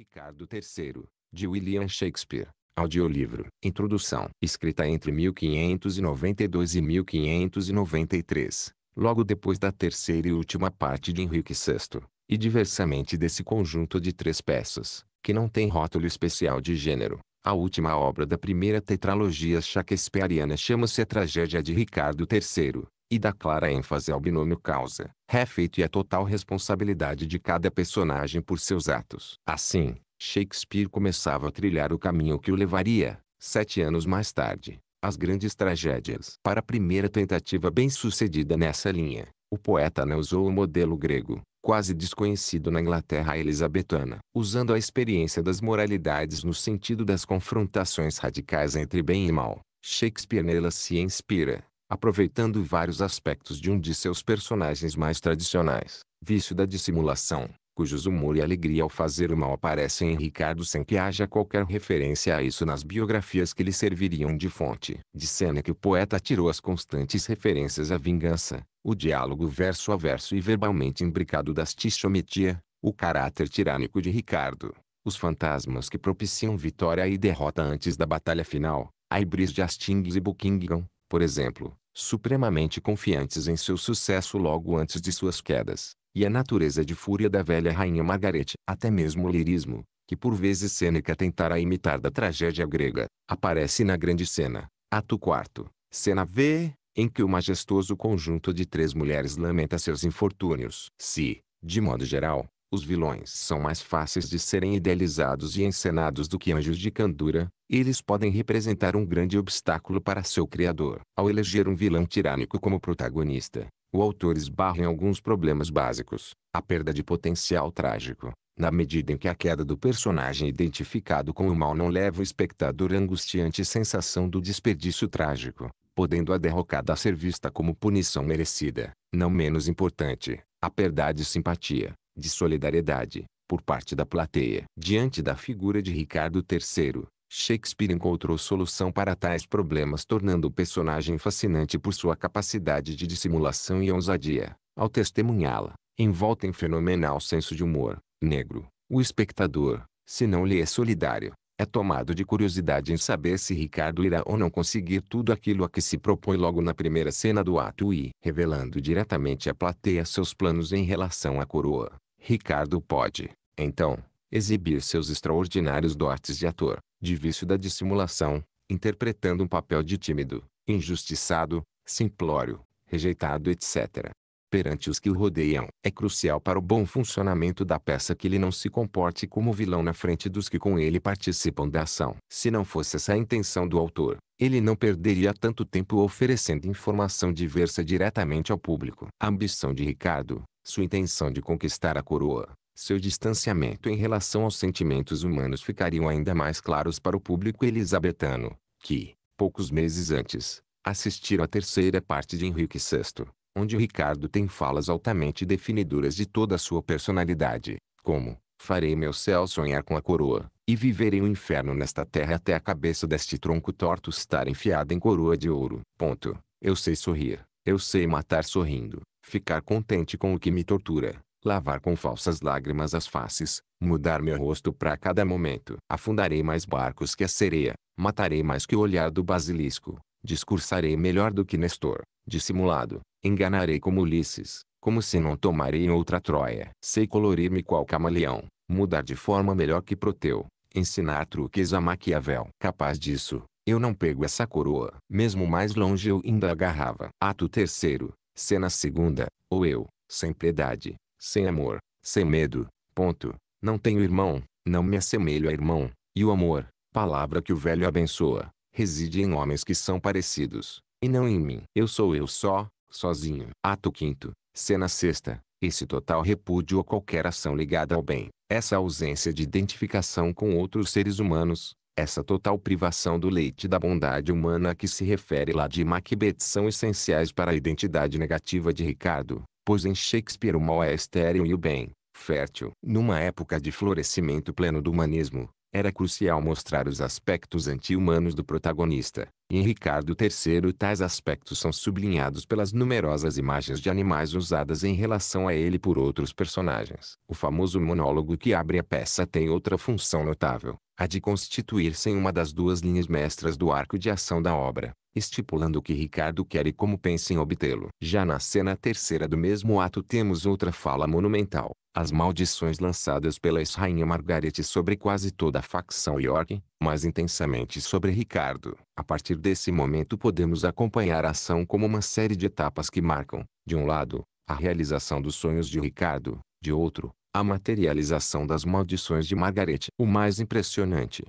Ricardo III, de William Shakespeare. Audiolivro. Introdução. Escrita entre 1592 e 1593, logo depois da terceira e última parte de Henrique VI, e diversamente desse conjunto de três peças, que não tem rótulo especial de gênero. A última obra da primeira tetralogia shakespeariana chama-se A Tragédia de Ricardo III, e dá clara ênfase ao binômio causa, refeito e é a total responsabilidade de cada personagem por seus atos. Assim, Shakespeare começava a trilhar o caminho que o levaria, sete anos mais tarde, às grandes tragédias. Para a primeira tentativa bem-sucedida nessa linha, o poeta não usou o modelo grego, quase desconhecido na Inglaterra elisabetana, usando a experiência das moralidades no sentido das confrontações radicais entre bem e mal. Shakespeare nela se inspira aproveitando vários aspectos de um de seus personagens mais tradicionais, vício da dissimulação, cujos humor e alegria ao fazer o mal aparecem em Ricardo sem que haja qualquer referência a isso nas biografias que lhe serviriam de fonte. De cena que o poeta tirou as constantes referências à vingança, o diálogo verso a verso e verbalmente imbricado das tichometia, o caráter tirânico de Ricardo, os fantasmas que propiciam vitória e derrota antes da batalha final, a Ibris de Hastings e Buckingham, por exemplo, supremamente confiantes em seu sucesso logo antes de suas quedas, e a natureza de fúria da velha rainha Margarete, até mesmo o lirismo, que por vezes Sêneca tentará imitar da tragédia grega, aparece na grande cena, ato quarto cena V, em que o majestoso conjunto de três mulheres lamenta seus infortúnios. Se, de modo geral, os vilões são mais fáceis de serem idealizados e encenados do que anjos de candura, eles podem representar um grande obstáculo para seu criador. Ao eleger um vilão tirânico como protagonista, o autor esbarra em alguns problemas básicos. A perda de potencial trágico, na medida em que a queda do personagem identificado com o mal não leva o espectador à angustiante sensação do desperdício trágico, podendo a derrocada ser vista como punição merecida. Não menos importante, a perda de simpatia, de solidariedade, por parte da plateia. Diante da figura de Ricardo III, Shakespeare encontrou solução para tais problemas tornando o personagem fascinante por sua capacidade de dissimulação e ousadia. Ao testemunhá-la, envolta em fenomenal senso de humor, negro, o espectador, se não lhe é solidário, é tomado de curiosidade em saber se Ricardo irá ou não conseguir tudo aquilo a que se propõe logo na primeira cena do ato e, revelando diretamente à plateia seus planos em relação à coroa, Ricardo pode, então, exibir seus extraordinários dotes de ator, de vício da dissimulação, interpretando um papel de tímido, injustiçado, simplório, rejeitado etc. Perante os que o rodeiam, é crucial para o bom funcionamento da peça que ele não se comporte como vilão na frente dos que com ele participam da ação. Se não fosse essa a intenção do autor, ele não perderia tanto tempo oferecendo informação diversa diretamente ao público. A ambição de Ricardo, sua intenção de conquistar a coroa, seu distanciamento em relação aos sentimentos humanos ficariam ainda mais claros para o público elisabetano, que, poucos meses antes, assistiram à terceira parte de Henrique VI, onde Ricardo tem falas altamente definidoras de toda a sua personalidade, como, farei meu céu sonhar com a coroa, e viverei o um inferno nesta terra até a cabeça deste tronco torto estar enfiada em coroa de ouro. Ponto. Eu sei sorrir, eu sei matar sorrindo, ficar contente com o que me tortura, lavar com falsas lágrimas as faces, mudar meu rosto para cada momento. Afundarei mais barcos que a sereia, matarei mais que o olhar do basilisco, discursarei melhor do que Nestor, dissimulado, enganarei como Ulisses, como se não tomarei outra Troia. Sei colorir-me qual camaleão, mudar de forma melhor que Proteu, ensinar truques a Maquiavel. Capaz disso, eu não pego essa coroa. Mesmo mais longe eu ainda agarrava. Ato terceiro. Cena segunda, ou eu, sem piedade, sem amor, sem medo, ponto. Não tenho irmão, não me assemelho a irmão, e o amor, palavra que o velho abençoa, reside em homens que são parecidos, e não em mim. Eu sou eu só, sozinho. Ato quinto. Cena sexta. Esse total repúdio a qualquer ação ligada ao bem, essa ausência de identificação com outros seres humanos, essa total privação do leite da bondade humana a que se refere lá de Macbeth são essenciais para a identidade negativa de Ricardo, pois em Shakespeare o mal é estéril e o bem, fértil. Numa época de florescimento pleno do humanismo, era crucial mostrar os aspectos anti-humanos do protagonista. Em Ricardo III tais aspectos são sublinhados pelas numerosas imagens de animais usadas em relação a ele por outros personagens. O famoso monólogo que abre a peça tem outra função notável, a de constituir-se em uma das duas linhas mestras do arco de ação da obra, estipulando o que Ricardo quer e como pensa em obtê-lo. Já na cena terceira do mesmo ato temos outra fala monumental, as maldições lançadas pela ex-rainha Margaret sobre quase toda a facção York, mais intensamente sobre Ricardo. A partir desse momento podemos acompanhar a ação como uma série de etapas que marcam, de um lado, a realização dos sonhos de Ricardo, de outro, a materialização das maldições de Margaret. O mais impressionante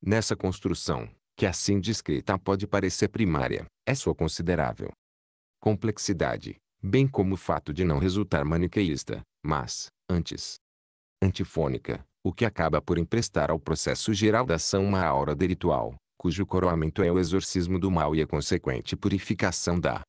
nessa construção, que assim descrita pode parecer primária, é sua considerável complexidade, bem como o fato de não resultar maniqueísta mas, antes, antifônica, o que acaba por emprestar ao processo geral da ação uma aura delitual, cujo coroamento é o exorcismo do mal e a consequente purificação da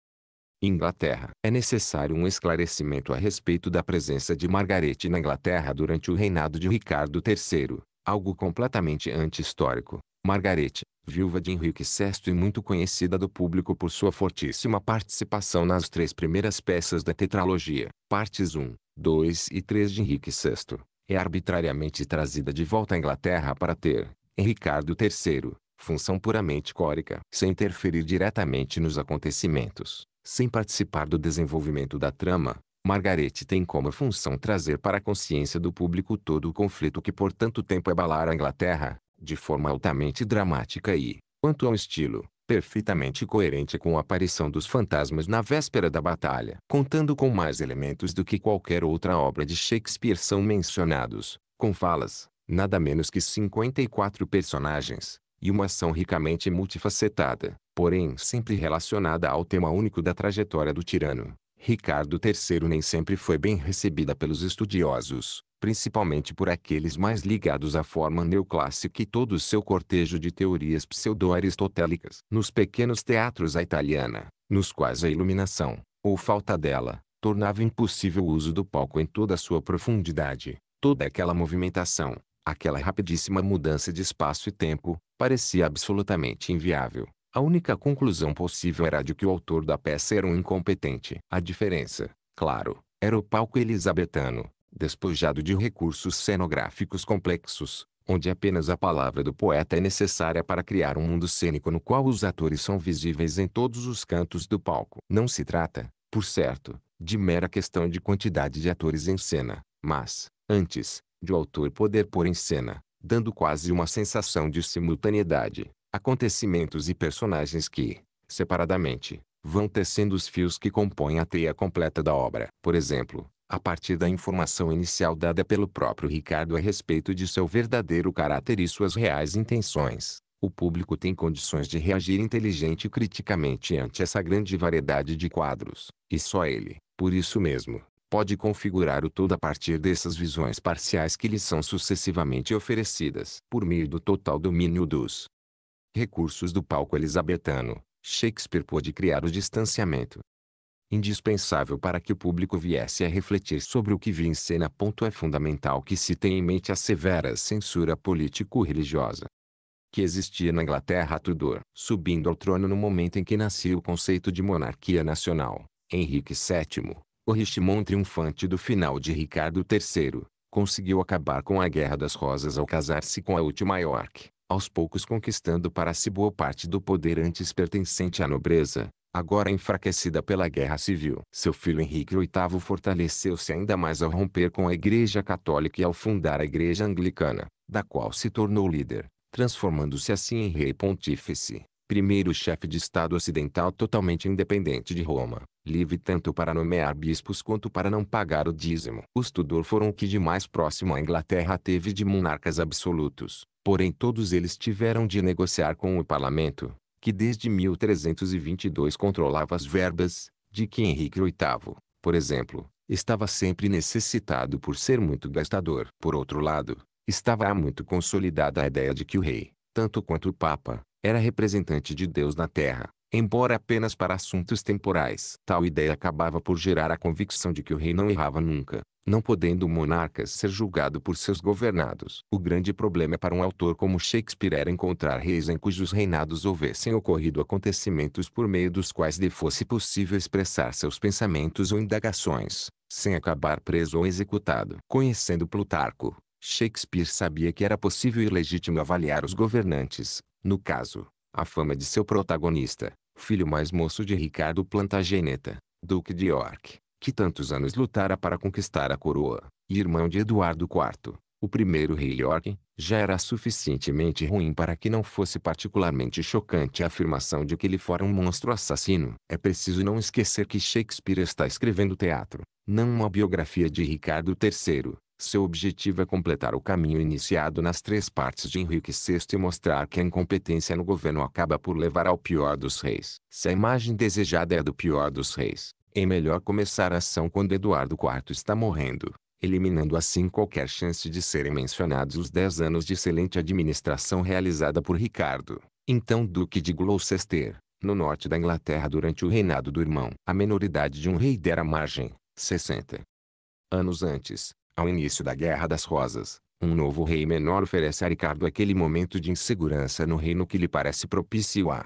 Inglaterra. É necessário um esclarecimento a respeito da presença de Margarete na Inglaterra durante o reinado de Ricardo III, algo completamente anti-histórico. Margarete, viúva de Henrique VI e muito conhecida do público por sua fortíssima participação nas três primeiras peças da tetralogia, partes 1, 2 e 3 de Henrique VI, é arbitrariamente trazida de volta à Inglaterra para ter, em Ricardo III, função puramente córica, sem interferir diretamente nos acontecimentos, sem participar do desenvolvimento da trama, Margarete tem como função trazer para a consciência do público todo o conflito que por tanto tempo abalara a Inglaterra, de forma altamente dramática e, quanto ao estilo, perfeitamente coerente com a aparição dos fantasmas na véspera da batalha. Contando com mais elementos do que qualquer outra obra de Shakespeare são mencionados, com falas, nada menos que 54 personagens, e uma ação ricamente multifacetada, porém sempre relacionada ao tema único da trajetória do tirano. Ricardo III nem sempre foi bem recebida pelos estudiosos, principalmente por aqueles mais ligados à forma neoclássica e todo o seu cortejo de teorias pseudo-aristotélicas. Nos pequenos teatros à italiana, nos quais a iluminação, ou falta dela, tornava impossível o uso do palco em toda a sua profundidade, toda aquela movimentação, aquela rapidíssima mudança de espaço e tempo, parecia absolutamente inviável. A única conclusão possível era de que o autor da peça era um incompetente. A diferença, claro, era o palco elisabetano, despojado de recursos cenográficos complexos, onde apenas a palavra do poeta é necessária para criar um mundo cênico no qual os atores são visíveis em todos os cantos do palco. Não se trata, por certo, de mera questão de quantidade de atores em cena, mas, antes, de o autor poder pôr em cena, dando quase uma sensação de simultaneidade, acontecimentos e personagens que, separadamente, vão tecendo os fios que compõem a teia completa da obra. Por exemplo, a partir da informação inicial dada pelo próprio Ricardo a respeito de seu verdadeiro caráter e suas reais intenções, o público tem condições de reagir inteligente e criticamente ante essa grande variedade de quadros, e só ele, por isso mesmo, pode configurar o todo a partir dessas visões parciais que lhe são sucessivamente oferecidas por meio do total domínio dos recursos do palco elisabetano. Shakespeare pôde criar o distanciamento, indispensável para que o público viesse a refletir sobre o que vi em cena. É fundamental que se tenha em mente a severa censura político-religiosa que existia na Inglaterra Tudor, subindo ao trono no momento em que nascia o conceito de monarquia nacional. Henrique VII, o Richemont triunfante do final de Ricardo III, conseguiu acabar com a Guerra das Rosas ao casar-se com a última York, aos poucos conquistando para si boa parte do poder antes pertencente à nobreza, agora enfraquecida pela guerra civil. Seu filho Henrique VIII fortaleceu-se ainda mais ao romper com a Igreja Católica e ao fundar a Igreja Anglicana, da qual se tornou líder, transformando-se assim em rei pontífice, primeiro chefe de Estado ocidental totalmente independente de Roma, livre tanto para nomear bispos quanto para não pagar o dízimo. Os Tudor foram o que de mais próximo a Inglaterra teve de monarcas absolutos, porém todos eles tiveram de negociar com o parlamento, que desde 1322 controlava as verbas, de que Henrique VIII, por exemplo, estava sempre necessitado por ser muito gastador. Por outro lado, estava muito consolidada a ideia de que o rei, tanto quanto o papa, era representante de Deus na terra, embora apenas para assuntos temporais. Tal ideia acabava por gerar a convicção de que o rei não errava nunca, não podendo o monarca ser julgado por seus governados. O grande problema é para um autor como Shakespeare era encontrar reis em cujos reinados houvessem ocorrido acontecimentos por meio dos quais lhe fosse possível expressar seus pensamentos ou indagações, sem acabar preso ou executado. Conhecendo Plutarco, Shakespeare sabia que era possível e legítimo avaliar os governantes, no caso, a fama de seu protagonista, filho mais moço de Ricardo Plantageneta, Duque de York que tantos anos lutara para conquistar a coroa, e irmão de Eduardo IV, o primeiro rei York, já era suficientemente ruim para que não fosse particularmente chocante a afirmação de que ele fora um monstro assassino. É preciso não esquecer que Shakespeare está escrevendo teatro, não uma biografia de Ricardo III. Seu objetivo é completar o caminho iniciado nas três partes de Henrique VI e mostrar que a incompetência no governo acaba por levar ao pior dos reis. Se a imagem desejada é a do pior dos reis, é melhor começar a ação quando Eduardo IV está morrendo, eliminando assim qualquer chance de serem mencionados os dez anos de excelente administração realizada por Ricardo, então Duque de Gloucester, no norte da Inglaterra durante o reinado do irmão. A menoridade de um rei dera margem, 60. Anos antes, ao início da Guerra das Rosas, um novo rei menor oferece a Ricardo aquele momento de insegurança no reino que lhe parece propício a,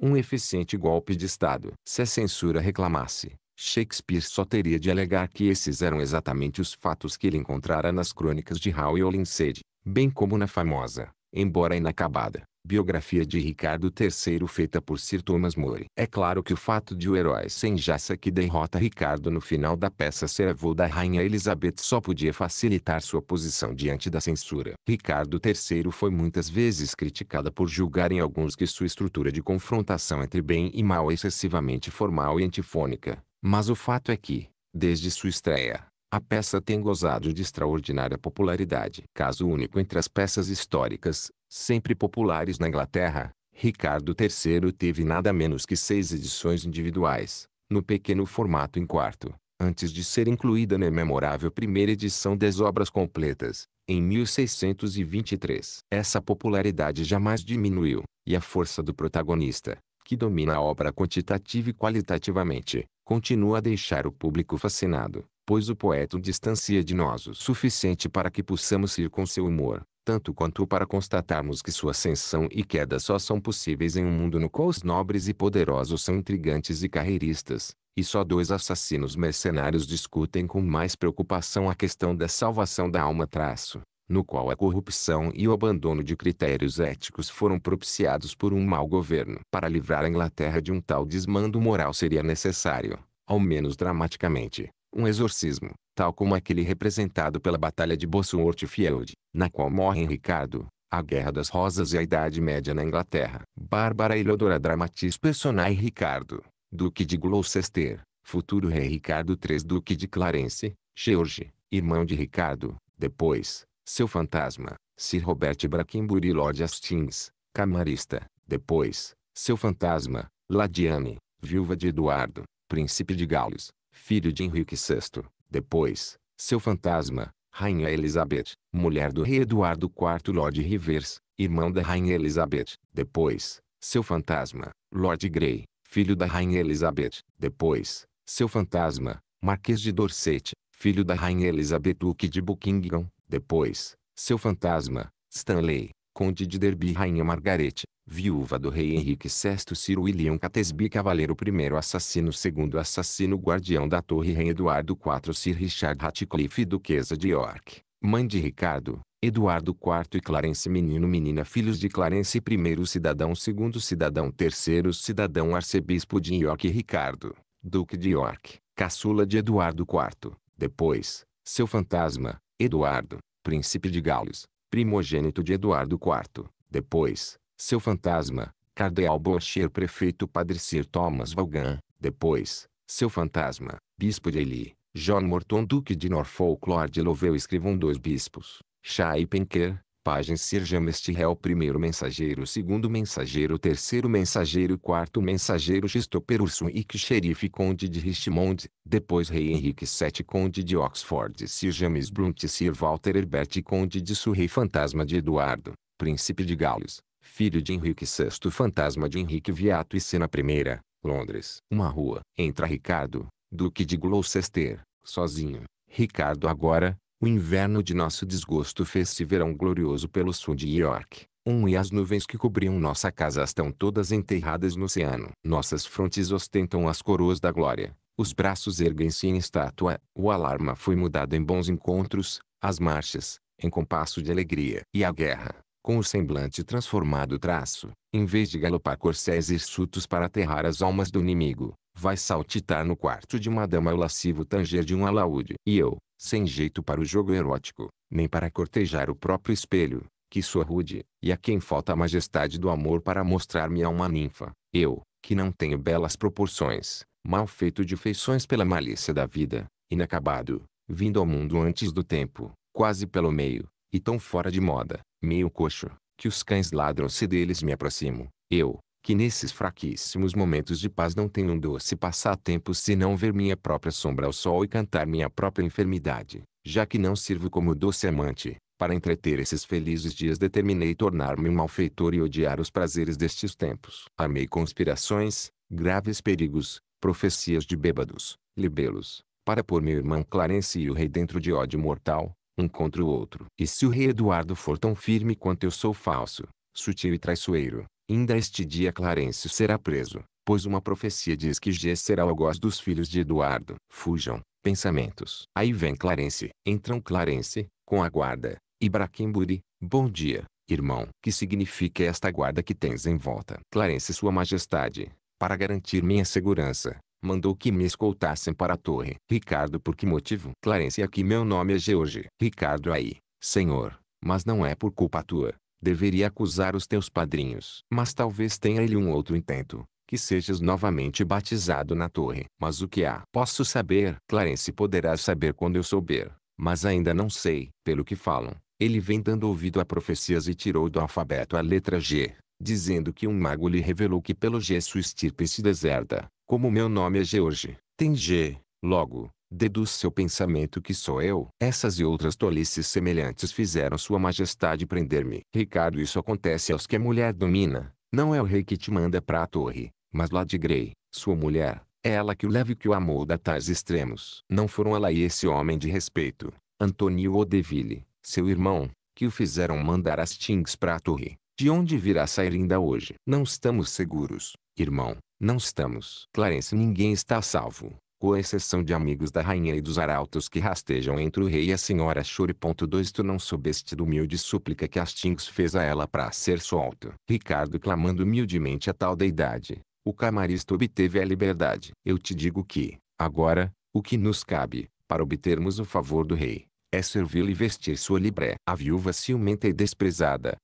um eficiente golpe de Estado. Se a censura reclamasse, Shakespeare só teria de alegar que esses eram exatamente os fatos que ele encontrara nas crônicas de e Olinsede, bem como na famosa embora inacabada, biografia de Ricardo III feita por Sir Thomas More. É claro que o fato de o herói sem jaça que derrota Ricardo no final da peça ser avô da rainha Elizabeth só podia facilitar sua posição diante da censura. Ricardo III foi muitas vezes criticada por julgar em alguns que sua estrutura de confrontação entre bem e mal é excessivamente formal e antifônica, mas o fato é que, desde sua estreia, a peça tem gozado de extraordinária popularidade. Caso único entre as peças históricas, sempre populares na Inglaterra, Ricardo III teve nada menos que seis edições individuais, no pequeno formato em quarto, antes de ser incluída na memorável primeira edição das obras completas, em 1623. Essa popularidade jamais diminuiu, e a força do protagonista, que domina a obra quantitativa e qualitativamente, continua a deixar o público fascinado pois o poeta o distancia de nós o suficiente para que possamos ir com seu humor, tanto quanto para constatarmos que sua ascensão e queda só são possíveis em um mundo no qual os nobres e poderosos são intrigantes e carreiristas, e só dois assassinos mercenários discutem com mais preocupação a questão da salvação da alma traço, no qual a corrupção e o abandono de critérios éticos foram propiciados por um mau governo. Para livrar a Inglaterra de um tal desmando moral seria necessário, ao menos dramaticamente, um exorcismo, tal como aquele representado pela Batalha de Bosworth Field, na qual morrem Ricardo, a Guerra das Rosas e a Idade Média na Inglaterra. Bárbara Eleodora dramatiz personai Ricardo, Duque de Gloucester, futuro rei Ricardo III Duque de Clarence, George, irmão de Ricardo, depois, seu fantasma, Sir Robert Brackenbury Lord Hastings, camarista, depois, seu fantasma, Ladiane, viúva de Eduardo, príncipe de Gales, filho de Henrique VI. Depois, seu fantasma, Rainha Elizabeth, mulher do rei Eduardo IV Lord Rivers, irmão da Rainha Elizabeth. Depois, seu fantasma, Lord Grey, filho da Rainha Elizabeth. Depois, seu fantasma, Marquês de Dorset, filho da Rainha Elizabeth Duke de Buckingham. Depois, seu fantasma, Stanley, conde de Derby e rainha Margarete, viúva do rei Henrique VI Ciro William Catesby Cavaleiro I assassino segundo assassino guardião da torre rei Eduardo IV Sir Richard Ratcliffe duquesa de York, mãe de Ricardo, Eduardo IV e Clarence menino menina filhos de Clarence I cidadão segundo cidadão terceiro cidadão arcebispo de York Ricardo, duque de York, caçula de Eduardo IV, depois, seu fantasma, Eduardo, príncipe de Gales, primogênito de Eduardo IV. Depois, seu fantasma, Cardeal Bocher prefeito Padre Sir Thomas Vaughan. Depois, seu fantasma, Bispo de Ely, John Morton Duque de Norfolk Lord Lovell escrevam dois bispos, Shai Penker, Pajem Sirjam este é primeiro mensageiro, segundo mensageiro, terceiro mensageiro, quarto mensageiro, Gistoperurso e xerife conde de Richmond, depois rei Henrique VII conde de Oxford, Sir James Blunt e Sir Walter Herbert conde de Surrey, fantasma de Eduardo, príncipe de Gales, filho de Henrique VI, fantasma de Henrique Viato e cena I, Londres. Uma rua. Entra Ricardo, duque de Gloucester, sozinho. Ricardo agora, o inverno de nosso desgosto fez-se verão glorioso pelo sul de York. Um e as nuvens que cobriam nossa casa estão todas enterradas no oceano. Nossas frontes ostentam as coroas da glória. Os braços erguem-se em estátua. O alarma foi mudado em bons encontros, as marchas, em compasso de alegria. E a guerra, com o semblante transformado traço, em vez de galopar corcéis hirsutos para aterrar as almas do inimigo, vai saltitar no quarto de uma dama o lascivo tanger de um alaúde. E eu, sem jeito para o jogo erótico, nem para cortejar o próprio espelho, que sou rude, e a quem falta a majestade do amor para mostrar-me a uma ninfa, eu, que não tenho belas proporções, mal feito de feições pela malícia da vida, inacabado, vindo ao mundo antes do tempo, quase pelo meio, e tão fora de moda, meio coxo, que os cães ladram se deles me aproximo, eu, que nesses fraquíssimos momentos de paz não tenho um doce passatempo senão ver minha própria sombra ao sol e cantar minha própria enfermidade, já que não sirvo como doce amante. Para entreter esses felizes dias determinei tornar-me um malfeitor e odiar os prazeres destes tempos. Armei conspirações, graves perigos, profecias de bêbados, libelos, para pôr meu irmão Clarence e o rei dentro de ódio mortal, um contra o outro. E se o rei Eduardo for tão firme quanto eu sou falso, sutil e traiçoeiro, Ainda este dia Clarencio será preso, pois uma profecia diz que G será o algoz dos filhos de Eduardo. Fujam, pensamentos. Aí vem Clarence, entram Clarence, com a guarda, e Braquemburi, bom dia, irmão. Que significa esta guarda que tens em volta? Clarence sua majestade, para garantir minha segurança, mandou que me escoltassem para a torre. Ricardo por que motivo? Clarence aqui meu nome é George. Ricardo aí, senhor, mas não é por culpa tua deveria acusar os teus padrinhos. Mas talvez tenha ele um outro intento, que sejas novamente batizado na torre. Mas o que há? Posso saber. Clarence poderá saber quando eu souber, mas ainda não sei. Pelo que falam, ele vem dando ouvido a profecias e tirou do alfabeto a letra G, dizendo que um mago lhe revelou que pelo G sua estirpe se deserta. Como meu nome é George, tem G. Logo, deduz seu pensamento que sou eu. Essas e outras tolices semelhantes fizeram sua majestade prender-me. Ricardo isso acontece aos que a mulher domina. Não é o rei que te manda para a torre, mas lá de Grey, sua mulher, é ela que o leva e que o amou a tais extremos. Não foram ela e esse homem de respeito, Antonio Odeville, seu irmão, que o fizeram mandar as Tings para a torre, de onde virá sair ainda hoje. Não estamos seguros, irmão, não estamos. Clarence ninguém está salvo com exceção de amigos da rainha e dos arautos que rastejam entre o rei e a senhora Chore. 2 Tu não soubeste do humilde súplica que astingos fez a ela para ser solto. Ricardo clamando humildemente a tal deidade, o camarista obteve a liberdade. Eu te digo que, agora, o que nos cabe, para obtermos o favor do rei, é servi-lo e vestir sua libré. A viúva ciumenta e desprezada,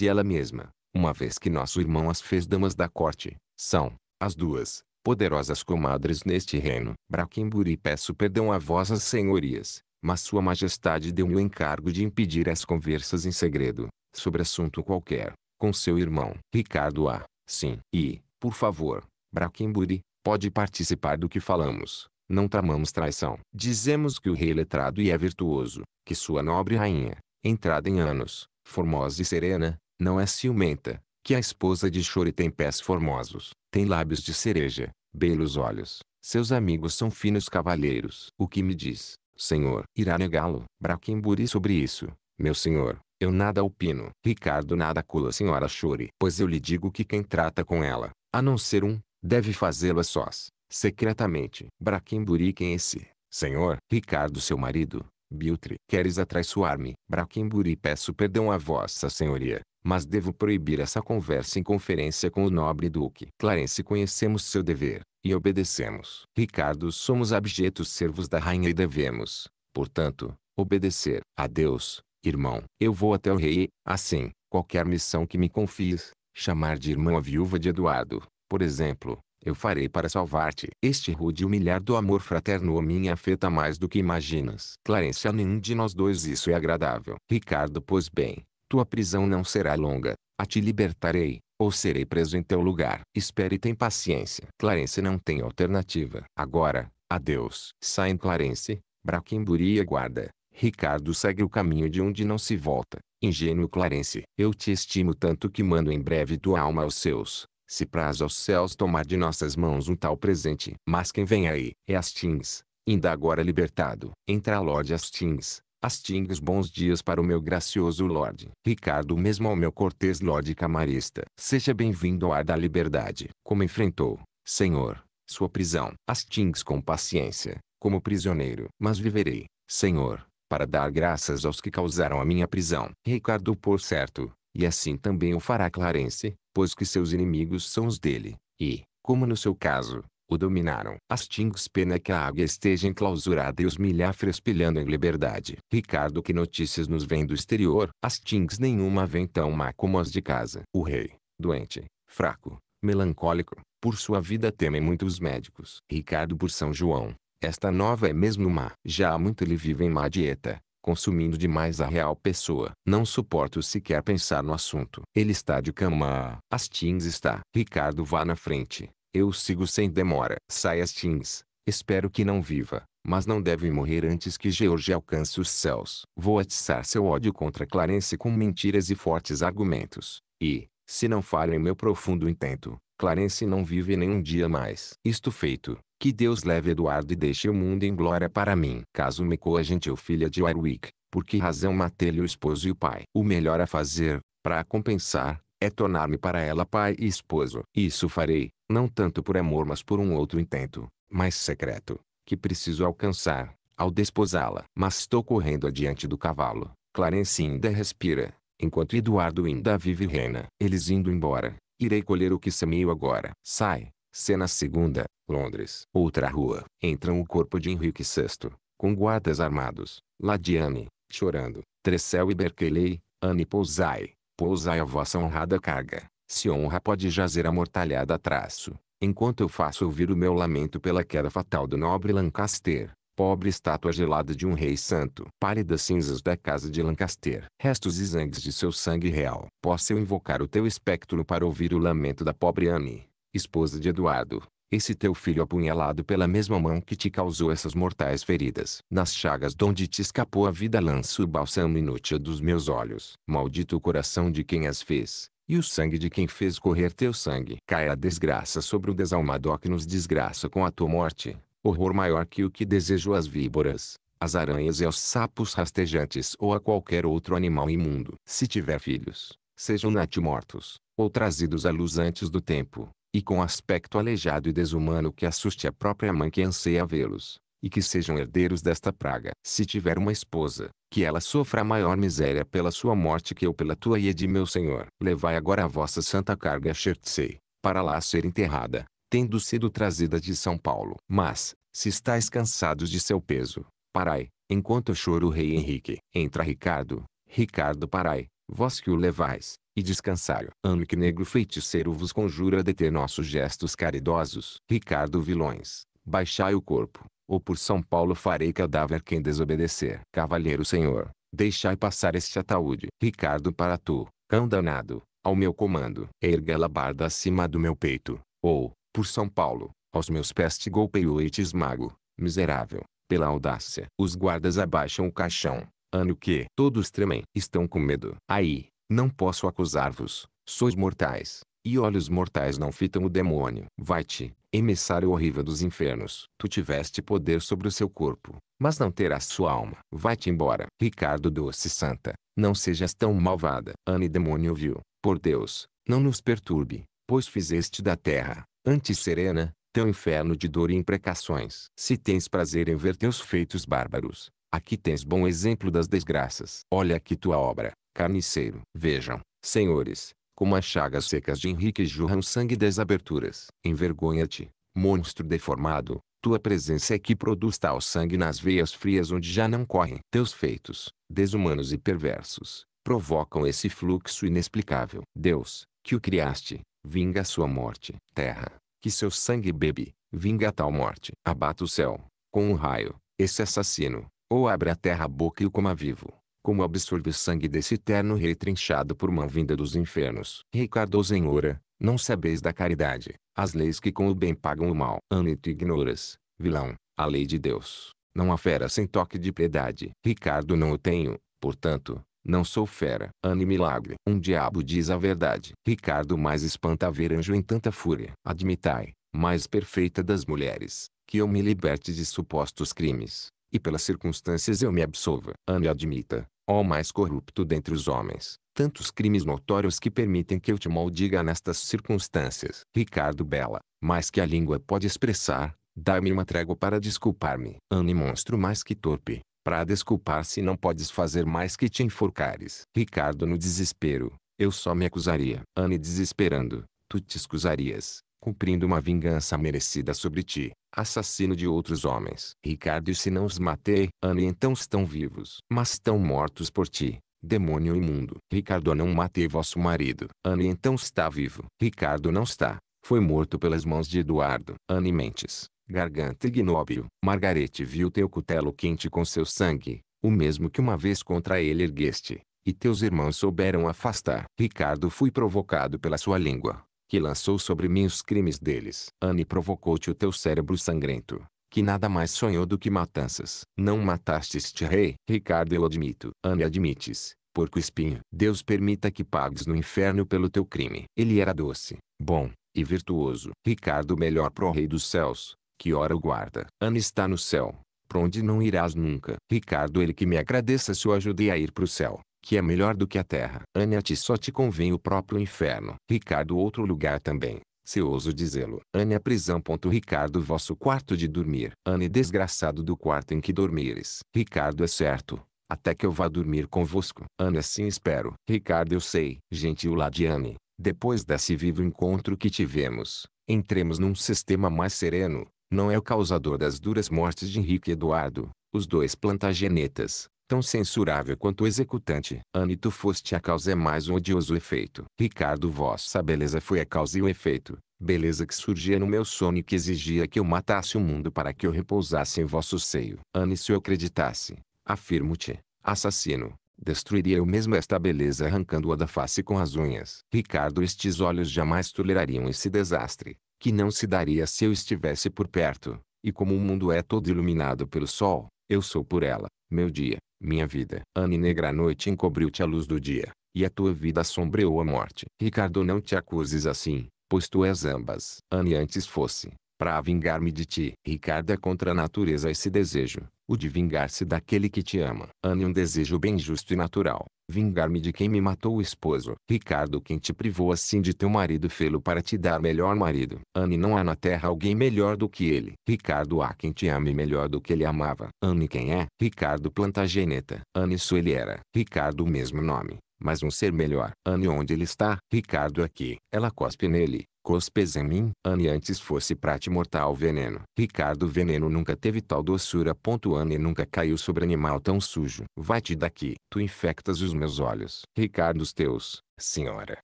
e ela mesma, uma vez que nosso irmão as fez damas da corte, são, as duas, poderosas comadres neste reino. Braquimburi peço perdão a vossas senhorias, mas sua majestade deu-me o encargo de impedir as conversas em segredo, sobre assunto qualquer, com seu irmão. Ricardo A. Sim. E, por favor, Braquimburi, pode participar do que falamos. Não tramamos traição. Dizemos que o rei letrado e é virtuoso, que sua nobre rainha, entrada em anos, formosa e serena, não é ciumenta, que a esposa de Chore tem pés formosos, tem lábios de cereja, belos olhos, seus amigos são finos cavalheiros. O que me diz, senhor, irá negá-lo, Braquimburi sobre isso, meu senhor, eu nada opino. Ricardo nada cula senhora Chore, pois eu lhe digo que quem trata com ela, a não ser um, deve fazê-lo a sós, secretamente. Braquimburi quem é esse, senhor, Ricardo seu marido, Biltre, queres atraiçoar-me? Braquimburi peço perdão a vossa senhoria, mas devo proibir essa conversa em conferência com o nobre duque. Clarence conhecemos seu dever, e obedecemos. Ricardo somos abjetos servos da rainha e devemos, portanto, obedecer. Adeus, irmão. Eu vou até o rei, assim, qualquer missão que me confies, chamar de irmão a viúva de Eduardo, por exemplo, eu farei para salvar-te. Este rude humilhar do amor fraterno a mim afeta mais do que imaginas. Clarence, a nenhum de nós dois isso é agradável. Ricardo, pois bem, tua prisão não será longa. A ti libertarei, ou serei preso em teu lugar. Espere e tem paciência. Clarence não tem alternativa. Agora, adeus. Saem Clarence, Braquimburi e Guarda. Ricardo segue o caminho de onde não se volta. Ingênuo Clarence, eu te estimo tanto que mando em breve tua alma aos seus. Se praz aos céus tomar de nossas mãos um tal presente. Mas quem vem aí? É Astins, ainda agora libertado. Entra a Lorde Astins, Astingue bons dias para o meu gracioso Lorde. Ricardo mesmo ao meu cortês Lorde Camarista. Seja bem-vindo ao ar da liberdade. Como enfrentou, Senhor, sua prisão. Astingues com paciência, como prisioneiro. Mas viverei, Senhor, para dar graças aos que causaram a minha prisão. Ricardo por certo, e assim também o fará Clarence, pois que seus inimigos são os dele. E, como no seu caso, o dominaram. As pena que a águia esteja enclausurada e os milhafres pilhando em liberdade. Ricardo que notícias nos vêm do exterior, as nenhuma vem tão má como as de casa. O rei, doente, fraco, melancólico, por sua vida temem muitos médicos. Ricardo por São João, esta nova é mesmo má. Já há muito ele vive em má dieta, consumindo demais a real pessoa. Não suporto sequer pensar no assunto. Ele está de cama. As está. Ricardo vá na frente. Eu sigo sem demora. Saiyastins, espero que não viva, mas não deve morrer antes que George alcance os céus. Vou atiçar seu ódio contra Clarence com mentiras e fortes argumentos. E, se não falho em meu profundo intento, Clarence não vive nem um dia mais. Isto feito, que Deus leve Eduardo e deixe o mundo em glória para mim. Caso me coa gentil filha de Warwick, por que razão matei-lhe o esposo e o pai? O melhor a fazer, para compensar, é tornar-me para ela pai e esposo. Isso farei, não tanto por amor mas por um outro intento, mais secreto, que preciso alcançar, ao desposá-la. Mas estou correndo adiante do cavalo. Clarence ainda respira, enquanto Eduardo ainda vive e reina. Eles indo embora, irei colher o que semeio agora. Sai, cena segunda, Londres. Outra rua. Entram o corpo de Henrique VI, com guardas armados. Ladiane, chorando. Tressel e Berkeley, Anne Pousai, Pousai a vossa honrada carga, se honra pode jazer amortalhada a traço, enquanto eu faço ouvir o meu lamento pela queda fatal do nobre Lancaster, pobre estátua gelada de um rei santo, pálidas cinzas da casa de Lancaster, restos e zangues de seu sangue real. Posso eu invocar o teu espectro para ouvir o lamento da pobre Anne, esposa de Eduardo, esse teu filho apunhalado pela mesma mão que te causou essas mortais feridas. Nas chagas donde te escapou a vida lança o bálsamo inútil dos meus olhos. Maldito o coração de quem as fez, e o sangue de quem fez correr teu sangue. Caia a desgraça sobre o desalmado que nos desgraça com a tua morte. Horror maior que o que desejo às víboras, às aranhas e aos sapos rastejantes ou a qualquer outro animal imundo. Se tiver filhos, sejam natimortos, ou trazidos à luz antes do tempo e com aspecto aleijado e desumano que assuste a própria mãe que anseia vê-los, e que sejam herdeiros desta praga. Se tiver uma esposa, que ela sofra maior miséria pela sua morte que eu pela tua e de meu senhor. Levai agora a vossa santa carga a Xertsei, para lá ser enterrada, tendo sido trazida de São Paulo. Mas, se estáis cansados de seu peso, parai, enquanto chora o rei Henrique. Entra Ricardo, Ricardo parai, vós que o levais, e descansai. Ano que negro feiticeiro vos conjura a deter nossos gestos caridosos. Ricardo Vilões, baixai o corpo, ou por São Paulo farei cadáver quem desobedecer. Cavalheiro senhor, deixai passar este ataúde. Ricardo para tu, cão danado, ao meu comando. Erga a labarda acima do meu peito, ou, por São Paulo, aos meus pés te golpeio e te esmago, miserável, pela audácia. Os guardas abaixam o caixão, Ano que todos tremem, estão com medo. Aí, não posso acusar-vos, sois mortais, e olhos mortais não fitam o demônio. Vai-te, emissário horrível dos infernos. Tu tiveste poder sobre o seu corpo, mas não terás sua alma. Vai-te embora. Ricardo Doce Santa, não sejas tão malvada. Anne demônio viu, por Deus, não nos perturbe, pois fizeste da terra, antes serena, teu inferno de dor e imprecações. Se tens prazer em ver teus feitos bárbaros, Aqui tens bom exemplo das desgraças. Olha aqui tua obra, carniceiro. Vejam, senhores, como as chagas secas de Henrique jorram sangue das aberturas. Envergonha-te, monstro deformado, tua presença é que produz tal sangue nas veias frias onde já não correm. Teus feitos, desumanos e perversos, provocam esse fluxo inexplicável. Deus, que o criaste, vinga sua morte. Terra, que seu sangue bebe, vinga tal morte. Abata o céu, com um raio, esse assassino, ou abre a terra a boca e o coma vivo, como absorve o sangue desse terno rei trinchado por mão vinda dos infernos. Ricardo Senhora, não sabeis da caridade, as leis que com o bem pagam o mal. Ame tu ignoras, vilão, a lei de Deus. Não há fera sem toque de piedade. Ricardo não o tenho, portanto, não sou fera. Anne Milagre. Um diabo diz a verdade. Ricardo mais espanta ver anjo em tanta fúria. Admitai, mais perfeita das mulheres, que eu me liberte de supostos crimes e pelas circunstâncias eu me absolva. Ame e admita, ó mais corrupto dentre os homens, tantos crimes notórios que permitem que eu te maldiga nestas circunstâncias. Ricardo Bela, mais que a língua pode expressar, dá-me uma trégua para desculpar-me. Ame monstro mais que torpe, para desculpar-se não podes fazer mais que te enforcares. Ricardo no desespero, eu só me acusaria. Anne desesperando, tu te escusarias, cumprindo uma vingança merecida sobre ti assassino de outros homens. Ricardo e se não os matei, Anne então estão vivos, mas estão mortos por ti. Demônio imundo. Ricardo não matei vosso marido. Anne então está vivo. Ricardo não está. Foi morto pelas mãos de Eduardo. Anne Mentes. Garganta ignóbil. Margarete viu teu cutelo quente com seu sangue. O mesmo que uma vez contra ele ergueste. E teus irmãos souberam afastar. Ricardo fui provocado pela sua língua que lançou sobre mim os crimes deles. Anne provocou-te o teu cérebro sangrento, que nada mais sonhou do que matanças. Não mataste este rei. Ricardo eu admito. Anne admites, porco espinho. Deus permita que pagues no inferno pelo teu crime. Ele era doce, bom e virtuoso. Ricardo melhor pro rei dos céus, que ora o guarda. Anne está no céu, pra onde não irás nunca. Ricardo ele que me agradeça se eu ajudei a ir pro céu que é melhor do que a terra. Anne a ti só te convém o próprio inferno. Ricardo outro lugar também, se ouso dizê-lo. Anne a prisão. Ricardo vosso quarto de dormir. Anne desgraçado do quarto em que dormires. Ricardo é certo, até que eu vá dormir convosco. Anne assim espero. Ricardo eu sei. Gentil Anne. depois desse vivo encontro que tivemos, entremos num sistema mais sereno. Não é o causador das duras mortes de Henrique e Eduardo, os dois plantagenetas, tão censurável quanto o executante. Anne tu foste a causa é mais um odioso efeito. Ricardo vossa beleza foi a causa e o efeito. Beleza que surgia no meu sono e que exigia que eu matasse o mundo para que eu repousasse em vosso seio. Anne se eu acreditasse, afirmo-te, assassino, destruiria eu mesmo esta beleza arrancando-a da face com as unhas. Ricardo estes olhos jamais tolerariam esse desastre, que não se daria se eu estivesse por perto. E como o mundo é todo iluminado pelo sol, eu sou por ela, meu dia, minha vida. Anne negra noite encobriu-te a luz do dia, e a tua vida sombreou a morte. Ricardo não te acuses assim, pois tu és ambas. Anne antes fosse, para vingar-me de ti. Ricardo é contra a natureza esse desejo, o de vingar-se daquele que te ama. Ame um desejo bem justo e natural, vingar-me de quem me matou o esposo. Ricardo quem te privou assim de teu marido fê-lo para te dar melhor marido. Ame não há na terra alguém melhor do que ele. Ricardo há quem te ame melhor do que ele amava. Ame quem é? Ricardo Plantageneta. Ame isso ele era. Ricardo o mesmo nome mas um ser melhor. Anne onde ele está? Ricardo aqui. Ela cospe nele. Cospes em mim? Anne antes fosse prate mortal veneno. Ricardo veneno nunca teve tal doçura. Anne nunca caiu sobre animal tão sujo. Vai-te daqui. Tu infectas os meus olhos. Ricardo os teus, senhora.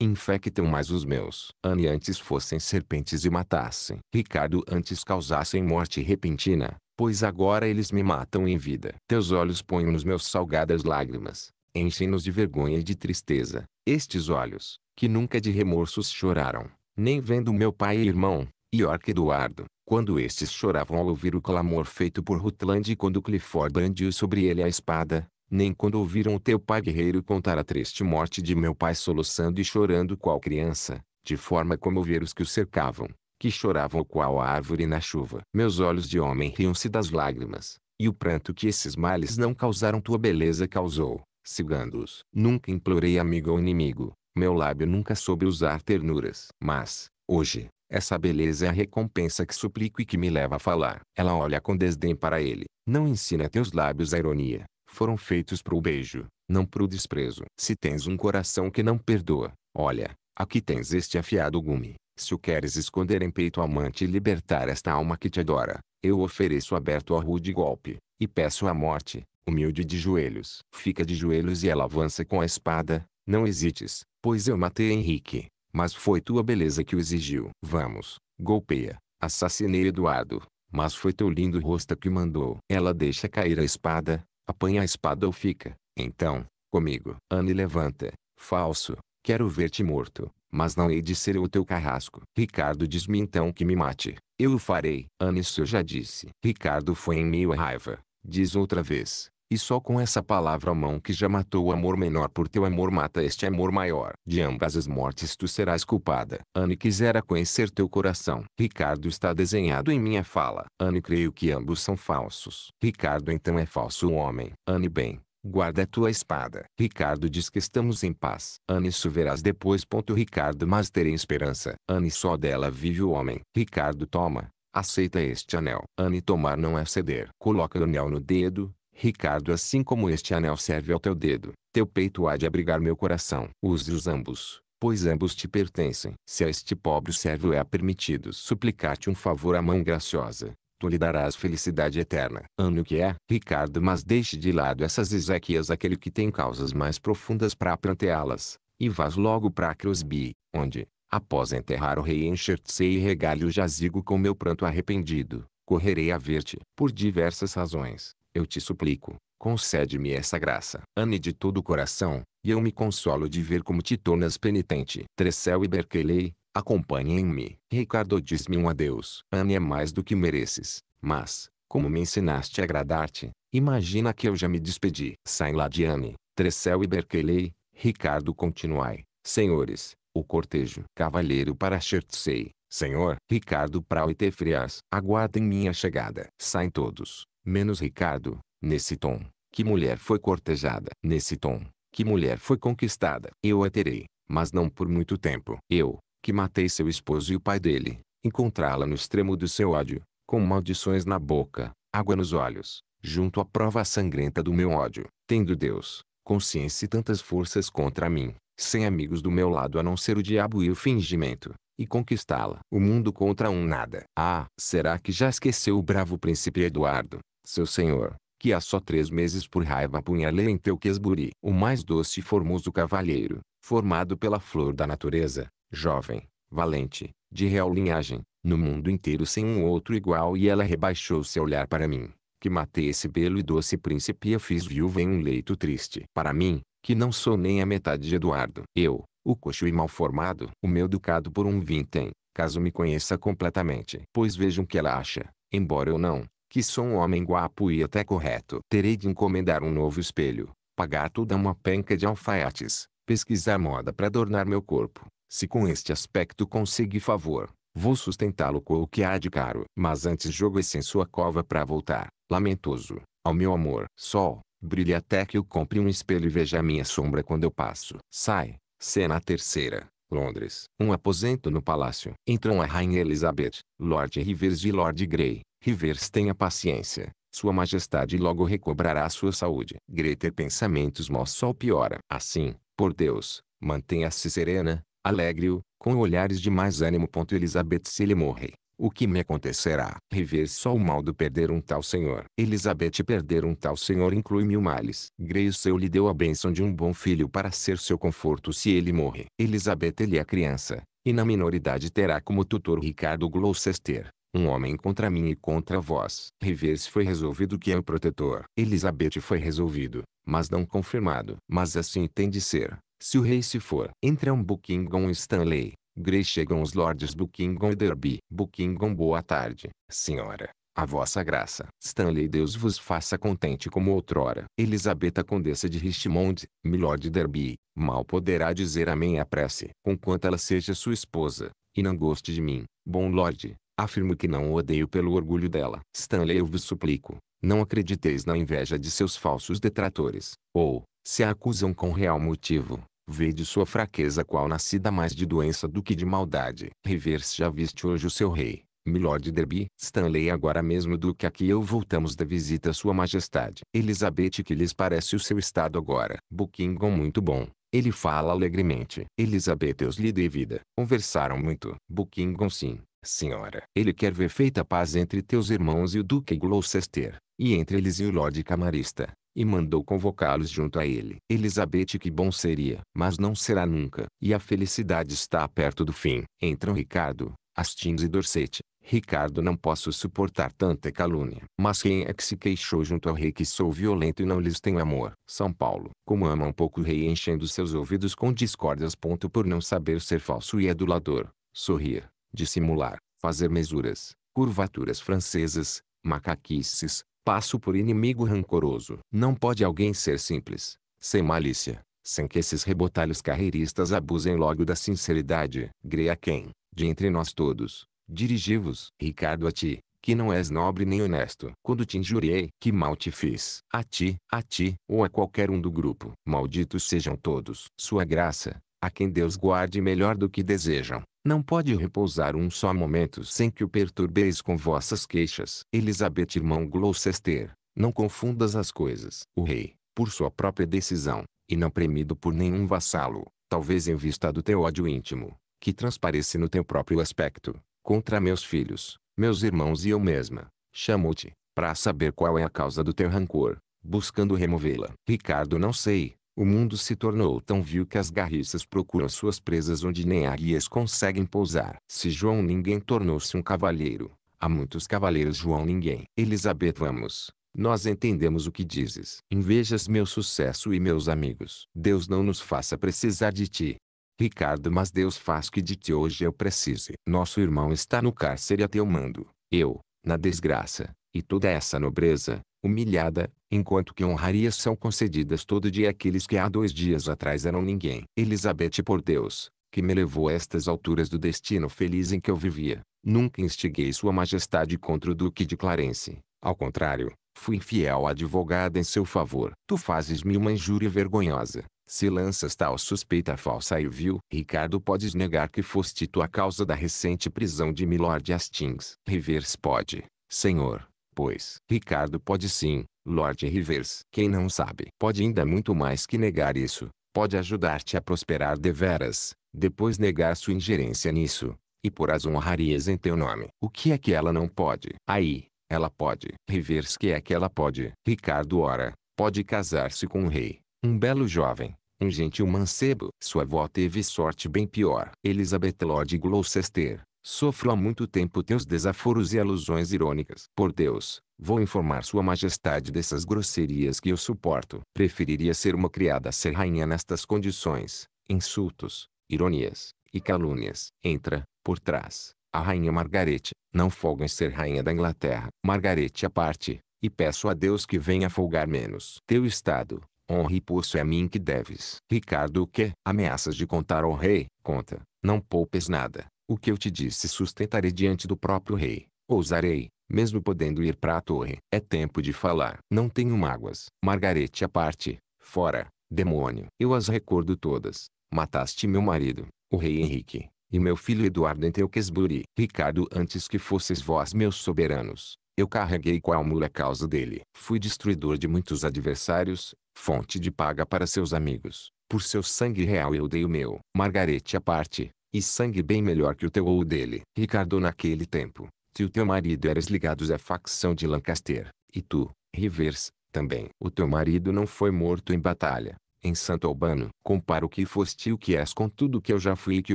Infectam mais os meus. Anne antes fossem serpentes e matassem. Ricardo antes causassem morte repentina pois agora eles me matam em vida. Teus olhos põem nos meus salgadas lágrimas enchem-nos de vergonha e de tristeza. Estes olhos, que nunca de remorsos choraram, nem vendo meu pai e irmão, York Eduardo, quando estes choravam ao ouvir o clamor feito por Rutland e quando Clifford brandiu sobre ele a espada, nem quando ouviram o teu pai guerreiro contar a triste morte de meu pai soluçando e chorando qual criança, de forma como ver os que o cercavam, que choravam qual árvore na chuva. Meus olhos de homem riam-se das lágrimas, e o pranto que esses males não causaram tua beleza causou, Sigando-os. Nunca implorei amigo ou inimigo. Meu lábio nunca soube usar ternuras. Mas, hoje, essa beleza é a recompensa que suplico e que me leva a falar. Ela olha com desdém para ele. Não ensina teus lábios a ironia. Foram feitos para o beijo, não para o desprezo. Se tens um coração que não perdoa, olha, aqui tens este afiado gume. Se o queres esconder em peito amante e libertar esta alma que te adora, eu ofereço aberto a rude golpe, e peço a morte, humilde de joelhos. Fica de joelhos e ela avança com a espada, não hesites, pois eu matei Henrique, mas foi tua beleza que o exigiu. Vamos, golpeia, assassinei Eduardo, mas foi teu lindo rosto que mandou. Ela deixa cair a espada, apanha a espada ou fica, então, comigo. Anne levanta, falso, quero ver-te morto, mas não hei de ser o teu carrasco. Ricardo diz-me então que me mate, eu o farei. Anne isso eu já disse. Ricardo foi em meio à raiva, diz outra vez, e só com essa palavra a mão que já matou o amor menor por teu amor mata este amor maior. De ambas as mortes tu serás culpada. Anne quisera conhecer teu coração. Ricardo está desenhado em minha fala. Anne creio que ambos são falsos. Ricardo então é falso homem. Anne bem. Guarda a tua espada. Ricardo diz que estamos em paz. Anne isso verás depois. Ponto Ricardo mas terei esperança. Anne só dela vive o homem. Ricardo toma. Aceita este anel. Anne tomar não é ceder. Coloca o anel no dedo. Ricardo assim como este anel serve ao teu dedo, teu peito há de abrigar meu coração. Use-os ambos, pois ambos te pertencem. Se a este pobre servo é permitido suplicar-te um favor à mão graciosa, tu lhe darás felicidade eterna. Anne o que é, Ricardo, mas deixe de lado essas Ezequias aquele que tem causas mais profundas para planteá-las, e vás logo para Crosby, onde, Após enterrar o rei enxer te e regar-lhe o jazigo com meu pranto arrependido, correrei a ver-te. Por diversas razões, eu te suplico, concede-me essa graça. Ame de todo o coração, e eu me consolo de ver como te tornas penitente. Tressel e Berkeley, acompanhem-me. Ricardo diz-me um adeus. Ame é mais do que mereces, mas, como me ensinaste a agradar-te, imagina que eu já me despedi. Saem lá de Anne, Tressel e Berkeley, Ricardo continuai. Senhores, o cortejo cavalheiro para Chertsey, senhor Ricardo Prau e Tefrias, aguardem minha chegada. Saem todos, menos Ricardo, nesse tom. Que mulher foi cortejada, nesse tom. Que mulher foi conquistada. Eu a terei, mas não por muito tempo. Eu, que matei seu esposo e o pai dele, encontrá-la no extremo do seu ódio, com maldições na boca, água nos olhos, junto à prova sangrenta do meu ódio, tendo Deus, consciência e tantas forças contra mim, sem amigos do meu lado a não ser o diabo e o fingimento, e conquistá-la. O mundo contra um nada. Ah, será que já esqueceu o bravo príncipe Eduardo, seu senhor, que há só três meses por raiva apunhalei em teu quesburi. O mais doce e formoso cavalheiro, formado pela flor da natureza, jovem, valente, de real linhagem, no mundo inteiro sem um outro igual e ela rebaixou seu olhar para mim, que matei esse belo e doce príncipe e a fiz viúva em um leito triste. Para mim, que não sou nem a metade de Eduardo. Eu, o coxo e mal formado, o meu ducado por um vintém, caso me conheça completamente. Pois vejam que ela acha, embora eu não, que sou um homem guapo e até correto. Terei de encomendar um novo espelho, pagar toda uma penca de alfaiates, pesquisar moda para adornar meu corpo. Se com este aspecto conseguir favor, vou sustentá-lo com o que há de caro. Mas antes jogo esse em sua cova para voltar, lamentoso, ao meu amor. Sol, Brilhe até que eu compre um espelho e veja a minha sombra quando eu passo. Sai. Cena terceira. Londres. Um aposento no palácio. Entram a Rainha Elizabeth, Lord Rivers e Lord Grey. Rivers tenha paciência. Sua Majestade logo recobrará sua saúde. Grey ter pensamentos mal só piora. Assim, por Deus, mantenha-se serena, alegre-o, com olhares de mais ânimo. Elizabeth se ele morre, o que me acontecerá? Rever só o mal do perder um tal senhor. Elizabeth perder um tal senhor inclui mil males. Grace lhe deu a bênção de um bom filho para ser seu conforto se ele morre. Elizabeth ele é criança, e na minoridade terá como tutor Ricardo Gloucester. Um homem contra mim e contra vós. Rivers foi resolvido que é o protetor. Elizabeth foi resolvido, mas não confirmado. Mas assim tem de ser, se o rei se for. Entre um Buckingham Stanley, Grey chegam os lords Buckingham e Derby. Buckingham boa tarde, senhora. A vossa graça. Stanley Deus vos faça contente como outrora. Elisabetta Condessa de Richmond, Milord Derby, mal poderá dizer amém à prece. Conquanto ela seja sua esposa, e não goste de mim, bom Lorde, afirmo que não o odeio pelo orgulho dela. Stanley eu vos suplico, não acrediteis na inveja de seus falsos detratores, ou, se a acusam com real motivo, Vede sua fraqueza qual nascida mais de doença do que de maldade. Rever-se já viste hoje o seu rei, Milord Derby. Stanley agora mesmo do que aqui eu voltamos da visita a sua majestade. Elizabeth que lhes parece o seu estado agora. Buckingham muito bom. Ele fala alegremente. Elizabeth eu lhe dei vida. Conversaram muito. Buckingham sim, senhora. Ele quer ver feita paz entre teus irmãos e o duque Gloucester, e entre eles e o Lorde Camarista e mandou convocá-los junto a ele. Elizabeth que bom seria, mas não será nunca, e a felicidade está perto do fim. Entram Ricardo, Astins e Dorset. Ricardo não posso suportar tanta calúnia. Mas quem é que se queixou junto ao rei que sou violento e não lhes tenho amor? São Paulo. Como ama um pouco o rei enchendo seus ouvidos com discórdias. Ponto por não saber ser falso e adulador. Sorrir, dissimular, fazer mesuras, curvaturas francesas, macaquices, passo por inimigo rancoroso. Não pode alguém ser simples, sem malícia, sem que esses rebotalhos carreiristas abusem logo da sinceridade. Greia quem, de entre nós todos, dirigi-vos, Ricardo, a ti, que não és nobre nem honesto. Quando te injuriei, que mal te fiz? A ti, a ti, ou a qualquer um do grupo. Malditos sejam todos. Sua graça, a quem Deus guarde melhor do que desejam, não pode repousar um só momento sem que o perturbeis com vossas queixas. Elizabeth irmão Gloucester, não confundas as coisas. O rei, por sua própria decisão, e não premido por nenhum vassalo, talvez em vista do teu ódio íntimo, que transparece no teu próprio aspecto, contra meus filhos, meus irmãos e eu mesma, chamo-te, para saber qual é a causa do teu rancor, buscando removê-la. Ricardo não sei, o mundo se tornou tão vil que as garriças procuram suas presas onde nem águias conseguem pousar. Se João Ninguém tornou-se um cavaleiro, há muitos cavaleiros João Ninguém. Elizabeth Vamos. Nós entendemos o que dizes. Invejas meu sucesso e meus amigos. Deus não nos faça precisar de ti. Ricardo, mas Deus faz que de ti hoje eu precise. Nosso irmão está no cárcere a teu mando. Eu, na desgraça, e toda essa nobreza, humilhada, enquanto que honrarias são concedidas todo dia àqueles que há dois dias atrás eram ninguém. Elizabeth por Deus, que me levou a estas alturas do destino feliz em que eu vivia, nunca instiguei sua majestade contra o duque de Clarence. Ao contrário, fui à advogada em seu favor. Tu fazes-me uma injúria vergonhosa. Se lanças tal suspeita falsa e vil, Ricardo podes negar que foste tu a causa da recente prisão de Milord Hastings. Rivers pode, senhor, Pois, Ricardo pode sim, Lord Rivers. Quem não sabe pode ainda muito mais que negar isso, pode ajudar-te a prosperar deveras, depois negar sua ingerência nisso, e por as honrarias em teu nome. O que é que ela não pode? Aí, ela pode. Rivers que é que ela pode? Ricardo ora, pode casar-se com um rei, um belo jovem, um gentil mancebo. Sua avó teve sorte bem pior. Elizabeth Lord Gloucester, Sofro há muito tempo teus desaforos e alusões irônicas. Por Deus, vou informar sua majestade dessas grosserias que eu suporto. Preferiria ser uma criada a ser rainha nestas condições. Insultos, ironias e calúnias. Entra, por trás, a rainha Margarete. Não folgo em ser rainha da Inglaterra. Margarete à parte, e peço a Deus que venha folgar menos. Teu estado, honra e poço é a mim que deves. Ricardo o que? Ameaças de contar ao rei. Conta, não poupes nada o que eu te disse sustentarei diante do próprio rei. Ousarei, mesmo podendo ir para a torre. É tempo de falar. Não tenho mágoas. Margarete à parte. Fora, demônio. Eu as recordo todas. Mataste meu marido, o rei Henrique, e meu filho Eduardo em Teuquesburi. Ricardo antes que fosses vós meus soberanos. Eu carreguei com a mula a causa dele. Fui destruidor de muitos adversários, fonte de paga para seus amigos. Por seu sangue real eu dei o meu. Margarete à parte, e sangue bem melhor que o teu ou o dele. Ricardo naquele tempo, se o teu marido eras ligados à facção de Lancaster, e tu, Rivers, também. O teu marido não foi morto em batalha, em Santo Albano. Compara o que foste e o que és com tudo que eu já fui e que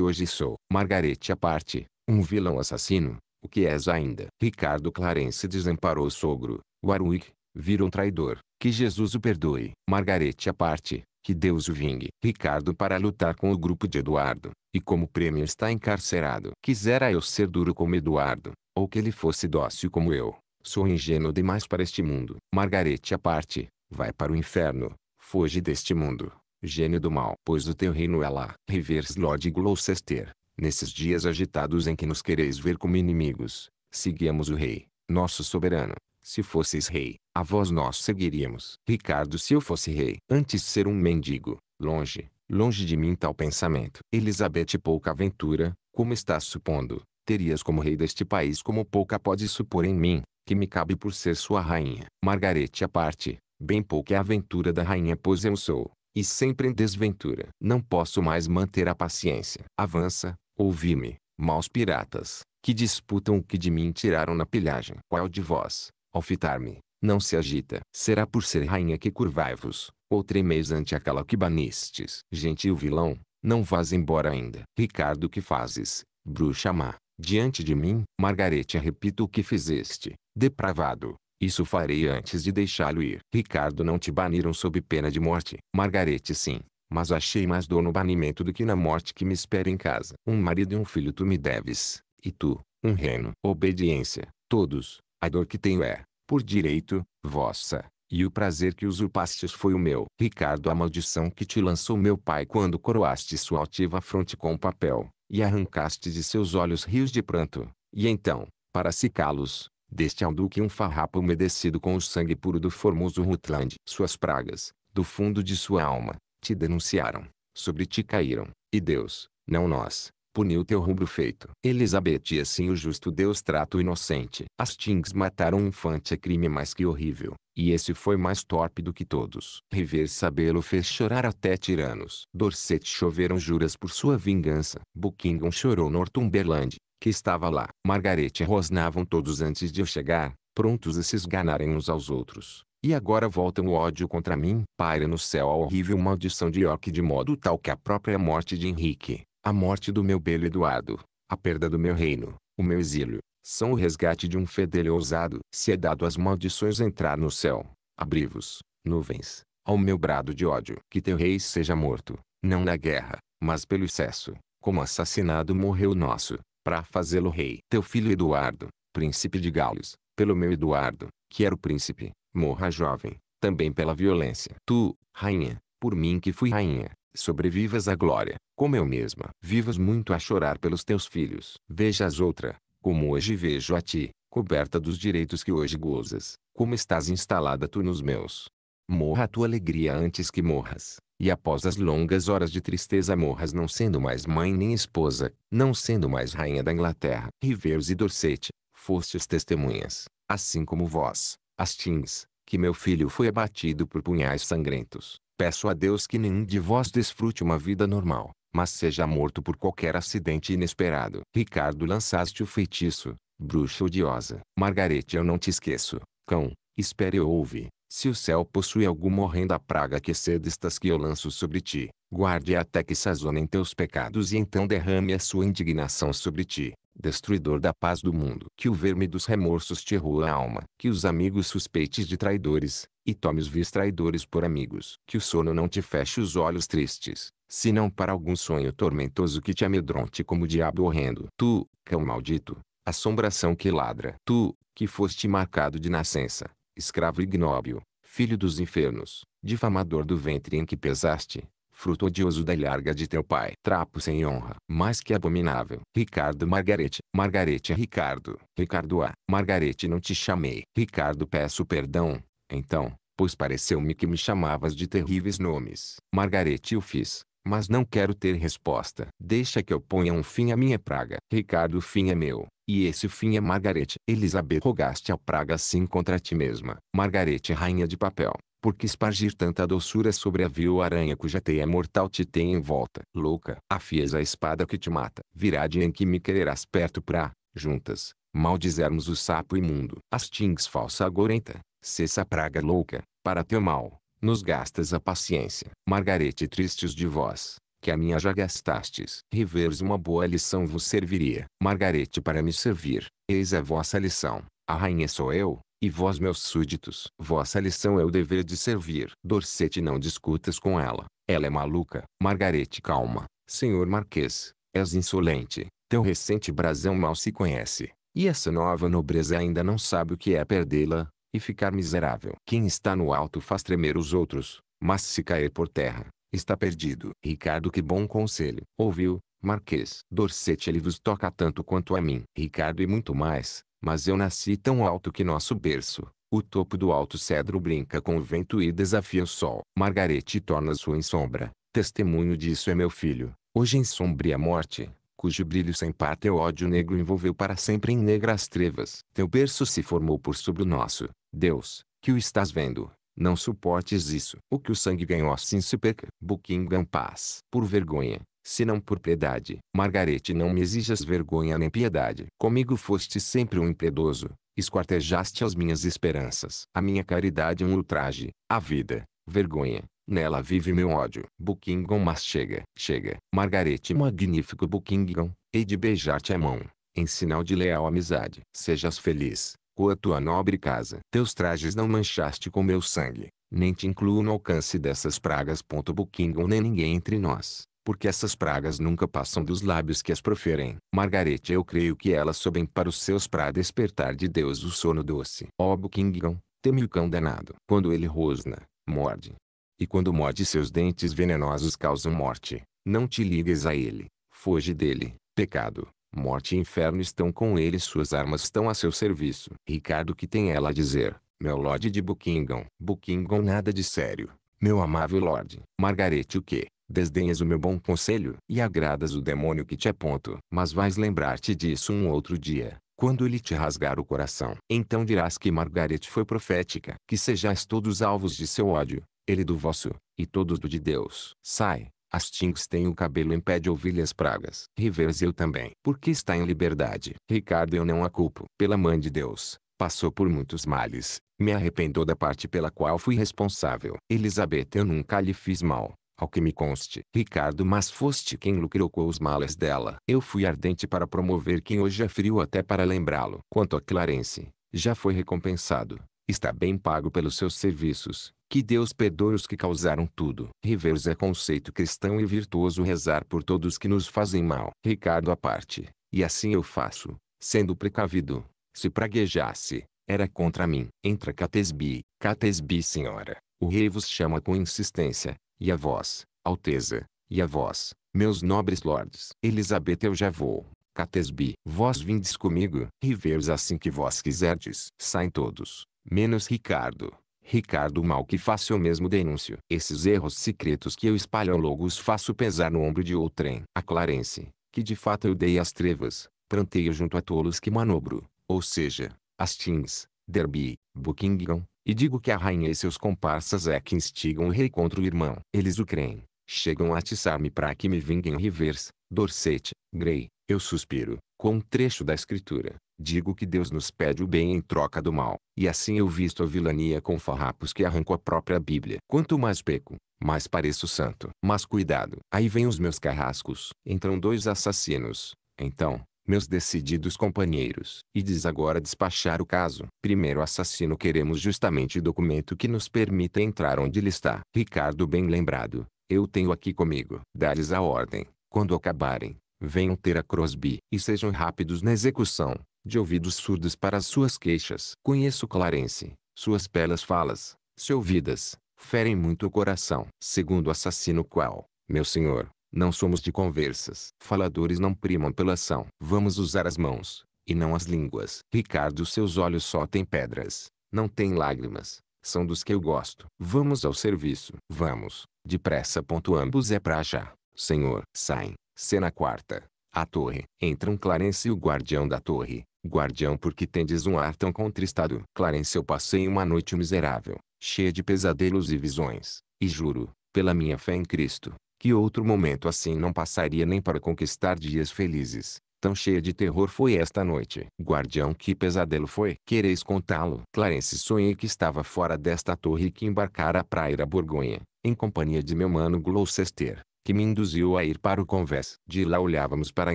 hoje sou. Margarete à parte, um vilão assassino, o que és ainda. Ricardo Clarence desamparou o sogro, Warwick, vira um traidor, que Jesus o perdoe. Margarete à parte, que Deus o vingue. Ricardo para lutar com o grupo de Eduardo, e como prêmio está encarcerado. Quisera eu ser duro como Eduardo, ou que ele fosse dócil como eu. Sou ingênuo demais para este mundo. Margarete à parte, vai para o inferno, foge deste mundo. Gênio do mal, pois o teu reino é lá. Rivers Lord Gloucester, nesses dias agitados em que nos quereis ver como inimigos, seguimos o rei, nosso soberano, se fosseis rei, a vós nós seguiríamos. Ricardo se eu fosse rei, antes ser um mendigo, longe, longe de mim tal pensamento. Elizabeth pouca aventura, como estás supondo, terias como rei deste país como pouca pode supor em mim, que me cabe por ser sua rainha. Margarete a parte, bem pouca é a aventura da rainha pois eu sou, e sempre em desventura. Não posso mais manter a paciência. Avança, ouvi-me, maus piratas, que disputam o que de mim tiraram na pilhagem. Qual de vós, ao fitar-me, não se agita. Será por ser rainha que curvai-vos, ou tremeis ante aquela que banistes. Gentil vilão, não vás embora ainda. Ricardo que fazes, bruxa má, diante de mim? Margarete repito o que fizeste, depravado. Isso farei antes de deixá-lo ir. Ricardo não te baniram sob pena de morte. Margarete sim, mas achei mais dor no banimento do que na morte que me espera em casa. Um marido e um filho tu me deves, e tu, um reino. Obediência, todos, a dor que tenho é, por direito, vossa, e o prazer que usurpastes foi o meu. Ricardo, a maldição que te lançou meu pai quando coroaste sua altiva fronte com papel, e arrancaste de seus olhos rios de pranto, e então, para secá-los, deste ao duque um farrapo umedecido com o sangue puro do formoso Rutland. Suas pragas, do fundo de sua alma, te denunciaram, sobre ti caíram, e Deus, não nós, puniu teu rubro feito. Elizabeth e assim o justo Deus trata o inocente. As Tings mataram um infante é crime mais que horrível, e esse foi mais torpe do que todos. Rever sabê-lo fez chorar até tiranos. Dorset choveram juras por sua vingança. Buckingham chorou Northumberland, que estava lá. Margaret rosnavam todos antes de eu chegar, prontos a se esganarem uns aos outros. E agora voltam o ódio contra mim? Paira no céu a horrível maldição de York de modo tal que a própria morte de Henrique, a morte do meu belo Eduardo, a perda do meu reino, o meu exílio, são o resgate de um fedelho ousado. Se é dado às maldições entrar no céu, abri-vos, nuvens, ao meu brado de ódio. Que teu rei seja morto, não na guerra, mas pelo excesso, como assassinado morreu o nosso, para fazê-lo rei. Teu filho Eduardo, príncipe de Gales, pelo meu Eduardo, que era o príncipe, morra jovem, também pela violência. Tu, rainha, por mim que fui rainha, sobrevivas à glória, como eu mesma. Vivas muito a chorar pelos teus filhos. Vejas outra, como hoje vejo a ti, coberta dos direitos que hoje gozas, como estás instalada tu nos meus. Morra a tua alegria antes que morras, e após as longas horas de tristeza morras não sendo mais mãe nem esposa, não sendo mais rainha da Inglaterra. Rivers e Dorset, fostes testemunhas, assim como vós, Hastings, que meu filho foi abatido por punhais sangrentos, Peço a Deus que nenhum de vós desfrute uma vida normal, mas seja morto por qualquer acidente inesperado. Ricardo lançaste o feitiço, bruxa odiosa. Margarete eu não te esqueço, cão, espere ou ouve. Se o céu possui alguma horrenda praga que cedo estas que eu lanço sobre ti, Guarde até que sazonem teus pecados e então derrame a sua indignação sobre ti, destruidor da paz do mundo. Que o verme dos remorsos te roa a alma. Que os amigos suspeites de traidores, e tome os vis traidores por amigos. Que o sono não te feche os olhos tristes, senão para algum sonho tormentoso que te amedronte como o diabo horrendo. Tu, cão maldito, assombração que ladra. Tu, que foste marcado de nascença, escravo ignóbil, filho dos infernos, difamador do ventre em que pesaste, fruto odioso da ilharga de teu pai. Trapo sem honra, mais que abominável. Ricardo Margarete, Margarete Ricardo, Ricardo A, Margarete não te chamei. Ricardo peço perdão, então, pois pareceu-me que me chamavas de terríveis nomes. Margarete o fiz, mas não quero ter resposta. Deixa que eu ponha um fim à minha praga. Ricardo o fim é meu, e esse fim é Margarete. Elizabeth rogaste a praga assim contra ti mesma. Margarete rainha de papel porque espargir tanta doçura sobre a vil aranha cuja teia mortal te tem em volta. Louca, afias a espada que te mata. Virá dia em que me quererás perto pra, juntas, maldizermos o sapo imundo. Astings falsa agorenta, cessa praga louca, para teu mal, nos gastas a paciência. Margarete tristes de vós, que a minha já gastastes. Reveres uma boa lição vos serviria. Margarete para me servir, eis a vossa lição. A rainha sou eu, e vós meus súditos. Vossa lição é o dever de servir. Dorset não discutas com ela. Ela é maluca. Margarete calma. Senhor Marquês, és insolente. Teu recente brasão mal se conhece. E essa nova nobreza ainda não sabe o que é perdê-la, e ficar miserável. Quem está no alto faz tremer os outros, mas se cair por terra, está perdido. Ricardo que bom conselho. Ouviu, Marquês. Dorset ele vos toca tanto quanto a mim. Ricardo e muito mais, mas eu nasci tão alto que nosso berço, o topo do alto cedro brinca com o vento e desafia o sol. Margarete torna-se em sombra. Testemunho disso é meu filho, hoje em sombria morte, cujo brilho sem par teu ódio negro envolveu para sempre em negras trevas. Teu berço se formou por sobre o nosso. Deus, que o estás vendo, não suportes isso. O que o sangue ganhou assim se perca. Buckingham Paz. Por vergonha, se não por piedade. Margarete não me exijas vergonha nem piedade. Comigo foste sempre um impiedoso, esquartejaste as minhas esperanças. A minha caridade é um ultraje, a vida, vergonha. Nela vive meu ódio. Buckingham mas chega, chega. Margarete magnífico Buckingham, hei de beijar-te a mão, em sinal de leal amizade. Sejas feliz, com a tua nobre casa. Teus trajes não manchaste com meu sangue, nem te incluo no alcance dessas pragas. Buckingham nem ninguém entre nós porque essas pragas nunca passam dos lábios que as proferem. Margarete eu creio que elas sobem para os seus para despertar de Deus o sono doce. Ó Buckingham, teme o cão danado. Quando ele rosna, morde. E quando morde seus dentes venenosos causam morte. Não te ligues a ele. Foge dele. Pecado, morte e inferno estão com ele suas armas estão a seu serviço. Ricardo que tem ela a dizer, meu Lorde de Buckingham. Buckingham nada de sério. Meu amável Lorde. Margarete o que? Desdenhas o meu bom conselho, e agradas o demônio que te aponto. Mas vais lembrar-te disso um outro dia, quando ele te rasgar o coração. Então dirás que Margaret foi profética, que sejais todos alvos de seu ódio, ele do vosso, e todos do de Deus. Sai, Hastings tem o cabelo em pé de ovelhas pragas. Rivers eu também. Porque está em liberdade. Ricardo eu não a culpo. Pela mãe de Deus, passou por muitos males. Me arrependo da parte pela qual fui responsável. Elizabeth eu nunca lhe fiz mal. Ao que me conste, Ricardo, mas foste quem lucrou com os males dela. Eu fui ardente para promover quem hoje é frio até para lembrá-lo. Quanto a Clarence, já foi recompensado. Está bem pago pelos seus serviços. Que Deus perdoe os que causaram tudo. Rivers é conceito cristão e virtuoso rezar por todos que nos fazem mal. Ricardo à parte, e assim eu faço, sendo precavido. Se praguejasse, era contra mim. Entra Catesby, Catesby senhora. O rei vos chama com insistência, e a vós, Alteza, e a vós, meus nobres lordes. Elizabeth eu já vou. Catesby, vós vindes comigo, e assim que vós quiserdes. Saem todos, menos Ricardo. Ricardo mal que faço eu mesmo denúncio. Esses erros secretos que eu espalho ao os faço pesar no ombro de outrem. A Clarence, que de fato eu dei as trevas, pranteio junto a tolos que manobro, ou seja, Astins, Derby, Buckingham, e digo que a rainha e seus comparsas é que instigam o rei contra o irmão. Eles o creem. Chegam a atiçar-me para que me vinguem Rivers, Dorset, Grey. Eu suspiro, com um trecho da escritura. Digo que Deus nos pede o bem em troca do mal. E assim eu visto a vilania com farrapos que arranco a própria Bíblia. Quanto mais peco, mais pareço santo. Mas cuidado. Aí vem os meus carrascos. Entram dois assassinos. Então, meus decididos companheiros, e diz agora despachar o caso. Primeiro assassino queremos justamente documento que nos permita entrar onde ele está. Ricardo bem lembrado, eu tenho aqui comigo. Dá-lhes a ordem, quando acabarem, venham ter a Crosby, e sejam rápidos na execução, de ouvidos surdos para as suas queixas. Conheço Clarence, suas belas falas, se ouvidas, ferem muito o coração. Segundo assassino qual, meu senhor, não somos de conversas. Faladores não primam pela ação. Vamos usar as mãos, e não as línguas. Ricardo, seus olhos só têm pedras, não têm lágrimas. São dos que eu gosto. Vamos ao serviço. Vamos, depressa. Ambos é pra já. Senhor, saem. Cena quarta. A torre. Entram Clarence e o guardião da torre. Guardião porque tendes um ar tão contristado. Clarence eu passei uma noite miserável, cheia de pesadelos e visões. E juro, pela minha fé em Cristo, que outro momento assim não passaria nem para conquistar dias felizes. Tão cheia de terror foi esta noite. Guardião que pesadelo foi. Quereis contá-lo? Clarence sonhei que estava fora desta torre e que embarcara para ir a Borgonha, em companhia de meu mano Gloucester, que me induziu a ir para o Convés. De lá olhávamos para a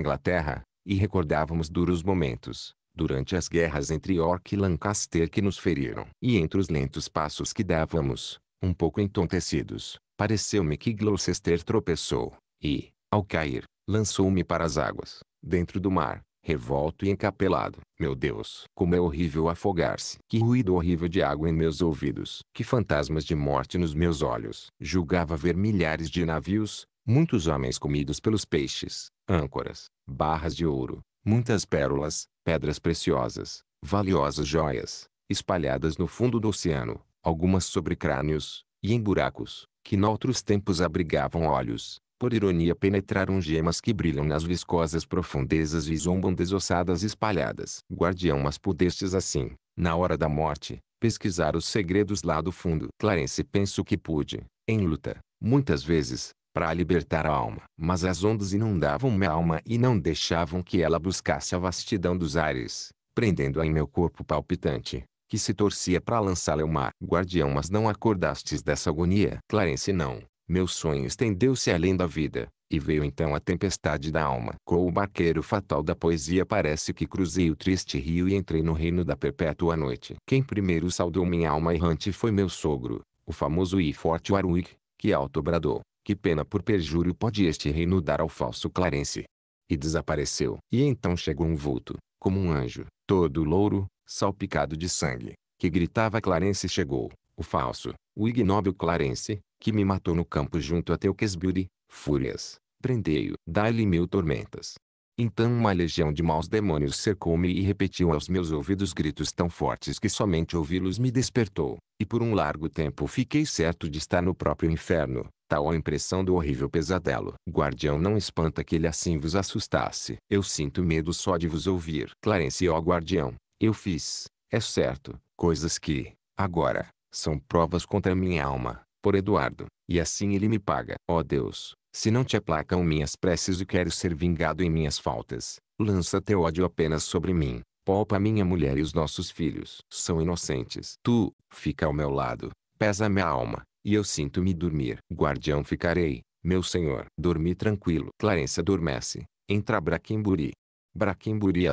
Inglaterra, e recordávamos duros momentos, durante as guerras entre York e Lancaster que nos feriram. E entre os lentos passos que dávamos, um pouco entontecidos, pareceu-me que Gloucester tropeçou, e, ao cair, lançou-me para as águas, dentro do mar, revolto e encapelado. Meu Deus, como é horrível afogar-se! Que ruído horrível de água em meus ouvidos! Que fantasmas de morte nos meus olhos! Julgava ver milhares de navios, muitos homens comidos pelos peixes, âncoras, barras de ouro, muitas pérolas, pedras preciosas, valiosas joias, espalhadas no fundo do oceano, algumas sobre crânios, e em buracos, que noutros tempos abrigavam olhos, por ironia penetraram gemas que brilham nas viscosas profundezas e zombam desossadas espalhadas. Guardião mas pudestes assim, na hora da morte, pesquisar os segredos lá do fundo. Clarence penso que pude, em luta, muitas vezes, para libertar a alma. Mas as ondas inundavam minha alma e não deixavam que ela buscasse a vastidão dos ares, prendendo-a em meu corpo palpitante que se torcia para lançá-la ao mar. Guardião mas não acordastes dessa agonia. Clarence não. Meu sonho estendeu-se além da vida, e veio então a tempestade da alma. Com o barqueiro fatal da poesia parece que cruzei o triste rio e entrei no reino da perpétua noite. Quem primeiro saudou minha alma errante foi meu sogro, o famoso e forte Warwick, que alto bradou. Que pena por perjúrio pode este reino dar ao falso Clarence. E desapareceu. E então chegou um vulto, como um anjo, todo louro, salpicado de sangue, que gritava Clarence chegou, o falso, o ignóbil Clarence, que me matou no campo junto a Tewkesbury, fúrias, prendei-o, dai-lhe mil tormentas. Então uma legião de maus demônios cercou-me e repetiu aos meus ouvidos gritos tão fortes que somente ouvi-los me despertou, e por um largo tempo fiquei certo de estar no próprio inferno, tal a impressão do horrível pesadelo. Guardião não espanta que ele assim vos assustasse. Eu sinto medo só de vos ouvir. Clarence ó guardião, eu fiz, é certo, coisas que, agora, são provas contra minha alma, por Eduardo, e assim ele me paga. Ó oh Deus, se não te aplacam minhas preces e queres ser vingado em minhas faltas, lança teu ódio apenas sobre mim. Poupa minha mulher e os nossos filhos. São inocentes. Tu, fica ao meu lado, pesa minha alma, e eu sinto-me dormir. Guardião ficarei, meu senhor. Dormi tranquilo. Clarência adormece, entra Braquimburi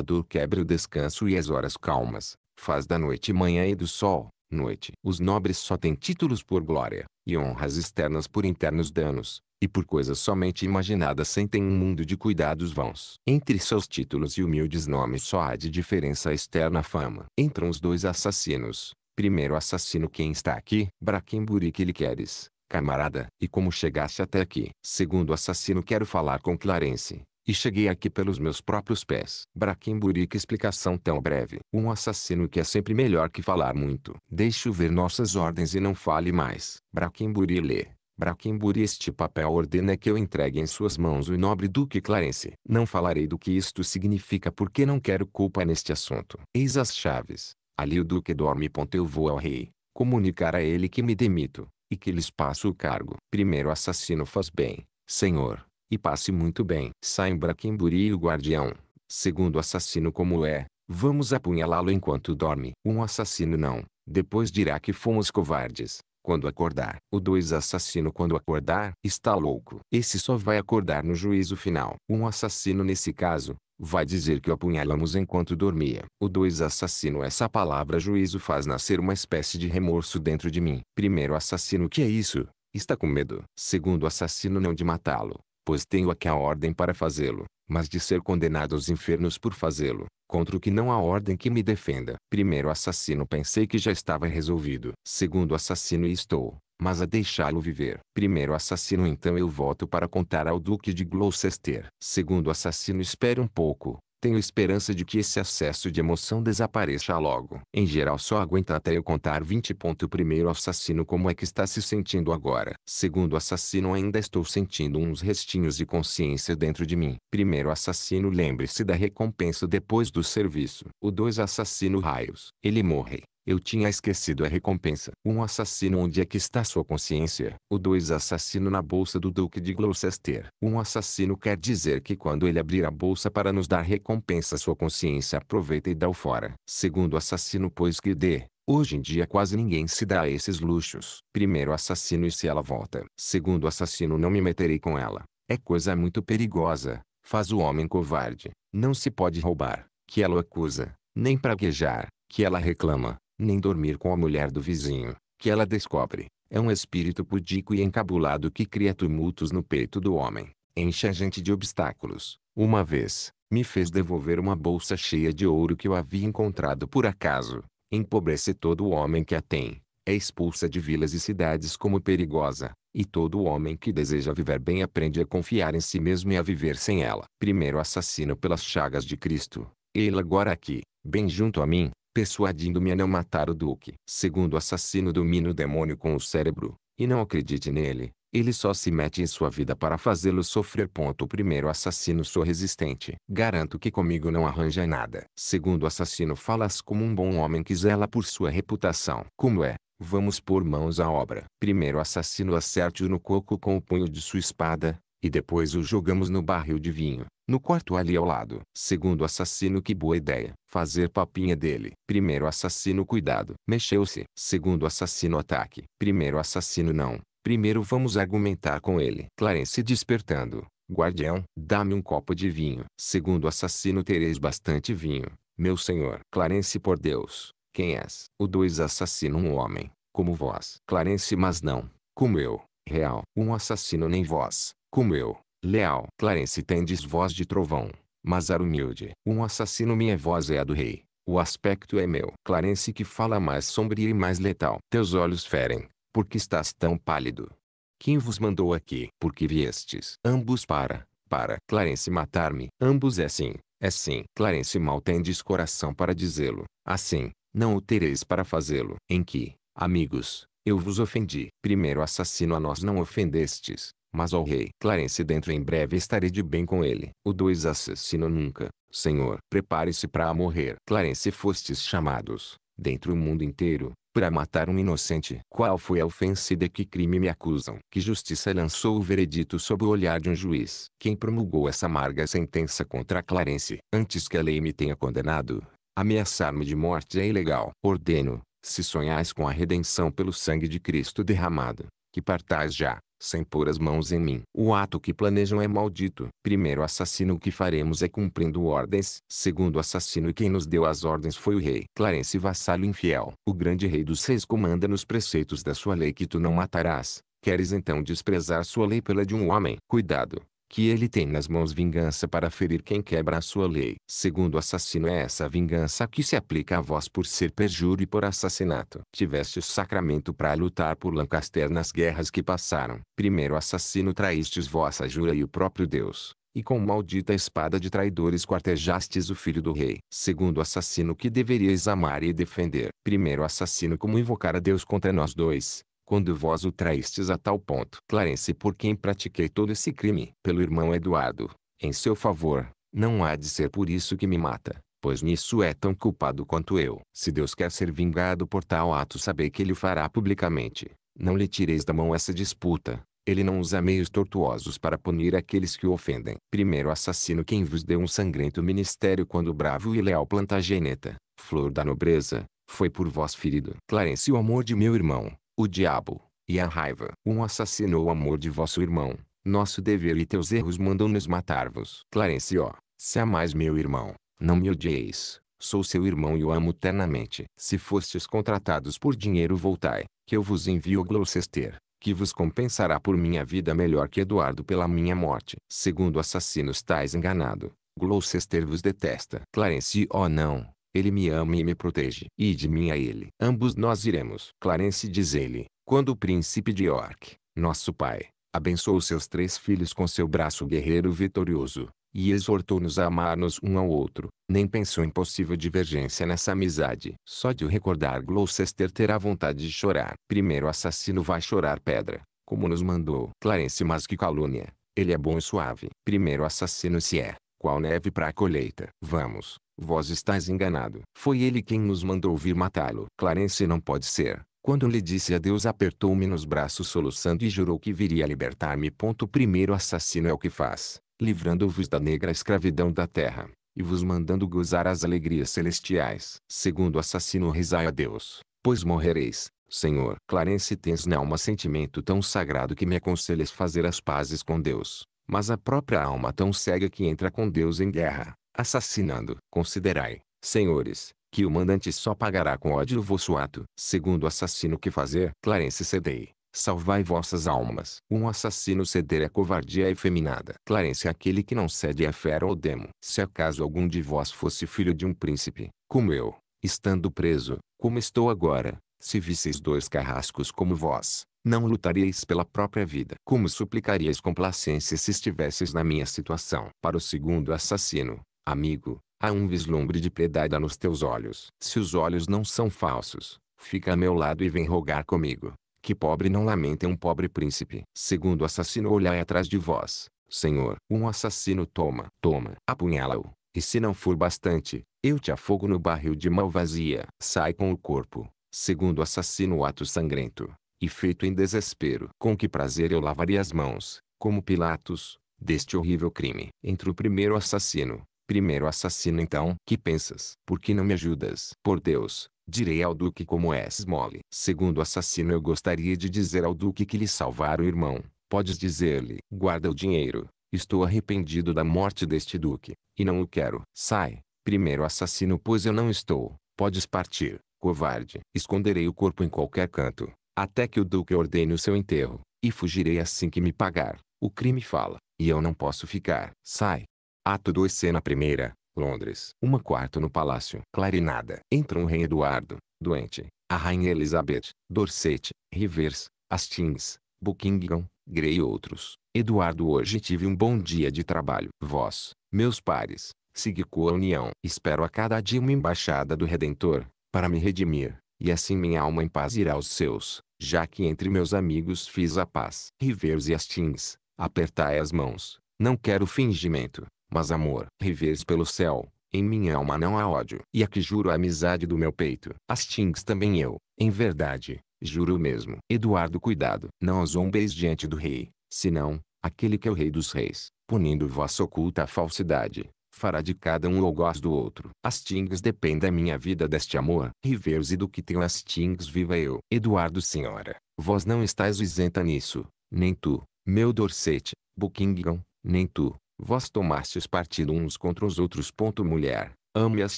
dor quebra o descanso e as horas calmas, faz da noite manhã e do sol, noite. Os nobres só têm títulos por glória, e honras externas por internos danos, e por coisas somente imaginadas sentem um mundo de cuidados vãos. Entre seus títulos e humildes nomes só há de diferença externa fama. Entram os dois assassinos, primeiro assassino quem está aqui, Braquimburi que lhe queres, camarada, e como chegaste até aqui. Segundo assassino quero falar com Clarence, e cheguei aqui pelos meus próprios pés. Braquimburi que explicação tão breve. Um assassino que é sempre melhor que falar muito. Deixe-o ver nossas ordens e não fale mais. Braquimburi lê. Braquimburi este papel ordena que eu entregue em suas mãos o nobre Duque Clarence. Não falarei do que isto significa porque não quero culpa neste assunto. Eis as chaves. Ali o Duque dorme. Eu vou ao rei. Comunicar a ele que me demito. E que lhes passo o cargo. Primeiro assassino faz bem, senhor. E passe muito bem. Saimbra e o guardião, segundo assassino como é, vamos apunhalá-lo enquanto dorme. Um assassino não, depois dirá que fomos covardes, quando acordar. O dois assassino quando acordar, está louco. Esse só vai acordar no juízo final. Um assassino nesse caso, vai dizer que o apunhalamos enquanto dormia. O dois assassino essa palavra juízo faz nascer uma espécie de remorso dentro de mim. Primeiro assassino que é isso? Está com medo. Segundo assassino não de matá-lo, pois tenho aqui a ordem para fazê-lo, mas de ser condenado aos infernos por fazê-lo, contra o que não há ordem que me defenda. Primeiro assassino pensei que já estava resolvido. Segundo assassino estou, mas a deixá-lo viver. Primeiro assassino então eu volto para contar ao Duque de Gloucester. Segundo assassino espere um pouco, tenho esperança de que esse acesso de emoção desapareça logo. Em geral só aguenta até eu contar 20. Ponto primeiro assassino como é que está se sentindo agora. Segundo assassino ainda estou sentindo uns restinhos de consciência dentro de mim. Primeiro assassino lembre-se da recompensa depois do serviço. O dois assassino raios. Ele morre. Eu tinha esquecido a recompensa. Um assassino onde é que está sua consciência? O dois assassino na bolsa do Duque de Gloucester. Um assassino quer dizer que quando ele abrir a bolsa para nos dar recompensa sua consciência aproveita e dá o fora. Segundo assassino pois que dê. Hoje em dia quase ninguém se dá a esses luxos. Primeiro assassino e se ela volta. Segundo assassino não me meterei com ela. É coisa muito perigosa. Faz o homem covarde. Não se pode roubar. Que ela o acusa. Nem praguejar. Que ela reclama nem dormir com a mulher do vizinho, que ela descobre. É um espírito pudico e encabulado que cria tumultos no peito do homem, enche a gente de obstáculos. Uma vez, me fez devolver uma bolsa cheia de ouro que eu havia encontrado por acaso. Empobrece todo o homem que a tem, é expulsa de vilas e cidades como perigosa, e todo homem que deseja viver bem aprende a confiar em si mesmo e a viver sem ela. Primeiro assassino pelas chagas de Cristo, ele agora aqui, bem junto a mim, persuadindo-me a não matar o duque. Segundo assassino domina o demônio com o cérebro, e não acredite nele, ele só se mete em sua vida para fazê-lo sofrer. Ponto. O primeiro assassino sou resistente. Garanto que comigo não arranja nada. Segundo assassino falas como um bom homem que zela por sua reputação. Como é? Vamos pôr mãos à obra. Primeiro assassino acerte-o no coco com o punho de sua espada, e depois o jogamos no barril de vinho, no quarto ali ao lado. Segundo assassino que boa ideia, fazer papinha dele. Primeiro assassino cuidado, mexeu-se. Segundo assassino ataque, primeiro assassino não. Primeiro vamos argumentar com ele. Clarence despertando. Guardião, dá-me um copo de vinho. Segundo assassino tereis bastante vinho. Meu senhor, Clarence por Deus, quem és? O dois assassino um homem, como vós. Clarence mas não, como eu, real. Um assassino nem vós, como eu, leal, Clarence tendes voz de trovão, mas ar humilde. Um assassino minha voz é a do rei. O aspecto é meu. Clarence que fala mais sombrio e mais letal. Teus olhos ferem, porque estás tão pálido. Quem vos mandou aqui? Porque viestes. Ambos para, para. Clarence matar-me. Ambos é sim, é sim. Clarence mal tendes coração para dizê-lo. Assim, não o tereis para fazê-lo. Em que, amigos, eu vos ofendi. Primeiro assassino a nós não ofendestes. Mas ao rei Clarence dentro em breve estarei de bem com ele. O dois assassino nunca, senhor. Prepare-se para morrer. Clarence fostes chamados, dentro o mundo inteiro, para matar um inocente. Qual foi a ofensa e de que crime me acusam? Que justiça lançou o veredito sob o olhar de um juiz? Quem promulgou essa amarga sentença contra Clarence? Antes que a lei me tenha condenado, ameaçar-me de morte é ilegal. Ordeno, se sonhais com a redenção pelo sangue de Cristo derramado, que partais já sem pôr as mãos em mim. O ato que planejam é maldito. Primeiro assassino o que faremos é cumprindo ordens. Segundo assassino e quem nos deu as ordens foi o rei. Clarence vassalo infiel. O grande rei dos reis comanda nos preceitos da sua lei que tu não matarás. Queres então desprezar sua lei pela de um homem? Cuidado! que ele tem nas mãos vingança para ferir quem quebra a sua lei. Segundo o assassino é essa vingança que se aplica a vós por ser perjúrio e por assassinato. Tiveste o sacramento para lutar por Lancaster nas guerras que passaram. Primeiro assassino traístes vossa jura e o próprio Deus. E com maldita espada de traidores quartejastes o filho do rei. Segundo assassino que deveríeis amar e defender. Primeiro assassino como invocar a Deus contra nós dois quando vós o traístes a tal ponto. Clarence por quem pratiquei todo esse crime. Pelo irmão Eduardo, em seu favor, não há de ser por isso que me mata, pois nisso é tão culpado quanto eu. Se Deus quer ser vingado por tal ato sabei que ele o fará publicamente. Não lhe tireis da mão essa disputa. Ele não usa meios tortuosos para punir aqueles que o ofendem. Primeiro assassino quem vos deu um sangrento ministério quando o bravo e leal Plantageneta, flor da nobreza, foi por vós ferido. Clarence o amor de meu irmão, o diabo, e a raiva. Um assassinou o amor de vosso irmão, nosso dever e teus erros mandam-nos matar-vos. Clarencio, se amais meu irmão, não me odieis, sou seu irmão e o amo eternamente. Se fostes contratados por dinheiro voltai, que eu vos envio Gloucester, que vos compensará por minha vida melhor que Eduardo pela minha morte. Segundo assassinos estáis enganado, Gloucester vos detesta. Clarencio, oh não, ele me ama e me protege. E de mim a ele. Ambos nós iremos. Clarence diz ele. Quando o príncipe de York, nosso pai, abençoou seus três filhos com seu braço guerreiro vitorioso, e exortou-nos a amar-nos um ao outro, nem pensou em possível divergência nessa amizade. Só de o recordar Gloucester terá vontade de chorar. Primeiro o assassino vai chorar pedra, como nos mandou. Clarence mas que calúnia, ele é bom e suave. Primeiro assassino se é, qual neve para a colheita. Vamos, Vós estáis enganado. Foi ele quem nos mandou vir matá-lo. Clarence não pode ser. Quando lhe disse adeus apertou-me nos braços soluçando e jurou que viria libertar-me. Ponto primeiro assassino é o que faz, livrando-vos da negra escravidão da terra, e vos mandando gozar as alegrias celestiais. Segundo assassino rezai a Deus, pois morrereis. Senhor, Clarence tens na alma sentimento tão sagrado que me aconselhas fazer as pazes com Deus, mas a própria alma tão cega que entra com Deus em guerra assassinando. Considerai, senhores, que o mandante só pagará com ódio o vosso ato. Segundo o assassino que fazer, Clarence cedei. Salvai vossas almas. Um assassino ceder é covardia efeminada. Clarence é aquele que não cede é fera ou demo. Se acaso algum de vós fosse filho de um príncipe, como eu, estando preso, como estou agora, se visseis dois carrascos como vós, não lutariais pela própria vida. Como suplicariais complacência se estivesseis na minha situação? Para o segundo assassino, Amigo, há um vislumbre de piedade nos teus olhos. Se os olhos não são falsos, fica a meu lado e vem rogar comigo. Que pobre não lamenta um pobre príncipe. Segundo assassino olhai atrás de vós, Senhor. Um assassino toma, toma, apunhala-o. E se não for bastante, eu te afogo no barril de malvazia. Sai com o corpo, segundo assassino ato sangrento. E feito em desespero. Com que prazer eu lavaria as mãos, como Pilatos, deste horrível crime. Entre o primeiro assassino, Primeiro assassino então, que pensas? Por que não me ajudas? Por Deus, direi ao duque como és mole. Segundo assassino eu gostaria de dizer ao duque que lhe salvar o irmão. Podes dizer-lhe, guarda o dinheiro. Estou arrependido da morte deste duque, e não o quero. Sai, primeiro assassino pois eu não estou. Podes partir, covarde. Esconderei o corpo em qualquer canto, até que o duque ordene o seu enterro, e fugirei assim que me pagar. O crime fala, e eu não posso ficar. Sai. Ato 2 Cena 1 Londres. Uma quarto no Palácio. Clarinada. entra o rei Eduardo, doente, a rainha Elizabeth, Dorset, Rivers, Hastings, Buckingham, Grey e outros. Eduardo hoje tive um bom dia de trabalho. Vós, meus pares, segui com a união. Espero a cada dia uma embaixada do Redentor, para me redimir, e assim minha alma em paz irá aos seus, já que entre meus amigos fiz a paz. Rivers e Hastings, apertai as mãos, não quero fingimento, mas amor. Rivês pelo céu, em minha alma é não há ódio. E a que juro a amizade do meu peito. Astins também eu, em verdade, juro mesmo. Eduardo cuidado. Não zombeis diante do rei, senão, aquele que é o rei dos reis, punindo vossa oculta falsidade, fará de cada um o gosto do outro. Astings dependa a minha vida deste amor. Riveus e do que tenho Astings viva eu. Eduardo senhora, vós não estáis isenta nisso, nem tu, meu Dorset, Buckingham, nem tu, Vós tomastes partido uns contra os outros. Ponto mulher, ame as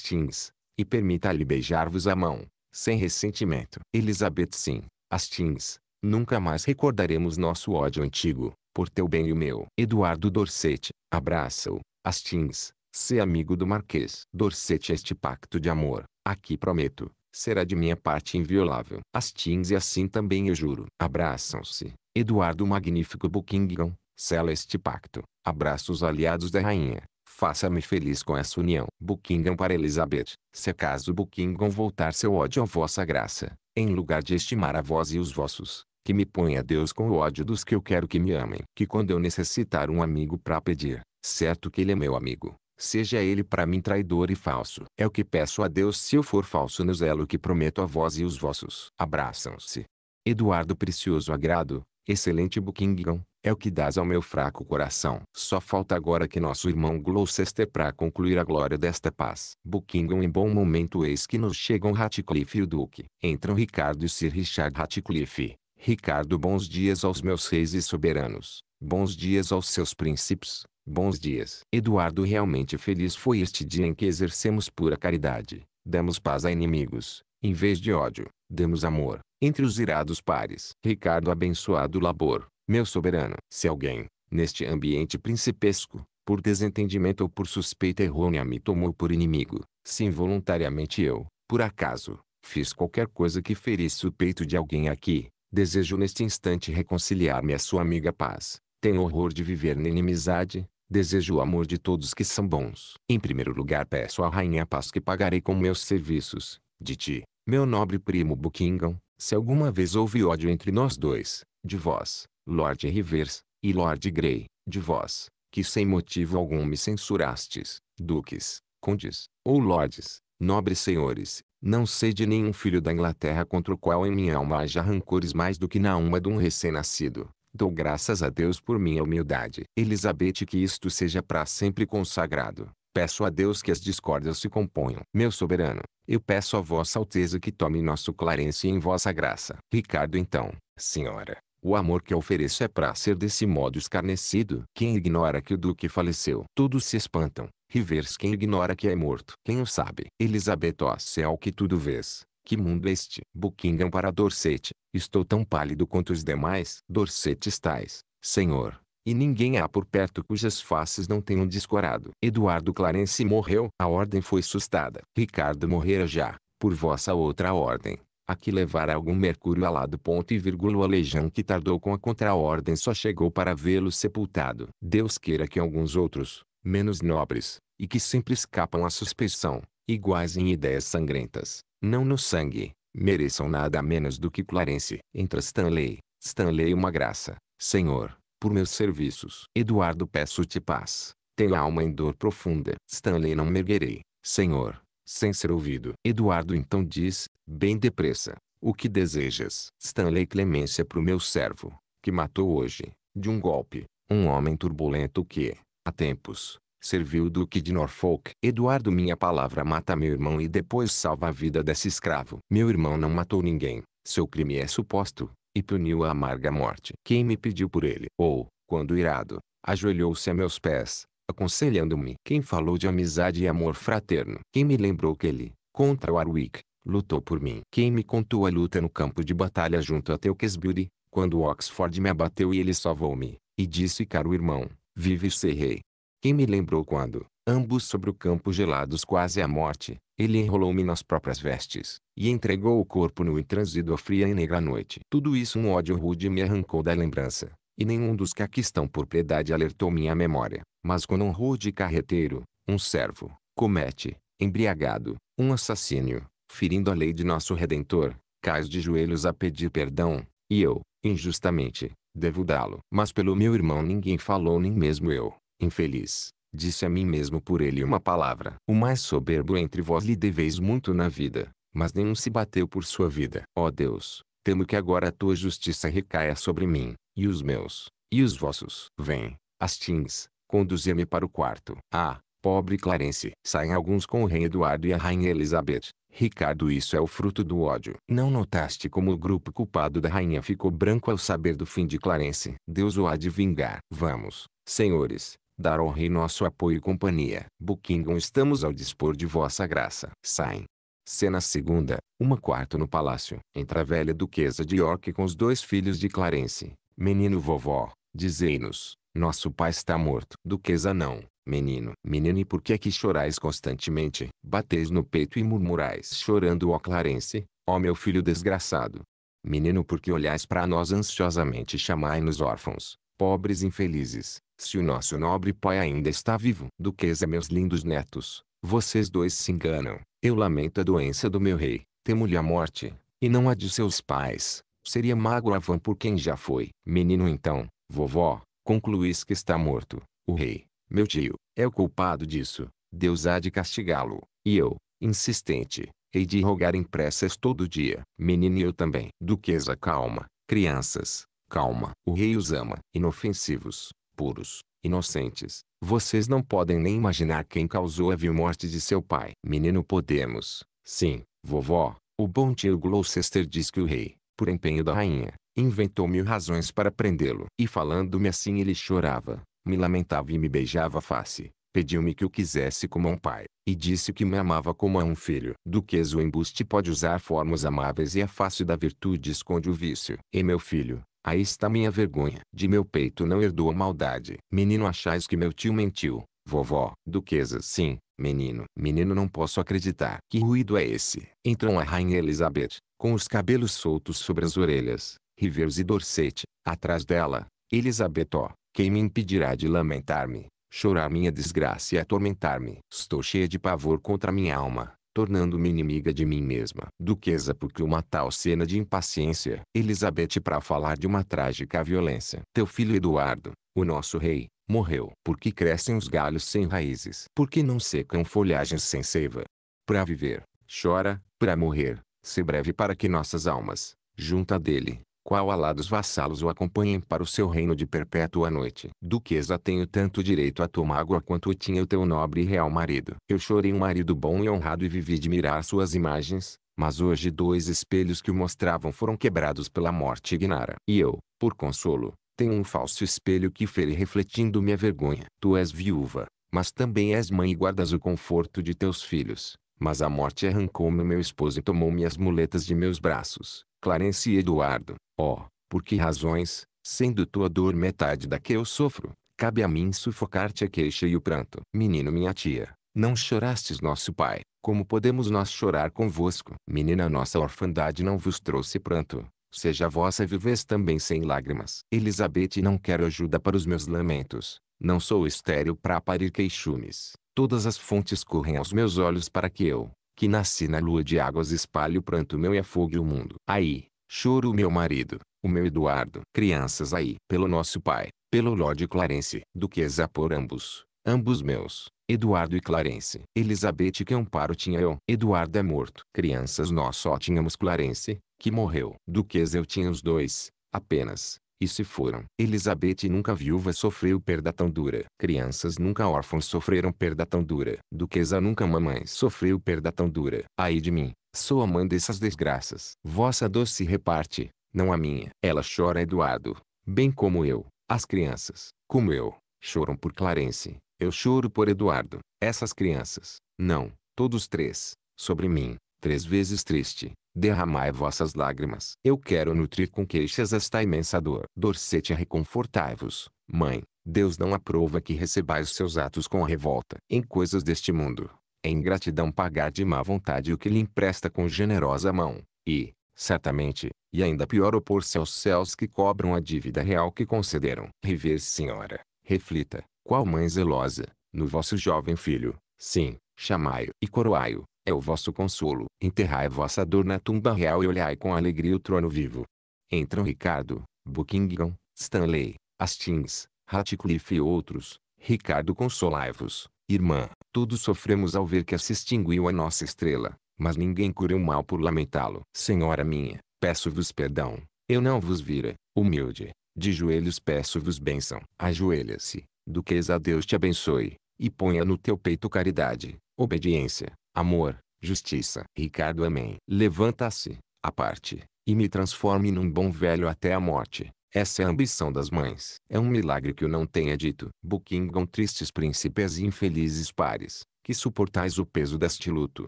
teens, e permita-lhe beijar-vos a mão, sem ressentimento. Elizabeth sim, as teens, nunca mais recordaremos nosso ódio antigo, por teu bem e o meu. Eduardo Dorset, abraça-o, as teens, se amigo do Marquês. Dorset este pacto de amor, aqui prometo, será de minha parte inviolável. As teens e assim também eu juro. Abraçam-se. Eduardo Magnífico Buckingham, Sela este pacto. Abraça os aliados da rainha. Faça-me feliz com essa união. Buckingham para Elizabeth. Se acaso Buckingham voltar seu ódio à vossa graça, em lugar de estimar a vós e os vossos, que me ponha Deus com o ódio dos que eu quero que me amem. Que quando eu necessitar um amigo para pedir, certo que ele é meu amigo. Seja ele para mim traidor e falso. É o que peço a Deus se eu for falso no zelo que prometo a vós e os vossos. Abraçam-se. Eduardo Precioso Agrado, excelente Buckingham, é o que dás ao meu fraco coração. Só falta agora que nosso irmão Gloucester para concluir a glória desta paz. Buckingham em bom momento eis que nos chegam Ratcliffe e o Duque. Entram Ricardo e Sir Richard Ratcliffe. Ricardo bons dias aos meus reis e soberanos. Bons dias aos seus príncipes. Bons dias. Eduardo realmente feliz foi este dia em que exercemos pura caridade. Damos paz a inimigos, em vez de ódio. Damos amor, entre os irados pares. Ricardo abençoado labor. Meu soberano, se alguém, neste ambiente principesco, por desentendimento ou por suspeita errônea me tomou por inimigo, se involuntariamente eu, por acaso, fiz qualquer coisa que ferisse o peito de alguém aqui, desejo neste instante reconciliar-me à sua amiga paz. Tenho horror de viver na inimizade, desejo o amor de todos que são bons. Em primeiro lugar peço à rainha paz que pagarei com meus serviços, de ti, meu nobre primo Buckingham, se alguma vez houve ódio entre nós dois, de vós, Lord Rivers, e Lord Grey, de vós, que sem motivo algum me censurastes, duques, condes, ou lordes, nobres senhores, não sei de nenhum filho da Inglaterra contra o qual em minha alma haja rancores mais do que na alma de um recém-nascido. Dou graças a Deus por minha humildade. Elizabeth que isto seja para sempre consagrado. Peço a Deus que as discórdias se componham. Meu soberano, eu peço a vossa alteza que tome nosso Clarence em vossa graça. Ricardo então, senhora, o amor que ofereço é para ser desse modo escarnecido. Quem ignora que o duque faleceu? Todos se espantam. Rivers quem ignora que é morto. Quem o sabe? Elizabeth Ocel que tudo vês. Que mundo este? Buckingham para Dorset. Estou tão pálido quanto os demais. Dorset estáis, senhor. E ninguém há por perto cujas faces não tenham descorado. Eduardo Clarence morreu. A ordem foi sustada. Ricardo morrera já, por vossa outra ordem a que levara algum mercúrio alado ponto e vírgula a legião que tardou com a contraordem só chegou para vê-lo sepultado. Deus queira que alguns outros, menos nobres, e que sempre escapam à suspeição, iguais em ideias sangrentas, não no sangue, mereçam nada menos do que Clarence. Entra Stanley, Stanley uma graça, Senhor, por meus serviços. Eduardo peço-te paz, tenho alma em dor profunda. Stanley não merguerei, Senhor, sem ser ouvido. Eduardo então diz, bem depressa, o que desejas? Stanley clemência para o meu servo, que matou hoje, de um golpe, um homem turbulento que, há tempos, serviu o Duque de Norfolk. Eduardo minha palavra mata meu irmão e depois salva a vida desse escravo. Meu irmão não matou ninguém, seu crime é suposto, e puniu a amarga morte. Quem me pediu por ele? Ou, quando irado, ajoelhou-se a meus pés, aconselhando-me. Quem falou de amizade e amor fraterno? Quem me lembrou que ele, contra Warwick, lutou por mim? Quem me contou a luta no campo de batalha junto a Tewkesbury, quando Oxford me abateu e ele salvou-me, e disse caro irmão, vive e ser rei? Quem me lembrou quando, ambos sobre o campo gelados quase à morte, ele enrolou-me nas próprias vestes, e entregou o corpo no intransido à fria e negra noite. Tudo isso um ódio rude me arrancou da lembrança. E nenhum dos que aqui estão por piedade alertou minha memória. Mas quando um rude carreteiro, um servo, comete, embriagado, um assassínio, ferindo a lei de nosso Redentor, cais de joelhos a pedir perdão, e eu, injustamente, devo dá-lo. Mas pelo meu irmão ninguém falou nem mesmo eu, infeliz, disse a mim mesmo por ele uma palavra. O mais soberbo entre vós lhe deveis muito na vida, mas nenhum se bateu por sua vida. Ó Deus, temo que agora a tua justiça recaia sobre mim, e os meus, e os vossos, vem Astins, conduzi-me para o quarto. Ah, pobre Clarence! Saem alguns com o rei Eduardo e a rainha Elizabeth. Ricardo isso é o fruto do ódio. Não notaste como o grupo culpado da rainha ficou branco ao saber do fim de Clarence? Deus o há de vingar. Vamos, senhores, dar ao rei nosso apoio e companhia. Buckingham estamos ao dispor de vossa graça. Saem. Cena segunda, uma quarto no palácio. Entra a velha duquesa de York com os dois filhos de Clarence, Menino vovó, dizei-nos, nosso pai está morto. Duquesa não, menino. Menino e por que é que chorais constantemente? Bateis no peito e murmurais chorando ó Clarence, ó meu filho desgraçado. Menino por que olhais para nós ansiosamente e chamai-nos órfãos, pobres infelizes, se o nosso nobre pai ainda está vivo. Duquesa meus lindos netos, vocês dois se enganam. Eu lamento a doença do meu rei, temo-lhe a morte, e não a de seus pais. Seria magro Avan por quem já foi. Menino então, vovó, concluís que está morto. O rei, meu tio, é o culpado disso. Deus há de castigá-lo. E eu, insistente, hei de rogar em preces todo dia. Menino e eu também. Duquesa calma, crianças, calma. O rei os ama. Inofensivos, puros, inocentes. Vocês não podem nem imaginar quem causou a vil morte de seu pai. Menino podemos. Sim, vovó, o bom tio Gloucester diz que o rei, por empenho da rainha. Inventou mil razões para prendê-lo. E falando-me assim ele chorava, me lamentava e me beijava a face. Pediu-me que o quisesse como um pai, e disse que me amava como a um filho. Duques o embuste pode usar formas amáveis e a face da virtude esconde o vício. E meu filho, aí está minha vergonha. De meu peito não herdou a maldade. Menino achais que meu tio mentiu, vovó. Duquesa sim, Menino, menino não posso acreditar. Que ruído é esse? Entram a rainha Elizabeth, com os cabelos soltos sobre as orelhas, Rivers e Dorset, atrás dela. Elizabeth, ó, quem me impedirá de lamentar-me, chorar minha desgraça e atormentar-me? Estou cheia de pavor contra minha alma, tornando-me inimiga de mim mesma. Duquesa porque uma tal cena de impaciência. Elizabeth para falar de uma trágica violência. Teu filho Eduardo, o nosso rei, morreu. Porque crescem os galhos sem raízes. Porque não secam folhagens sem seiva. Para viver, chora, para morrer, se breve para que nossas almas, junta dele, qual alados vassalos o acompanhem para o seu reino de perpétua noite. Duquesa tenho tanto direito a tomar água quanto tinha o teu nobre e real marido. Eu chorei um marido bom e honrado e vivi de mirar suas imagens, mas hoje dois espelhos que o mostravam foram quebrados pela morte ignara. E eu, por consolo, tenho um falso espelho que fere refletindo minha vergonha. Tu és viúva, mas também és mãe e guardas o conforto de teus filhos. Mas a morte arrancou-me meu esposo e tomou-me as muletas de meus braços. Clarence e Eduardo, ó, oh, por que razões, sendo tua dor metade da que eu sofro, cabe a mim sufocar-te a queixa e o pranto. Menino minha tia, não chorastes nosso pai, como podemos nós chorar convosco? Menina nossa orfandade não vos trouxe pranto, seja vossa vivez também sem lágrimas. Elizabeth não quero ajuda para os meus lamentos, não sou estéril para parir queixumes. Todas as fontes correm aos meus olhos para que eu, que nasci na lua de águas espalhe o pranto meu e afogue o mundo. Aí, choro o meu marido, o meu Eduardo. Crianças aí, pelo nosso pai, pelo Lorde Clarence, do que exapor ambos, ambos meus, Eduardo e Clarence. Elizabeth que amparo tinha eu, Eduardo é morto. Crianças nós só tínhamos Clarence, que morreu. Duquesa eu tinha os dois, apenas, e se foram. Elizabeth nunca viúva sofreu perda tão dura. Crianças nunca órfãos sofreram perda tão dura. Duquesa nunca mamãe sofreu perda tão dura. Ai de mim, sou a mãe dessas desgraças. Vossa doce reparte, não a minha. Ela chora Eduardo, bem como eu. As crianças, como eu, choram por Clarence. Eu choro por Eduardo. Essas crianças, não, todos três, sobre mim três vezes triste, derramai vossas lágrimas. Eu quero nutrir com queixas esta imensa dor. Dorcete reconfortai-vos, mãe, Deus não aprova que recebais seus atos com revolta. Em coisas deste mundo, é ingratidão pagar de má vontade o que lhe empresta com generosa mão, e, certamente, e ainda pior opor-se aos céus que cobram a dívida real que concederam. Rever, senhora, reflita, qual mãe zelosa, no vosso jovem filho, sim, chamai-o e coroai-o, é o vosso consolo. Enterrai vossa dor na tumba real e olhai com alegria o trono vivo. Entram Ricardo, Buckingham, Stanley, Hastings, Ratcliffe e outros. Ricardo consolai-vos, irmã. Todos sofremos ao ver que se extinguiu a nossa estrela, mas ninguém cura o mal por lamentá-lo. Senhora minha, peço-vos perdão. Eu não vos vira, humilde. De joelhos peço-vos bênção. Ajoelha-se, duquesa Deus te abençoe, e ponha no teu peito caridade, obediência, amor, justiça. Ricardo Amém. Levanta-se, à parte, e me transforme num bom velho até a morte. Essa é a ambição das mães. É um milagre que eu não tenha dito. Buckingham tristes príncipes e infelizes pares, que suportais o peso deste luto,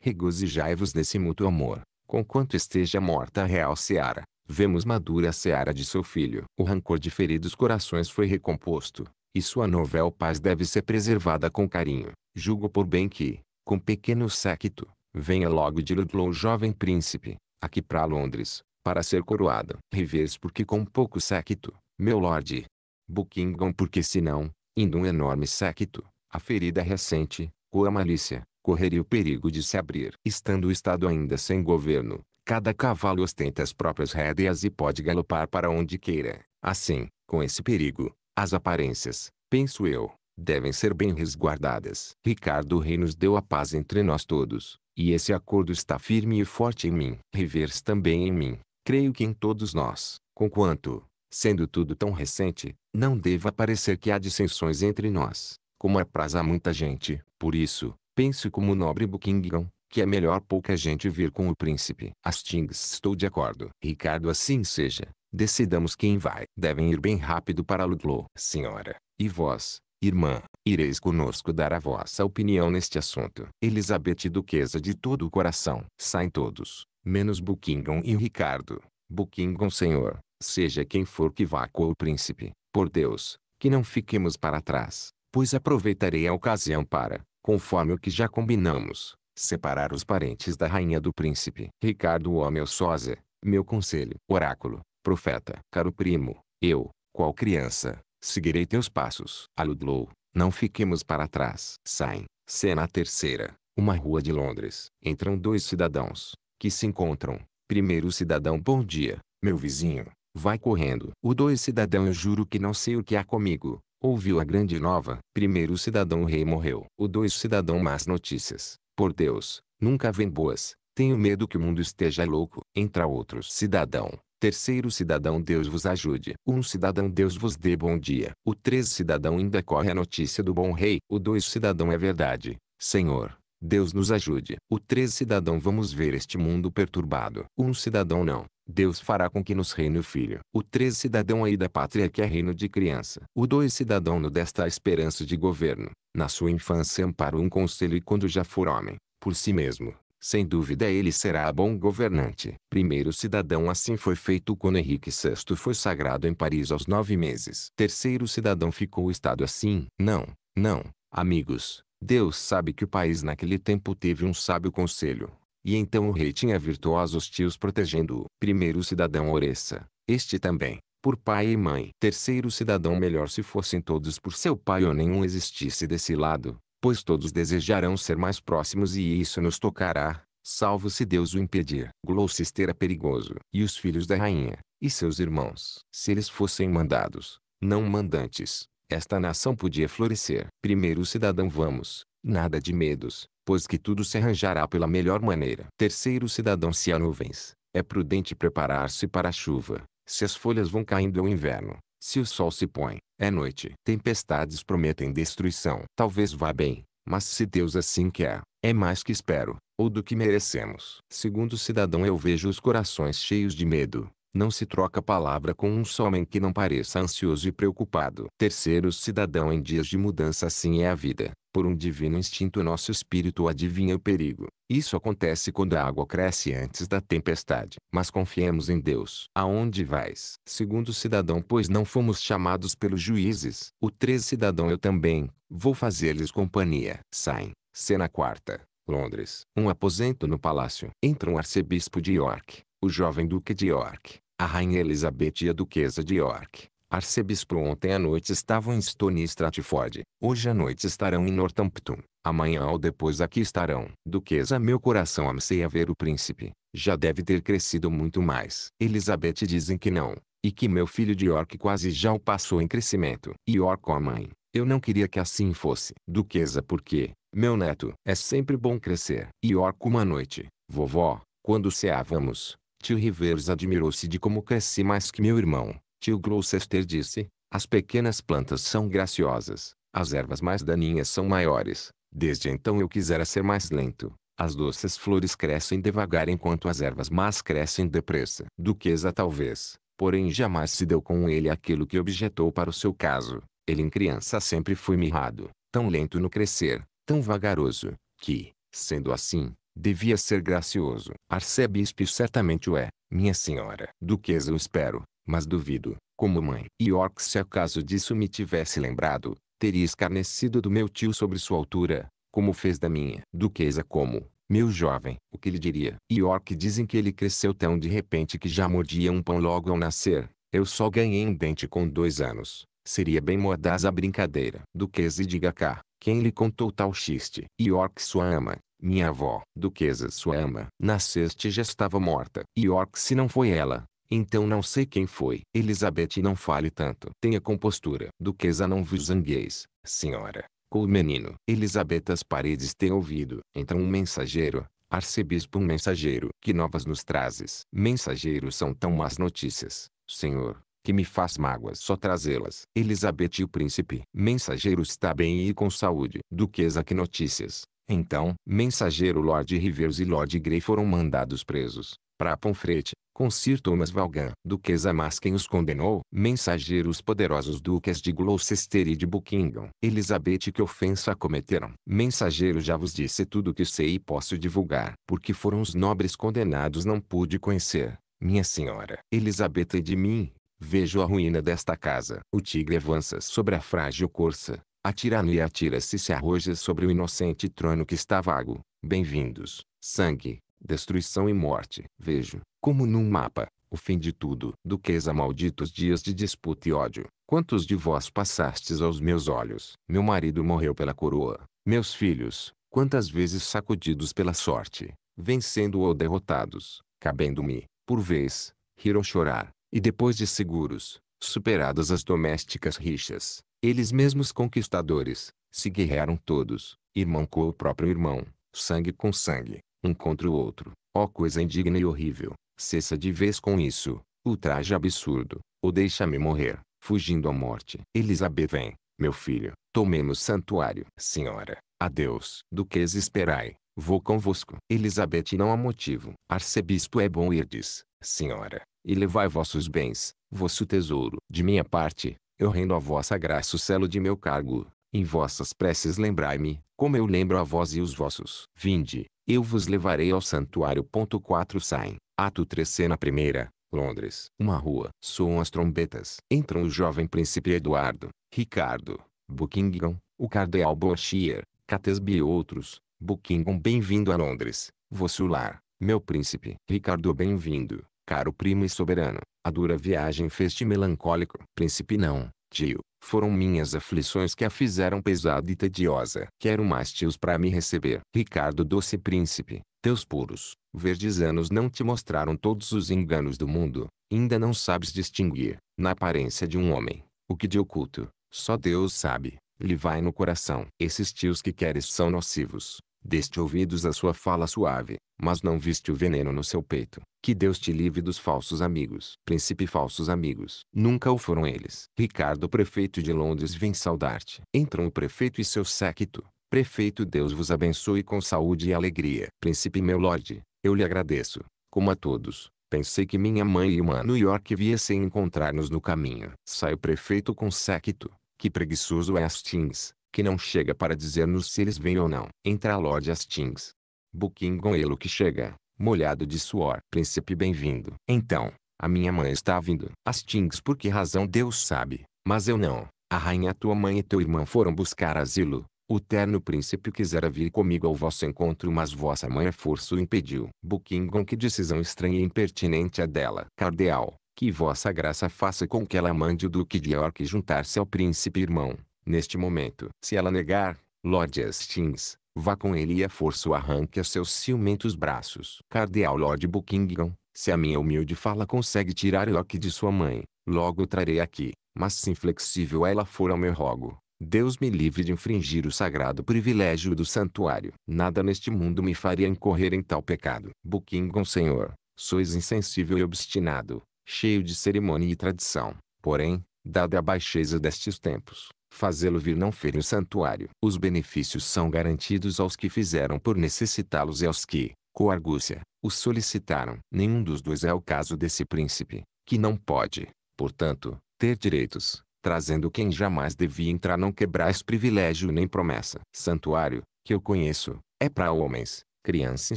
regozijai-vos desse mútuo amor. Conquanto esteja morta a real seara, vemos madura a seara de seu filho. O rancor de feridos corações foi recomposto, e sua novel paz deve ser preservada com carinho. Julgo por bem que, com pequeno séquito, venha logo de Ludlow o jovem príncipe, aqui para Londres, para ser coroado. Revês porque com pouco séquito, meu lorde Buckingham porque senão, indo um enorme séquito, a ferida recente, com a malícia, correria o perigo de se abrir. Estando o Estado ainda sem governo, cada cavalo ostenta as próprias rédeas e pode galopar para onde queira. Assim, com esse perigo, as aparências, penso eu, devem ser bem resguardadas. Ricardo Rei nos deu a paz entre nós todos, e esse acordo está firme e forte em mim. Rever-se também em mim, creio que em todos nós, conquanto, sendo tudo tão recente, não deva parecer que há dissensões entre nós, como é apraz a muita gente. Por isso, penso como o nobre Buckingham, que é melhor pouca gente vir com o príncipe. Hastings estou de acordo. Ricardo assim seja. Decidamos quem vai. Devem ir bem rápido para Ludlow. Senhora, e vós, Irmã, ireis conosco dar a vossa opinião neste assunto. Elizabeth Duquesa de todo o coração. Saem todos, menos Buckingham e Ricardo. Buckingham senhor, seja quem for que vá com o príncipe, por Deus, que não fiquemos para trás, pois aproveitarei a ocasião para, conforme o que já combinamos, separar os parentes da rainha do príncipe. Ricardo o meu é sósia, meu conselho, oráculo, profeta, caro primo, eu, qual criança, Seguirei teus passos. Aludlow, não fiquemos para trás. Saem. Cena terceira. Uma rua de Londres. Entram dois cidadãos, que se encontram. Primeiro cidadão bom dia, meu vizinho, vai correndo. O dois cidadão eu juro que não sei o que há comigo. Ouviu a grande nova. Primeiro cidadão o rei morreu. O dois cidadão más notícias. Por Deus, nunca vem boas. Tenho medo que o mundo esteja louco. Entra outro cidadão. Terceiro cidadão Deus vos ajude. Um cidadão Deus vos dê bom dia. O três cidadão ainda corre a notícia do bom rei. O dois cidadão é verdade. Senhor, Deus nos ajude. O três cidadão vamos ver este mundo perturbado. Um cidadão não. Deus fará com que nos reine o Filho. O três cidadão aí da pátria que é reino de criança. O dois cidadão no desta esperança de governo. Na sua infância amparo um conselho e quando já for homem, por si mesmo, sem dúvida ele será bom governante. Primeiro cidadão assim foi feito quando Henrique VI foi sagrado em Paris aos nove meses. Terceiro cidadão ficou o Estado assim. Não, não, amigos. Deus sabe que o país naquele tempo teve um sábio conselho. E então o rei tinha virtuosos tios protegendo-o. Primeiro cidadão Oreça, este também, por pai e mãe. Terceiro cidadão melhor se fossem todos por seu pai ou nenhum existisse desse lado pois todos desejarão ser mais próximos e isso nos tocará, salvo se Deus o impedir. Gloucester é perigoso, e os filhos da rainha, e seus irmãos, se eles fossem mandados, não mandantes, esta nação podia florescer. Primeiro cidadão vamos, nada de medos, pois que tudo se arranjará pela melhor maneira. Terceiro cidadão se há nuvens, é prudente preparar-se para a chuva, se as folhas vão caindo ao inverno, se o sol se põe, é noite. Tempestades prometem destruição. Talvez vá bem, mas se Deus assim quer, é mais que espero, ou do que merecemos. Segundo cidadão eu vejo os corações cheios de medo, não se troca palavra com um só homem que não pareça ansioso e preocupado. Terceiro cidadão em dias de mudança assim é a vida. Por um divino instinto nosso espírito adivinha o perigo. Isso acontece quando a água cresce antes da tempestade. Mas confiemos em Deus. Aonde vais? Segundo cidadão pois não fomos chamados pelos juízes. O três cidadão eu também, vou fazer-lhes companhia. Saem. Cena quarta. Londres. Um aposento no palácio. Entra um arcebispo de York o jovem duque de York, a rainha Elizabeth e a duquesa de York, arcebispo ontem à noite estavam em Stony Stratford, hoje à noite estarão em Northampton, amanhã ou depois aqui estarão. Duquesa meu coração amei a ver o príncipe, já deve ter crescido muito mais. Elizabeth dizem que não, e que meu filho de York quase já o passou em crescimento. York ó mãe, eu não queria que assim fosse. Duquesa porque, meu neto, é sempre bom crescer. York uma noite, vovó, quando ceávamos, Tio Rivers admirou-se de como cresci mais que meu irmão. Tio Gloucester disse, as pequenas plantas são graciosas, as ervas mais daninhas são maiores. Desde então eu quisera ser mais lento. As doces flores crescem devagar enquanto as ervas más crescem depressa. Duquesa talvez, porém jamais se deu com ele aquilo que objetou para o seu caso. Ele em criança sempre foi mirrado, tão lento no crescer, tão vagaroso, que, sendo assim, Devia ser gracioso. Arcebispo certamente o é, minha senhora. Duquesa o espero, mas duvido, como mãe. York se acaso disso me tivesse lembrado, teria escarnecido do meu tio sobre sua altura, como fez da minha. Duquesa como, meu jovem, o que lhe diria? York dizem que ele cresceu tão de repente que já mordia um pão logo ao nascer. Eu só ganhei um dente com dois anos. Seria bem mordaz a brincadeira. Duquesa e diga cá, quem lhe contou tal chiste? York sua ama, minha avó, Duquesa sua ama, nasceste já estava morta. E York se não foi ela, então não sei quem foi. Elizabeth não fale tanto. Tenha compostura. Duquesa não vos zangueis, senhora. Com o menino. Elizabeth as paredes têm ouvido. Entra um mensageiro, arcebispo um mensageiro. Que novas nos trazes? Mensageiros são tão más notícias, senhor. Que me faz mágoas só trazê-las. Elizabeth e o príncipe. Mensageiro está bem e com saúde. Duquesa que notícias. Então, mensageiro Lord Rivers e Lord Grey foram mandados presos. Para Pomfrete, com Sir Thomas Vaughan, Duquesa Mas quem os condenou, mensageiros poderosos duques de Gloucester e de Buckingham, Elizabeth que ofensa cometeram. Mensageiro já vos disse tudo o que sei e posso divulgar, porque foram os nobres condenados não pude conhecer. Minha senhora, Elizabeth e é de mim, vejo a ruína desta casa. O tigre avança sobre a frágil corça, Atira-no e atira-se se arroja sobre o inocente trono que está vago. Bem-vindos, sangue, destruição e morte. Vejo, como num mapa, o fim de tudo. Duquesa malditos dias de disputa e ódio. Quantos de vós passastes aos meus olhos? Meu marido morreu pela coroa. Meus filhos, quantas vezes sacudidos pela sorte, vencendo ou derrotados, cabendo-me, por vez, rir ou chorar, e depois de seguros, superadas as domésticas rixas, eles mesmos conquistadores, se guerrearam todos, irmão com o próprio irmão, sangue com sangue, um contra o outro. Ó oh, coisa indigna e horrível, cessa de vez com isso, ultraje absurdo, ou deixa-me morrer, fugindo à morte. Elizabeth vem, meu filho, tomemos santuário. Senhora, adeus. Do que esperai, vou convosco. Elizabeth não há motivo. Arcebispo é bom irdes, senhora, e levai vossos bens, vosso tesouro. De minha parte, eu rendo a vossa graça o selo de meu cargo. Em vossas preces lembrai-me, como eu lembro a vós e os vossos. Vinde, eu vos levarei ao santuário. 4 Saem, ato 3 cena 1 Londres. Uma rua. Soam as trombetas. Entram o jovem príncipe Eduardo, Ricardo, Buckingham, o cardeal Borchier, Catesby e outros. Buckingham bem-vindo a Londres, vosso lar, meu príncipe. Ricardo bem-vindo, caro primo e soberano. A dura viagem fez-te melancólico. Príncipe não, tio. Foram minhas aflições que a fizeram pesada e tediosa. Quero mais tios para me receber. Ricardo doce príncipe, teus puros, verdes anos não te mostraram todos os enganos do mundo. Ainda não sabes distinguir, na aparência de um homem, o que de oculto, só Deus sabe, lhe vai no coração. Esses tios que queres são nocivos, Deste ouvidos a sua fala suave, mas não viste o veneno no seu peito. Que Deus te livre dos falsos amigos. Príncipe falsos amigos. Nunca o foram eles. Ricardo prefeito de Londres vem saudar-te. Entram o prefeito e seu séquito. Prefeito Deus vos abençoe com saúde e alegria. Príncipe meu Lorde, eu lhe agradeço, como a todos. Pensei que minha mãe e o Mano York viessem encontrar-nos no caminho. Sai o prefeito com séquito. Que preguiçoso é Astins que não chega para dizer-nos se eles vêm ou não. Entra Lord Hastings. Buckingham ele que chega, molhado de suor. Príncipe bem-vindo. Então, a minha mãe está vindo. Hastings por que razão Deus sabe, mas eu não. A rainha tua mãe e teu irmão foram buscar asilo. O terno príncipe quisera vir comigo ao vosso encontro mas vossa mãe a força o impediu. Buckingham que decisão estranha e impertinente é dela. Cardeal, que vossa graça faça com que ela mande o duque de York juntar-se ao príncipe irmão. Neste momento, se ela negar, Lord Hastings, vá com ele e a força o arranque a seus ciumentos braços. Cardeal Lord Buckingham, se a minha humilde fala consegue tirar Locke de sua mãe, logo o trarei aqui. Mas se inflexível ela for ao meu rogo, Deus me livre de infringir o sagrado privilégio do santuário. Nada neste mundo me faria incorrer em tal pecado. Buckingham senhor, sois insensível e obstinado, cheio de cerimônia e tradição. Porém, dada a baixeza destes tempos, fazê-lo vir não fere o santuário. Os benefícios são garantidos aos que fizeram por necessitá-los e aos que, com argúcia, os solicitaram. Nenhum dos dois é o caso desse príncipe, que não pode, portanto, ter direitos, trazendo quem jamais devia entrar não quebrais privilégio nem promessa. Santuário, que eu conheço, é para homens. Criança em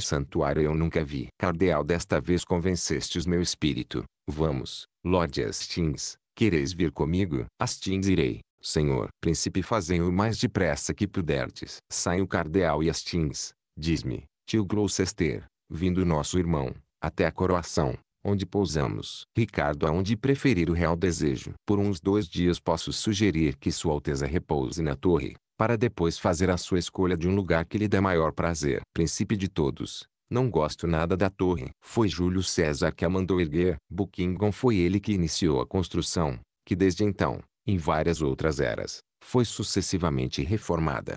santuário eu nunca vi. Cardeal desta vez os meu espírito. Vamos, Lorde Hastings, quereis vir comigo? Hastings irei. Senhor, príncipe fazei-o mais depressa que puderdes. Sai o cardeal e as tins, diz-me, tio Gloucester, vindo nosso irmão, até a coroação, onde pousamos. Ricardo aonde preferir o real desejo. Por uns dois dias posso sugerir que sua alteza repouse na torre, para depois fazer a sua escolha de um lugar que lhe dê maior prazer. Príncipe de todos, não gosto nada da torre. Foi Júlio César que a mandou erguer. Buckingham foi ele que iniciou a construção, que desde então, em várias outras eras, foi sucessivamente reformada.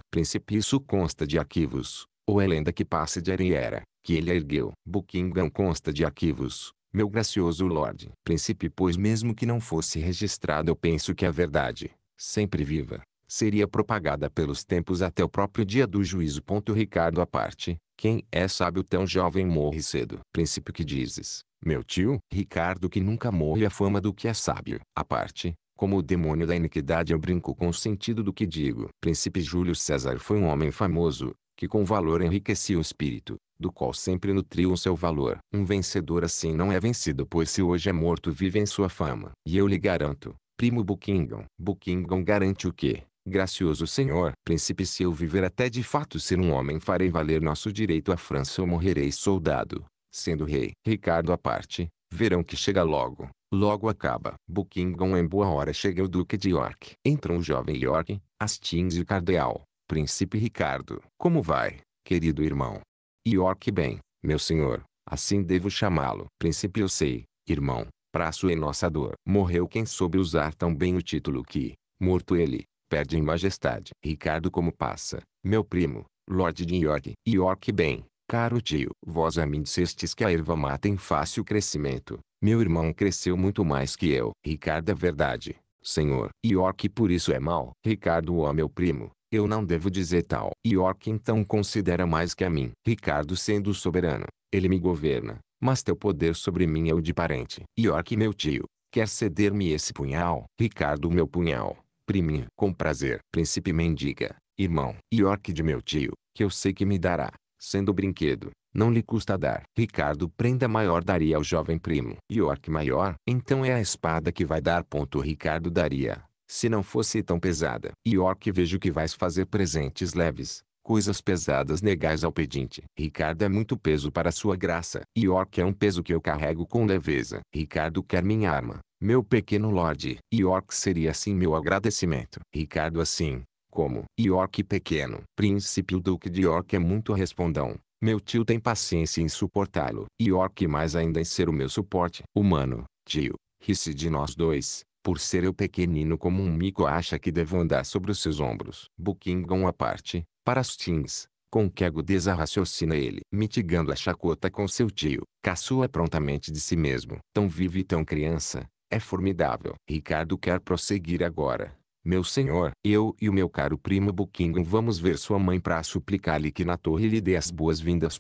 Isso consta de arquivos, ou é lenda que passa de era em era, que ele ergueu. Buckingham consta de arquivos, meu gracioso Lorde. Príncipe pois mesmo que não fosse registrado eu penso que a verdade, sempre viva, seria propagada pelos tempos até o próprio dia do juízo. Ricardo à parte, quem é sábio tão jovem morre cedo. Príncipe que dizes, meu tio? Ricardo que nunca morre a fama do que é sábio. a parte, como o demônio da iniquidade eu brinco com o sentido do que digo. Príncipe Júlio César foi um homem famoso, que com valor enriquecia o espírito, do qual sempre nutriu o seu valor. Um vencedor assim não é vencido pois se hoje é morto vive em sua fama. E eu lhe garanto, primo Buckingham. Buckingham garante o quê? Gracioso Senhor, príncipe se eu viver até de fato ser um homem farei valer nosso direito à França ou morrerei soldado, sendo rei. Ricardo à parte, verão que chega logo. Logo acaba. Buckingham em boa hora chega o Duque de York. Entram o jovem York, Hastings e o Cardeal. Príncipe Ricardo. Como vai, querido irmão? York bem, meu senhor. Assim devo chamá-lo. Príncipe eu sei, irmão. Praço em é nossa dor. Morreu quem soube usar tão bem o título que, morto ele, perde em majestade. Ricardo como passa, meu primo, Lorde de York. York bem, caro tio. Vós a mim dissestes que a erva mata em fácil crescimento meu irmão cresceu muito mais que eu. Ricardo é verdade, senhor. York por isso é mal. Ricardo é meu primo. Eu não devo dizer tal. York então considera mais que a mim. Ricardo sendo soberano, ele me governa. Mas teu poder sobre mim é o de parente. York meu tio, quer ceder-me esse punhal? Ricardo meu punhal. Priminho, com prazer. Príncipe mendiga, irmão. York de meu tio, que eu sei que me dará, sendo brinquedo, não lhe custa dar. Ricardo prenda maior daria ao jovem primo. York maior. Então é a espada que vai dar. Ponto Ricardo daria. Se não fosse tão pesada. York vejo que vais fazer presentes leves. Coisas pesadas negais ao pedinte. Ricardo é muito peso para sua graça. York é um peso que eu carrego com leveza. Ricardo quer minha arma. Meu pequeno lorde. York seria assim meu agradecimento. Ricardo assim como York pequeno. Príncipe o Duque de York é muito respondão. Meu tio tem paciência em suportá-lo. E York mais ainda em ser o meu suporte. Humano, tio, ri-se de nós dois. Por ser eu pequenino como um mico acha que devo andar sobre os seus ombros. Buckingham à parte, para as teens, com que agudeza raciocina ele, mitigando a chacota com seu tio. Caçoa prontamente de si mesmo. Tão vivo e tão criança, é formidável. Ricardo quer prosseguir agora, meu senhor, eu e o meu caro primo Buckingham vamos ver sua mãe para suplicar-lhe que na torre lhe dê as boas-vindas.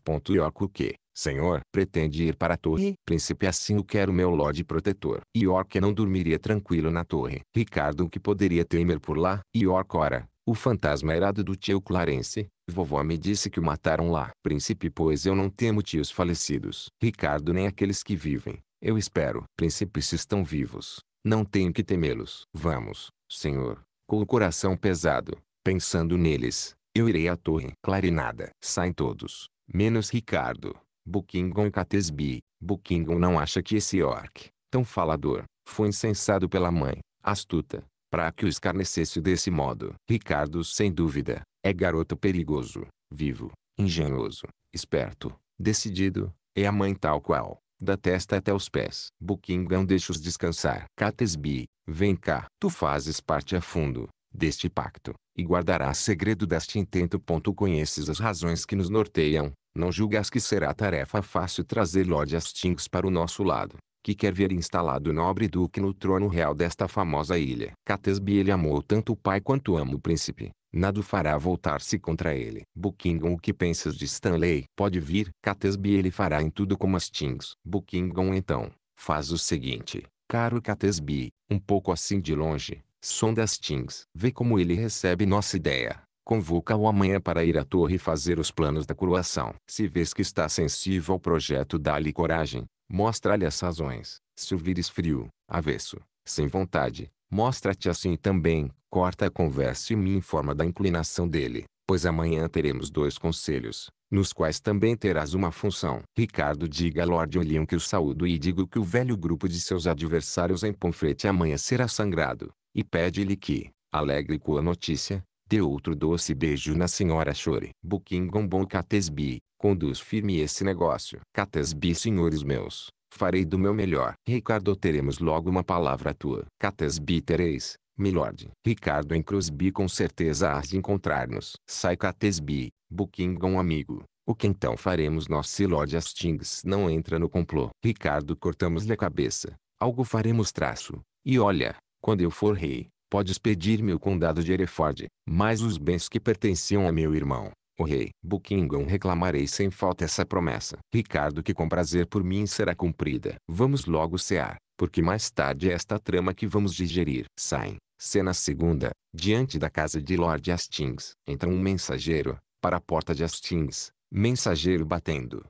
o que, senhor, pretende ir para a torre? Príncipe assim o quero meu lorde protetor. York não dormiria tranquilo na torre. Ricardo o que poderia temer por lá? York ora, o fantasma herado do tio Clarence, vovó me disse que o mataram lá. Príncipe pois eu não temo tios falecidos. Ricardo nem aqueles que vivem. Eu espero. Príncipe, se estão vivos. Não tenho que temê-los. Vamos, Senhor, com o coração pesado, pensando neles, eu irei à torre clarinada. Saem todos, menos Ricardo. Buckingham e Catesby. Buckingham não acha que esse orc, tão falador, foi insensado pela mãe, astuta, para que o escarnecesse desse modo. Ricardo, sem dúvida, é garoto perigoso, vivo, engenhoso, esperto, decidido, é a mãe tal qual da testa até os pés. Buckingham deixa-os descansar. Catesby, vem cá. Tu fazes parte a fundo deste pacto, e guardarás segredo deste intento. Ponto. Conheces as razões que nos norteiam, não julgas que será tarefa fácil trazer Lord Hastings para o nosso lado, que quer ver instalado o nobre duque no trono real desta famosa ilha. Catesby ele amou tanto o pai quanto ama o príncipe, Nada fará voltar-se contra ele. Buckingham o que pensas de Stanley? Pode vir. Catesby ele fará em tudo como Hastings. Buckingham então, faz o seguinte. Caro Catesby, um pouco assim de longe, sonda Hastings. Vê como ele recebe nossa ideia. Convoca-o amanhã para ir à torre fazer os planos da coroação. Se vês que está sensível ao projeto dá-lhe coragem. Mostra-lhe as razões. Se o vires frio, avesso, sem vontade, Mostra-te assim também, corta a conversa e me informa da inclinação dele, pois amanhã teremos dois conselhos, nos quais também terás uma função. Ricardo diga a Lord Olion que o saúdo e digo que o velho grupo de seus adversários em Ponfrete amanhã será sangrado, e pede-lhe que, alegre com a notícia, dê outro doce beijo na senhora Chore. Buquingombon Catesbi, conduz firme esse negócio. Catesbi senhores meus, Farei do meu melhor. Ricardo teremos logo uma palavra tua. Catesby. tereis, milord. Ricardo em Crosby com certeza há de encontrar-nos. Sai Catesby. Buckingham amigo. O que então faremos nós se Lord Hastings não entra no complô? Ricardo cortamos-lhe a cabeça. Algo faremos traço. E olha, quando eu for rei, podes pedir-me o condado de Hereford, mais os bens que pertenciam a meu irmão. O rei Buckingham reclamarei sem falta essa promessa. Ricardo que com prazer por mim será cumprida. Vamos logo cear, porque mais tarde é esta trama que vamos digerir. Saem, cena segunda, diante da casa de Lord Hastings. Entra um mensageiro, para a porta de Hastings, mensageiro batendo.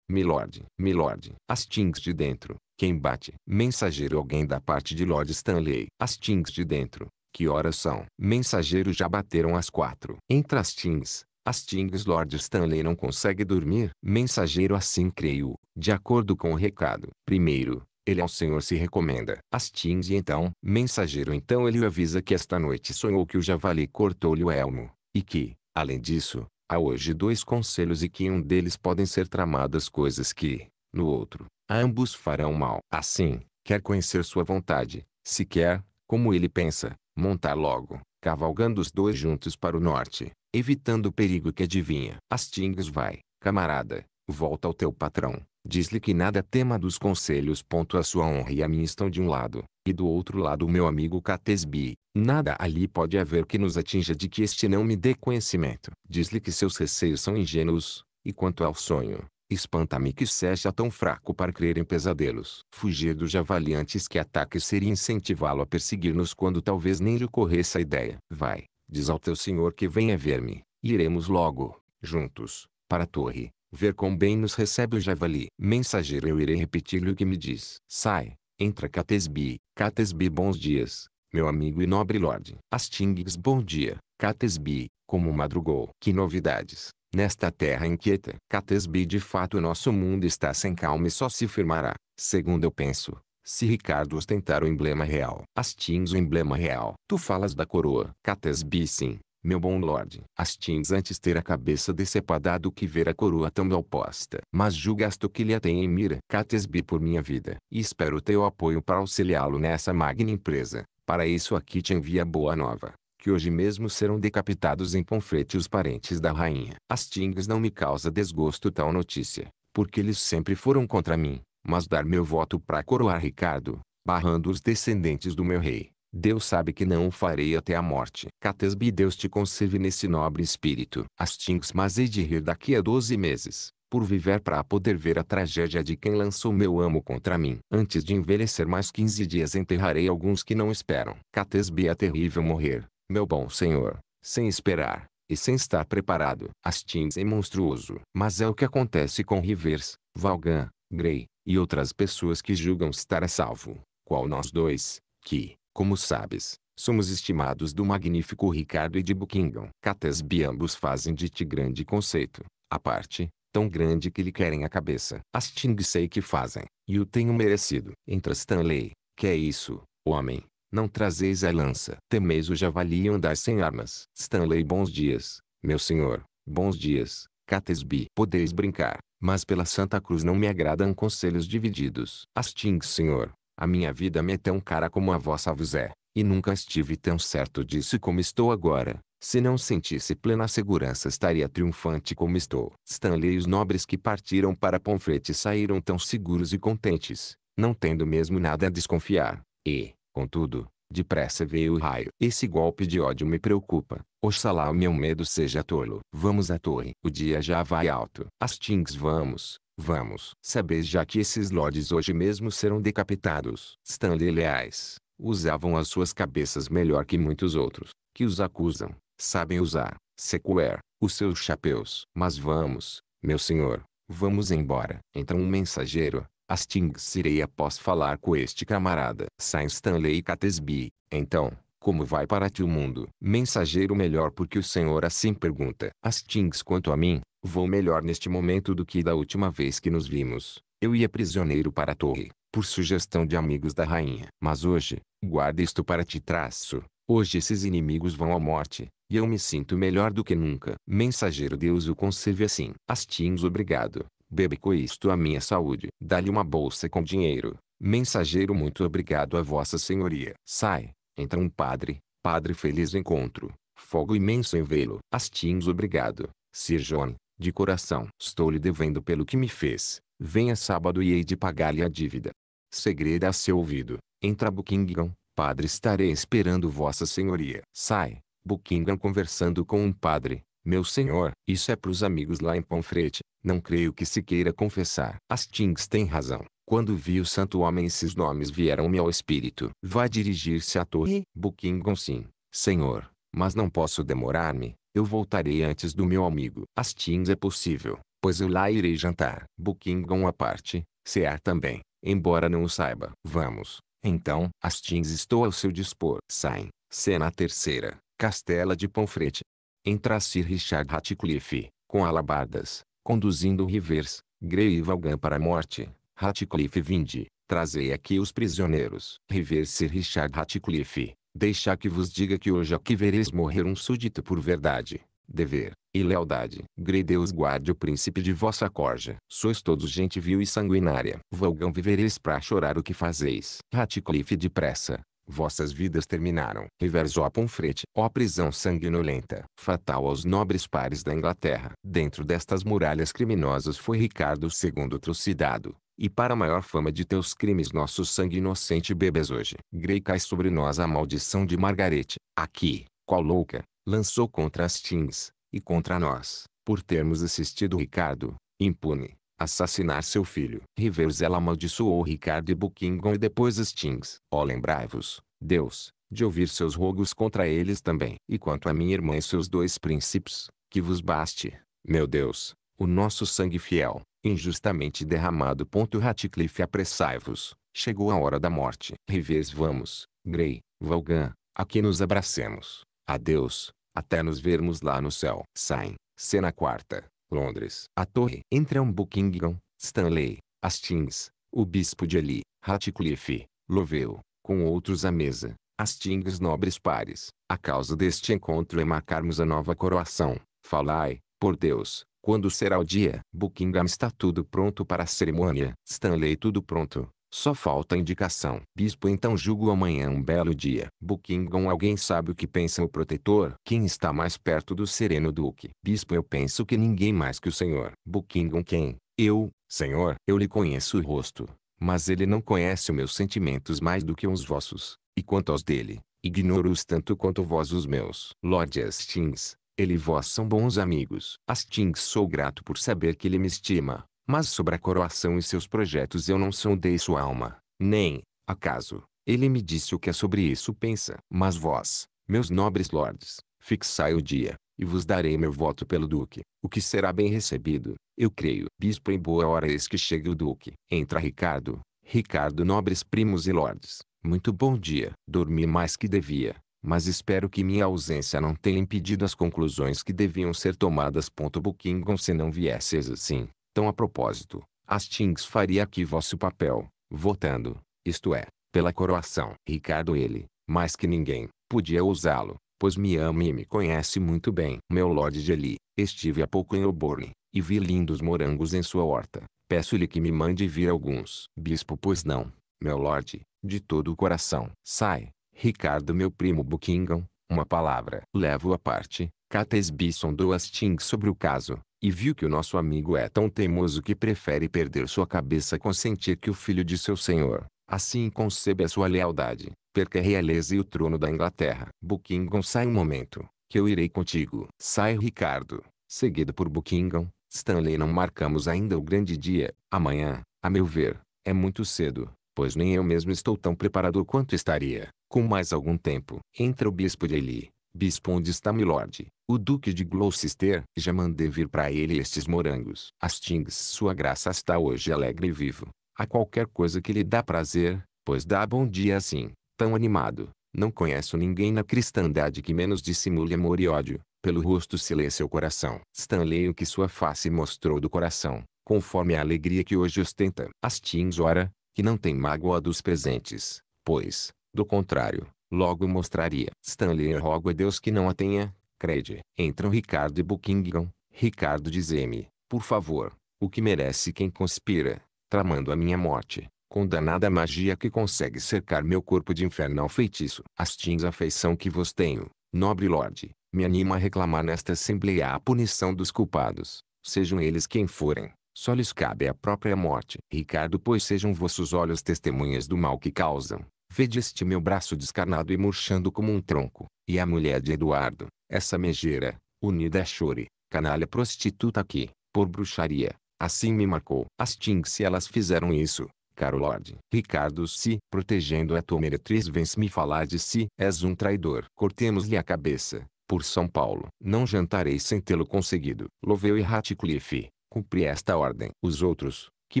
Milord, Milord, Hastings de dentro, quem bate? Mensageiro alguém da parte de Lord Stanley. Hastings de dentro, que horas são? Mensageiro já bateram às quatro. Entra Hastings, Hastings Lord Stanley não consegue dormir. Mensageiro assim creio, de acordo com o recado. Primeiro, ele ao senhor se recomenda. e então, mensageiro então ele o avisa que esta noite sonhou que o javali cortou-lhe o elmo, e que, além disso, há hoje dois conselhos e que em um deles podem ser tramadas coisas que, no outro, ambos farão mal. Assim, quer conhecer sua vontade, se quer, como ele pensa, montar logo, cavalgando os dois juntos para o norte evitando o perigo que adivinha. Hastings vai, camarada, volta ao teu patrão. Diz-lhe que nada tema dos conselhos. Ponto a sua honra e a minha estão de um lado, e do outro lado o meu amigo Catesbi. Nada ali pode haver que nos atinja de que este não me dê conhecimento. Diz-lhe que seus receios são ingênuos, e quanto ao sonho, espanta-me que seja tão fraco para crer em pesadelos. Fugir do javali antes que ataque seria incentivá-lo a perseguir-nos quando talvez nem lhe ocorresse a ideia. Vai, Diz ao teu senhor que venha ver-me, e iremos logo, juntos, para a torre, ver quão bem nos recebe o javali. Mensageiro eu irei repetir-lhe o que me diz. Sai, entra Catesbi, Catesbi bons dias, meu amigo e nobre lorde. Astingues, bom dia, Catesbi, como madrugou. Que novidades, nesta terra inquieta. Catesbi de fato o nosso mundo está sem calma e só se firmará, segundo eu penso, se Ricardo ostentar o emblema real, Hastings o emblema real. Tu falas da coroa. Cates sim, meu bom lord. Hastings antes ter a cabeça decepada do que ver a coroa tão mal posta. Mas julgas tu que lhe a tem em mira. Catesby por minha vida. E espero teu apoio para auxiliá-lo nessa magna empresa. Para isso aqui te envia boa nova. Que hoje mesmo serão decapitados em Ponfrete os parentes da rainha. Hastings não me causa desgosto tal notícia. Porque eles sempre foram contra mim mas dar meu voto para coroar Ricardo, barrando os descendentes do meu rei. Deus sabe que não o farei até a morte. Catesby Deus te conserve nesse nobre espírito. Astings, mas hei de rir daqui a doze meses, por viver para poder ver a tragédia de quem lançou meu amo contra mim. Antes de envelhecer mais quinze dias enterrarei alguns que não esperam. Catesby é terrível morrer, meu bom senhor, sem esperar, e sem estar preparado. Astings, é monstruoso. Mas é o que acontece com Rivers, Valgan, Grey e outras pessoas que julgam estar a salvo, qual nós dois, que, como sabes, somos estimados do magnífico Ricardo e de Buckingham. Catesby ambos fazem de ti grande conceito, a parte, tão grande que lhe querem a cabeça. As Ting sei que fazem, e o tenho merecido. Entra Stanley, que é isso, homem, não trazeis a lança. Temeis o javali e andais sem armas. Stanley bons dias, meu senhor, bons dias, Catesby. Podeis brincar, mas pela Santa Cruz não me agradam conselhos divididos. Hastings, Senhor, a minha vida me é tão cara como a vossa vos é, e nunca estive tão certo disso como estou agora. Se não sentisse plena segurança estaria triunfante como estou. Stanley e os nobres que partiram para Pomfret saíram tão seguros e contentes, não tendo mesmo nada a desconfiar. E, contudo, depressa veio o raio. Esse golpe de ódio me preocupa. Oxalá o meu medo seja tolo. Vamos à torre. O dia já vai alto. tings vamos. Vamos. Sabeis já que esses lordes hoje mesmo serão decapitados. Stanley leais. Usavam as suas cabeças melhor que muitos outros. Que os acusam. Sabem usar. Sequer. Os seus chapéus. Mas vamos. Meu senhor. Vamos embora. Entra um mensageiro. tings irei após falar com este camarada. Sai Stanley e Catesby. Então, como vai para ti o mundo? Mensageiro melhor porque o Senhor assim pergunta. Astings quanto a mim, vou melhor neste momento do que da última vez que nos vimos. Eu ia prisioneiro para a torre, por sugestão de amigos da rainha. Mas hoje, guarda isto para ti traço. Hoje esses inimigos vão à morte, e eu me sinto melhor do que nunca. Mensageiro Deus o conserve assim. Astings obrigado. Bebe com isto a minha saúde. Dá-lhe uma bolsa com dinheiro. Mensageiro muito obrigado a vossa senhoria. Sai, Entra um padre, padre feliz encontro, fogo imenso em vê-lo. Hastings obrigado, Sir John, de coração. Estou lhe devendo pelo que me fez, venha sábado e hei de pagar-lhe a dívida. Segredo a seu ouvido, entra Buckingham, padre estarei esperando vossa senhoria. Sai, Buckingham conversando com um padre, meu senhor, isso é para os amigos lá em Pomfrete, não creio que se queira confessar. Astings tem razão. Quando vi o santo homem esses nomes vieram-me ao espírito. vá dirigir-se à torre, Buckingham sim, senhor, mas não posso demorar-me, eu voltarei antes do meu amigo. Astins é possível, pois eu lá irei jantar. Buckingham à parte, cear também, embora não o saiba. Vamos, então, Astins estou ao seu dispor. Saem, cena terceira, Castela de Panfrete. Entra Sir Richard Ratcliffe, com alabardas, conduzindo Rivers, Grey e Valgan para a morte. Ratcliffe vinde, trazei aqui os prisioneiros. Rever Sir Richard Ratcliffe, deixar que vos diga que hoje aqui vereis morrer um súdito por verdade, dever e lealdade. Grei Deus guarde o príncipe de vossa corja. Sois todos gente vil e sanguinária. Valgão vivereis para chorar o que fazeis. Ratcliffe depressa, vossas vidas terminaram. Rivers ó Pomfret, ó prisão sanguinolenta, fatal aos nobres pares da Inglaterra. Dentro destas muralhas criminosas foi Ricardo II trucidado, e para maior fama de teus crimes nosso sangue inocente bebes hoje. Grey cai sobre nós a maldição de Margarete, aqui, qual louca, lançou contra as teens, e contra nós, por termos assistido Ricardo, impune, assassinar seu filho. Rivers ela amaldiçoou Ricardo e Buckingham e depois as teens. Ó oh, lembrai-vos, Deus, de ouvir seus rogos contra eles também. E quanto a minha irmã e seus dois príncipes, que vos baste, meu Deus, o nosso sangue fiel, injustamente derramado. Ratcliffe apressai-vos, chegou a hora da morte. Revez vamos, Grey, Valgan, aqui nos abracemos. Adeus, até nos vermos lá no céu. Saem, cena quarta, Londres. A torre. Entram Buckingham, Stanley, Hastings, o bispo de Ali, Ratcliffe, Lovell, com outros à mesa. Hastings nobres pares, a causa deste encontro é marcarmos a nova coroação. Falai, por Deus, quando será o dia? Buckingham está tudo pronto para a cerimônia. Stanley tudo pronto. Só falta indicação. Bispo então julgo amanhã um belo dia. Buckingham alguém sabe o que pensa o protetor? Quem está mais perto do sereno duque? Bispo eu penso que ninguém mais que o senhor. Buckingham quem? Eu, senhor, eu lhe conheço o rosto. Mas ele não conhece os meus sentimentos mais do que os vossos. E quanto aos dele, ignoro-os tanto quanto vós os meus. Lord Hastings, ele e vós são bons amigos. Hastings sou grato por saber que ele me estima, mas sobre a coroação e seus projetos eu não sondei sua alma, nem, acaso, ele me disse o que é sobre isso pensa. Mas vós, meus nobres lordes, fixai o dia, e vos darei meu voto pelo duque, o que será bem recebido, eu creio. Bispo em boa hora eis que chega o duque. Entra Ricardo, Ricardo nobres primos e lordes, muito bom dia. Dormi mais que devia, mas espero que minha ausência não tenha impedido as conclusões que deviam ser tomadas. Buckingham se não viesse assim, tão a propósito, Hastings faria aqui vosso papel, votando, isto é, pela coroação. Ricardo ele, mais que ninguém, podia ousá-lo, pois me ama e me conhece muito bem. Meu de Jelly, estive há pouco em Oborne, e vi lindos morangos em sua horta. Peço-lhe que me mande vir alguns. Bispo pois não, meu lorde de todo o coração. Sai, Ricardo meu primo Buckingham, uma palavra. Levo à parte, Catesby sondou a Sting sobre o caso, e viu que o nosso amigo é tão teimoso que prefere perder sua cabeça a consentir que o filho de seu senhor, assim concebe a sua lealdade, perca a realeza e o trono da Inglaterra. Buckingham sai um momento, que eu irei contigo. Sai Ricardo, seguido por Buckingham, Stanley não marcamos ainda o grande dia, amanhã, a meu ver, é muito cedo, pois nem eu mesmo estou tão preparado quanto estaria. Com mais algum tempo, entra o bispo de Eli. Bispo onde está milord? O duque de Gloucester, já mandei vir para ele estes morangos. Astings, sua graça está hoje alegre e vivo. A qualquer coisa que lhe dá prazer, pois dá bom dia assim, tão animado. Não conheço ninguém na cristandade que menos dissimule amor e ódio. Pelo rosto se lê seu coração. Stanley o que sua face mostrou do coração, conforme a alegria que hoje ostenta. Astings ora, que não tem mágoa dos presentes, pois, do contrário, logo mostraria. Stanley eu rogo a Deus que não a tenha, crede. Entram Ricardo e Buckingham. Ricardo diz-me, por favor, o que merece quem conspira, tramando a minha morte, com danada magia que consegue cercar meu corpo de infernal feitiço. Astins afeição que vos tenho, nobre lorde, me anima a reclamar nesta assembleia a punição dos culpados, sejam eles quem forem. Só lhes cabe a própria morte. Ricardo pois sejam vossos olhos testemunhas do mal que causam, Vede este meu braço descarnado e murchando como um tronco. E a mulher de Eduardo, essa megeira, unida a chore, canalha prostituta que, por bruxaria, assim me marcou. As se elas fizeram isso, caro Lorde. Ricardo se, protegendo a tua meretriz vens-me falar de si, és um traidor. Cortemos-lhe a cabeça, por São Paulo. Não jantarei sem tê-lo conseguido. Loveu e Ratcliffe, cumpri esta ordem. Os outros, que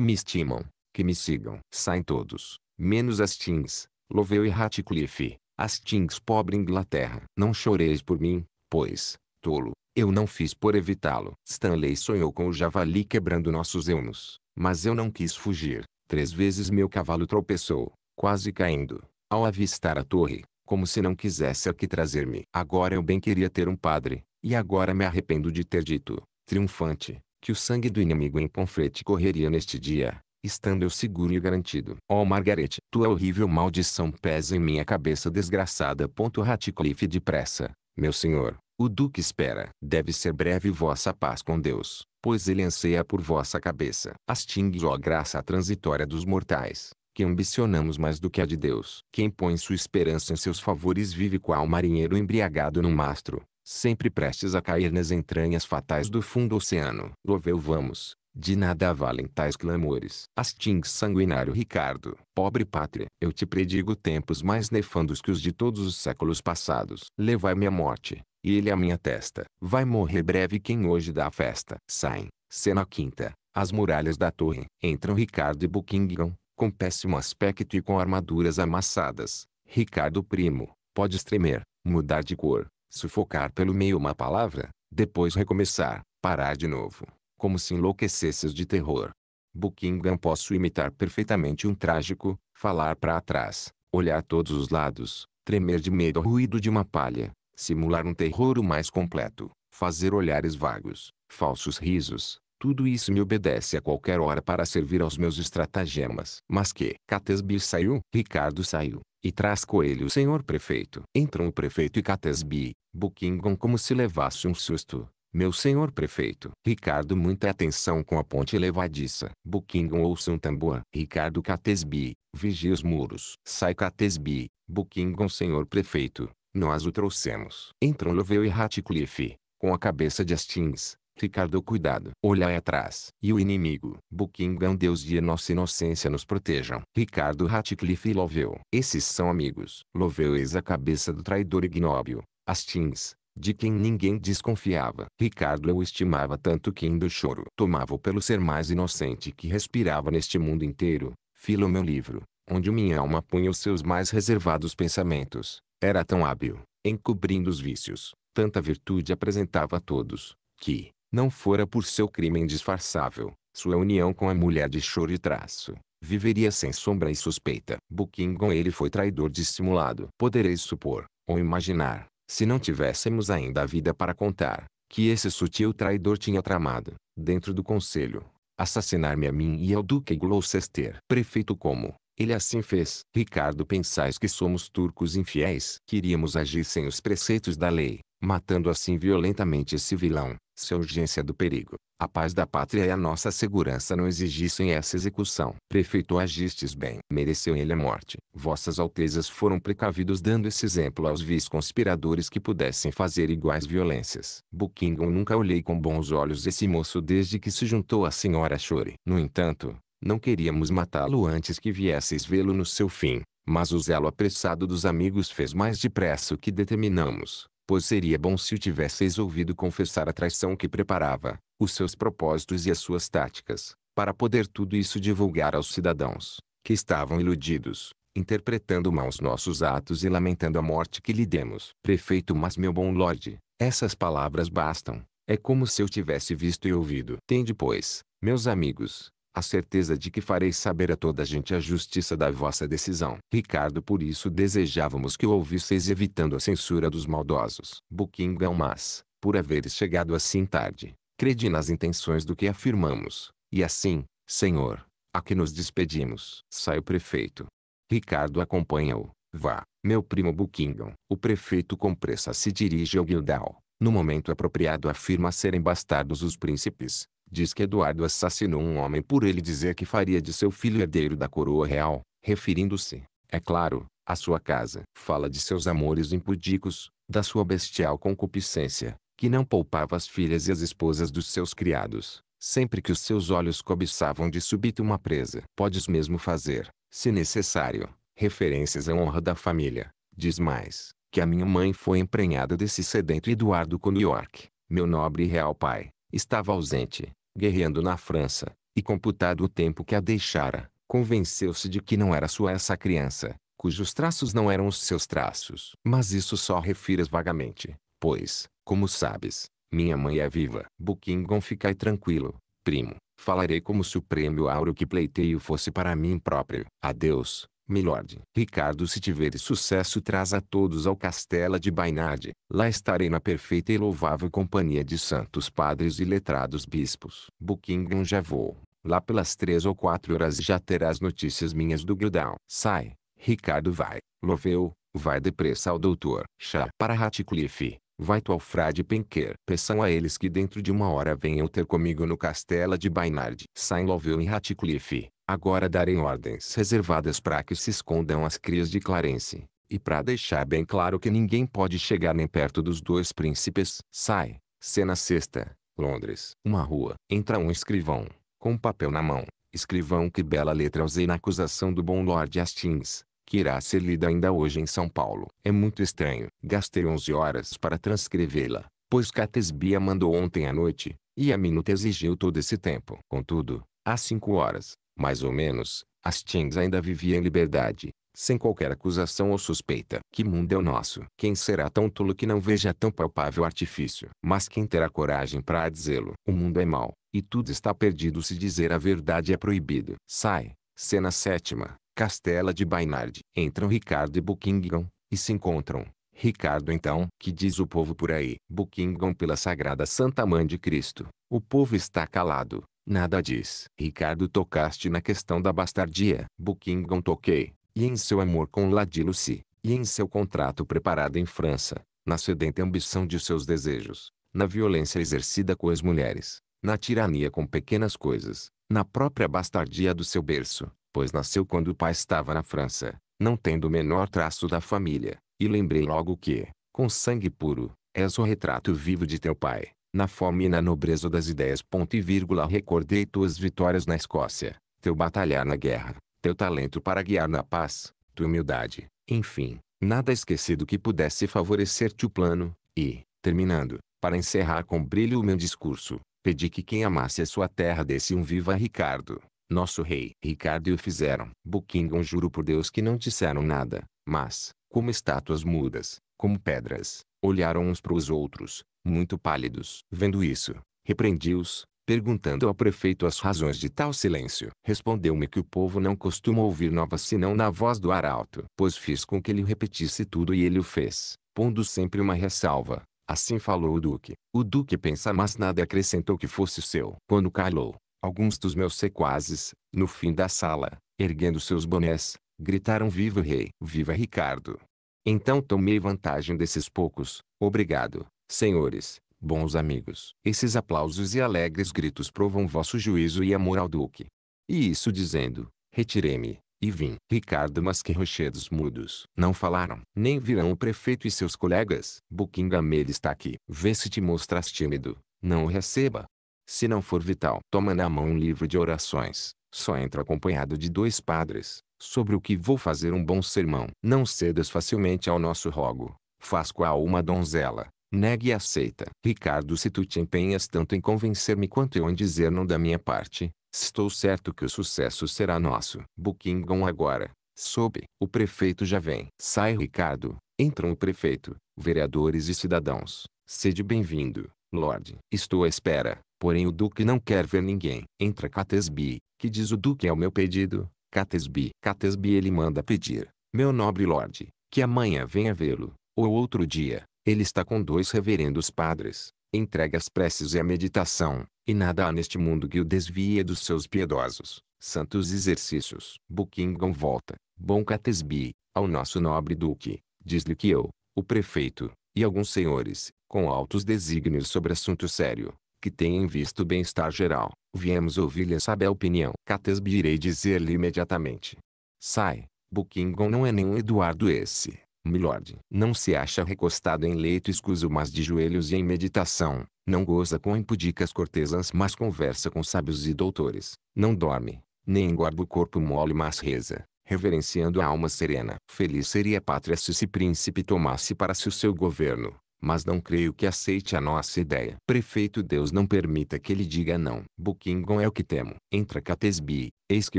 me estimam, que me sigam. Saem todos, menos Astins, Lovell e Ratcliffe, Astings, pobre Inglaterra. Não choreis por mim, pois, tolo, eu não fiz por evitá-lo. Stanley sonhou com o javali quebrando nossos eunos, mas eu não quis fugir. Três vezes meu cavalo tropeçou, quase caindo, ao avistar a torre, como se não quisesse aqui trazer-me. Agora eu bem queria ter um padre, e agora me arrependo de ter dito, triunfante, que o sangue do inimigo em Pomfrete correria neste dia estando eu seguro e garantido. Oh Margaret, tua é horrível maldição pesa em minha cabeça desgraçada. Ratcliffe depressa, meu senhor, o duque espera. Deve ser breve vossa paz com Deus, pois ele anseia por vossa cabeça. Astingue a graça transitória dos mortais, que ambicionamos mais do que a de Deus. Quem põe sua esperança em seus favores vive qual marinheiro embriagado num mastro, sempre prestes a cair nas entranhas fatais do fundo oceano. Lovel vamos, de nada valem tais clamores. asting sanguinário Ricardo, pobre pátria, eu te predigo tempos mais nefandos que os de todos os séculos passados. Levai-me à morte, e ele à minha testa. Vai morrer breve quem hoje dá a festa. Saem, cena quinta, as muralhas da torre. Entram Ricardo e Buckingham, com péssimo aspecto e com armaduras amassadas. Ricardo primo, pode tremer, mudar de cor, sufocar pelo meio uma palavra, depois recomeçar, parar de novo como se enlouquecesses de terror. Buckingham posso imitar perfeitamente um trágico, falar para trás, olhar todos os lados, tremer de medo ao ruído de uma palha, simular um terror o mais completo, fazer olhares vagos, falsos risos, tudo isso me obedece a qualquer hora para servir aos meus estratagemas. Mas que? Catesby saiu, Ricardo saiu, e traz Coelho o senhor prefeito. Entram o prefeito e Catesby, Buckingham como se levasse um susto, meu senhor prefeito, Ricardo muita atenção com a ponte levadiça. Buckingham ou São tambor. Ricardo Catesby vigia os muros. Sai Catesby Buckingham senhor prefeito, nós o trouxemos. Entram Lovell e Ratcliffe, com a cabeça de Astins Ricardo cuidado, olhai atrás. E o inimigo, Buckingham Deus de nossa inocência nos protejam. Ricardo Ratcliffe e Lovell. Esses são amigos. Lovell eis a cabeça do traidor ignóbio Astins de quem ninguém desconfiava. Ricardo eu estimava tanto que indo choro. Tomava-o pelo ser mais inocente que respirava neste mundo inteiro. Fila o meu livro, onde minha alma punha os seus mais reservados pensamentos. Era tão hábil, encobrindo os vícios, tanta virtude apresentava a todos, que, não fora por seu crime indisfarçável, sua união com a mulher de choro e traço, viveria sem sombra e suspeita. Buckingham ele foi traidor dissimulado. Podereis supor, ou imaginar, se não tivéssemos ainda a vida para contar, que esse sutil traidor tinha tramado, dentro do conselho, assassinar-me a mim e ao duque Gloucester. Prefeito como, ele assim fez. Ricardo pensais que somos turcos infiéis. Queríamos agir sem os preceitos da lei, matando assim violentamente esse vilão se a urgência do perigo, a paz da pátria e a nossa segurança não exigissem essa execução. Prefeito agistes bem. Mereceu ele a morte. Vossas Altezas foram precavidos dando esse exemplo aos vice-conspiradores que pudessem fazer iguais violências. Buckingham nunca olhei com bons olhos esse moço desde que se juntou à senhora Chore. No entanto, não queríamos matá-lo antes que viesseis vê-lo no seu fim. Mas o zelo apressado dos amigos fez mais depressa o que determinamos pois seria bom se o tivesse ouvido confessar a traição que preparava, os seus propósitos e as suas táticas, para poder tudo isso divulgar aos cidadãos, que estavam iludidos, interpretando mal os nossos atos e lamentando a morte que lhe demos. Prefeito mas meu bom Lorde, essas palavras bastam, é como se eu tivesse visto e ouvido. Tem depois, meus amigos, a certeza de que fareis saber a toda a gente a justiça da vossa decisão. Ricardo por isso desejávamos que o ouvisseis evitando a censura dos maldosos. Buckingham mas, por haveres chegado assim tarde, credi nas intenções do que afirmamos, e assim, senhor, a que nos despedimos. Sai o prefeito. Ricardo acompanha-o. Vá, meu primo Buckingham. O prefeito com pressa se dirige ao Guildhall. No momento apropriado afirma serem bastardos os príncipes, diz que Eduardo assassinou um homem por ele dizer que faria de seu filho herdeiro da coroa real, referindo-se, é claro, à sua casa. Fala de seus amores impudicos, da sua bestial concupiscência, que não poupava as filhas e as esposas dos seus criados, sempre que os seus olhos cobiçavam de súbito uma presa. Podes mesmo fazer, se necessário, referências à honra da família. Diz mais, que a minha mãe foi emprenhada desse sedento Eduardo New York, meu nobre e real pai, estava ausente, guerreando na França, e computado o tempo que a deixara, convenceu-se de que não era sua essa criança, cujos traços não eram os seus traços. Mas isso só refiras vagamente, pois, como sabes, minha mãe é viva. Buckingham ficai tranquilo, primo. Falarei como se o prêmio áureo que pleiteio fosse para mim próprio. Adeus, Milord, Ricardo se tiveres sucesso traz a todos ao Castela de Bainard. Lá estarei na perfeita e louvável companhia de santos padres e letrados bispos. Buckingham já vou. Lá pelas três ou quatro horas já terás notícias minhas do Grudal. Sai, Ricardo vai. Loveu, vai depressa ao doutor. Chá para Ratcliffe. Vai tu ao frade Penker. Peçam a eles que dentro de uma hora venham ter comigo no Castela de Bainard. Saem Loveu e Ratcliffe agora darem ordens reservadas para que se escondam as crias de Clarence, e para deixar bem claro que ninguém pode chegar nem perto dos dois príncipes. Sai, cena sexta, Londres. Uma rua. Entra um escrivão, com um papel na mão. Escrivão que bela letra usei na acusação do bom Lord Hastings, que irá ser lida ainda hoje em São Paulo. É muito estranho. Gastei 11 horas para transcrevê-la, pois Catesbia mandou ontem à noite, e a minuta exigiu todo esse tempo. Contudo, às 5 horas, mais ou menos, Hastings ainda vivia em liberdade, sem qualquer acusação ou suspeita. Que mundo é o nosso? Quem será tão tolo que não veja tão palpável artifício? Mas quem terá coragem para dizê-lo? O mundo é mau, e tudo está perdido se dizer a verdade é proibido. Sai, cena sétima, Castela de Bainard. Entram Ricardo e Buckingham, e se encontram. Ricardo então, que diz o povo por aí? Buckingham pela sagrada Santa Mãe de Cristo. O povo está calado. Nada diz. Ricardo tocaste na questão da bastardia. Buckingham toquei. E em seu amor com Ladilucy. E em seu contrato preparado em França. Na sedenta ambição de seus desejos. Na violência exercida com as mulheres. Na tirania com pequenas coisas. Na própria bastardia do seu berço. Pois nasceu quando o pai estava na França. Não tendo o menor traço da família. E lembrei logo que, com sangue puro, és o retrato vivo de teu pai na fome e na nobreza das ideias. Ponto e vírgula recordei tuas vitórias na Escócia, teu batalhar na guerra, teu talento para guiar na paz, tua humildade, enfim, nada esquecido que pudesse favorecer-te o plano, e, terminando, para encerrar com brilho o meu discurso, pedi que quem amasse a sua terra desse um viva Ricardo, nosso rei. Ricardo e o fizeram. Buckingham juro por Deus que não disseram nada, mas, como estátuas mudas, como pedras, Olharam uns para os outros, muito pálidos. Vendo isso, repreendi-os, perguntando ao prefeito as razões de tal silêncio. Respondeu-me que o povo não costuma ouvir novas senão na voz do arauto. Pois fiz com que ele repetisse tudo e ele o fez, pondo sempre uma ressalva. Assim falou o duque. O duque pensa mas nada acrescentou que fosse seu. Quando calou, alguns dos meus sequazes, no fim da sala, erguendo seus bonés, gritaram viva o rei, viva Ricardo. Então tomei vantagem desses poucos, obrigado, senhores, bons amigos. Esses aplausos e alegres gritos provam vosso juízo e amor ao duque. E isso dizendo, retirei-me, e vim. Ricardo rochedos mudos. Não falaram, nem virão o prefeito e seus colegas. Buckingham ele está aqui. Vê se te mostras tímido, não o receba. Se não for vital, toma na mão um livro de orações, só entro acompanhado de dois padres, sobre o que vou fazer um bom sermão. Não cedas facilmente ao nosso rogo. faz qual uma donzela. Negue e aceita. Ricardo, se tu te empenhas tanto em convencer-me quanto eu em dizer não da minha parte, estou certo que o sucesso será nosso. Buckingham agora. Sobe. O prefeito já vem. Sai Ricardo. Entram o prefeito, vereadores e cidadãos. Sede bem-vindo, Lorde. Estou à espera, porém o duque não quer ver ninguém. Entra Catesby, que diz o duque ao é meu pedido, Catesby. Catesby ele manda pedir, meu nobre lorde, que amanhã venha vê-lo, ou outro dia, ele está com dois reverendos padres, entrega as preces e a meditação, e nada há neste mundo que o desvie dos seus piedosos, santos exercícios. Buckingham volta, bom Catesby, ao nosso nobre duque, diz-lhe que eu, o prefeito, e alguns senhores, com altos desígnios sobre assunto sério, que tenham visto o bem-estar geral, viemos ouvir-lhe essa bela opinião. Catesby irei dizer-lhe imediatamente. Sai, Buckingham não é nenhum Eduardo esse, milord. Não se acha recostado em leito escuso mas de joelhos e em meditação. Não goza com impudicas cortesãs mas conversa com sábios e doutores. Não dorme, nem engorda o corpo mole mas reza, reverenciando a alma serena. Feliz seria a pátria se esse príncipe tomasse para si o seu governo, mas não creio que aceite a nossa ideia. Prefeito Deus não permita que ele diga não. Buckingham é o que temo. Entra Catesby, eis que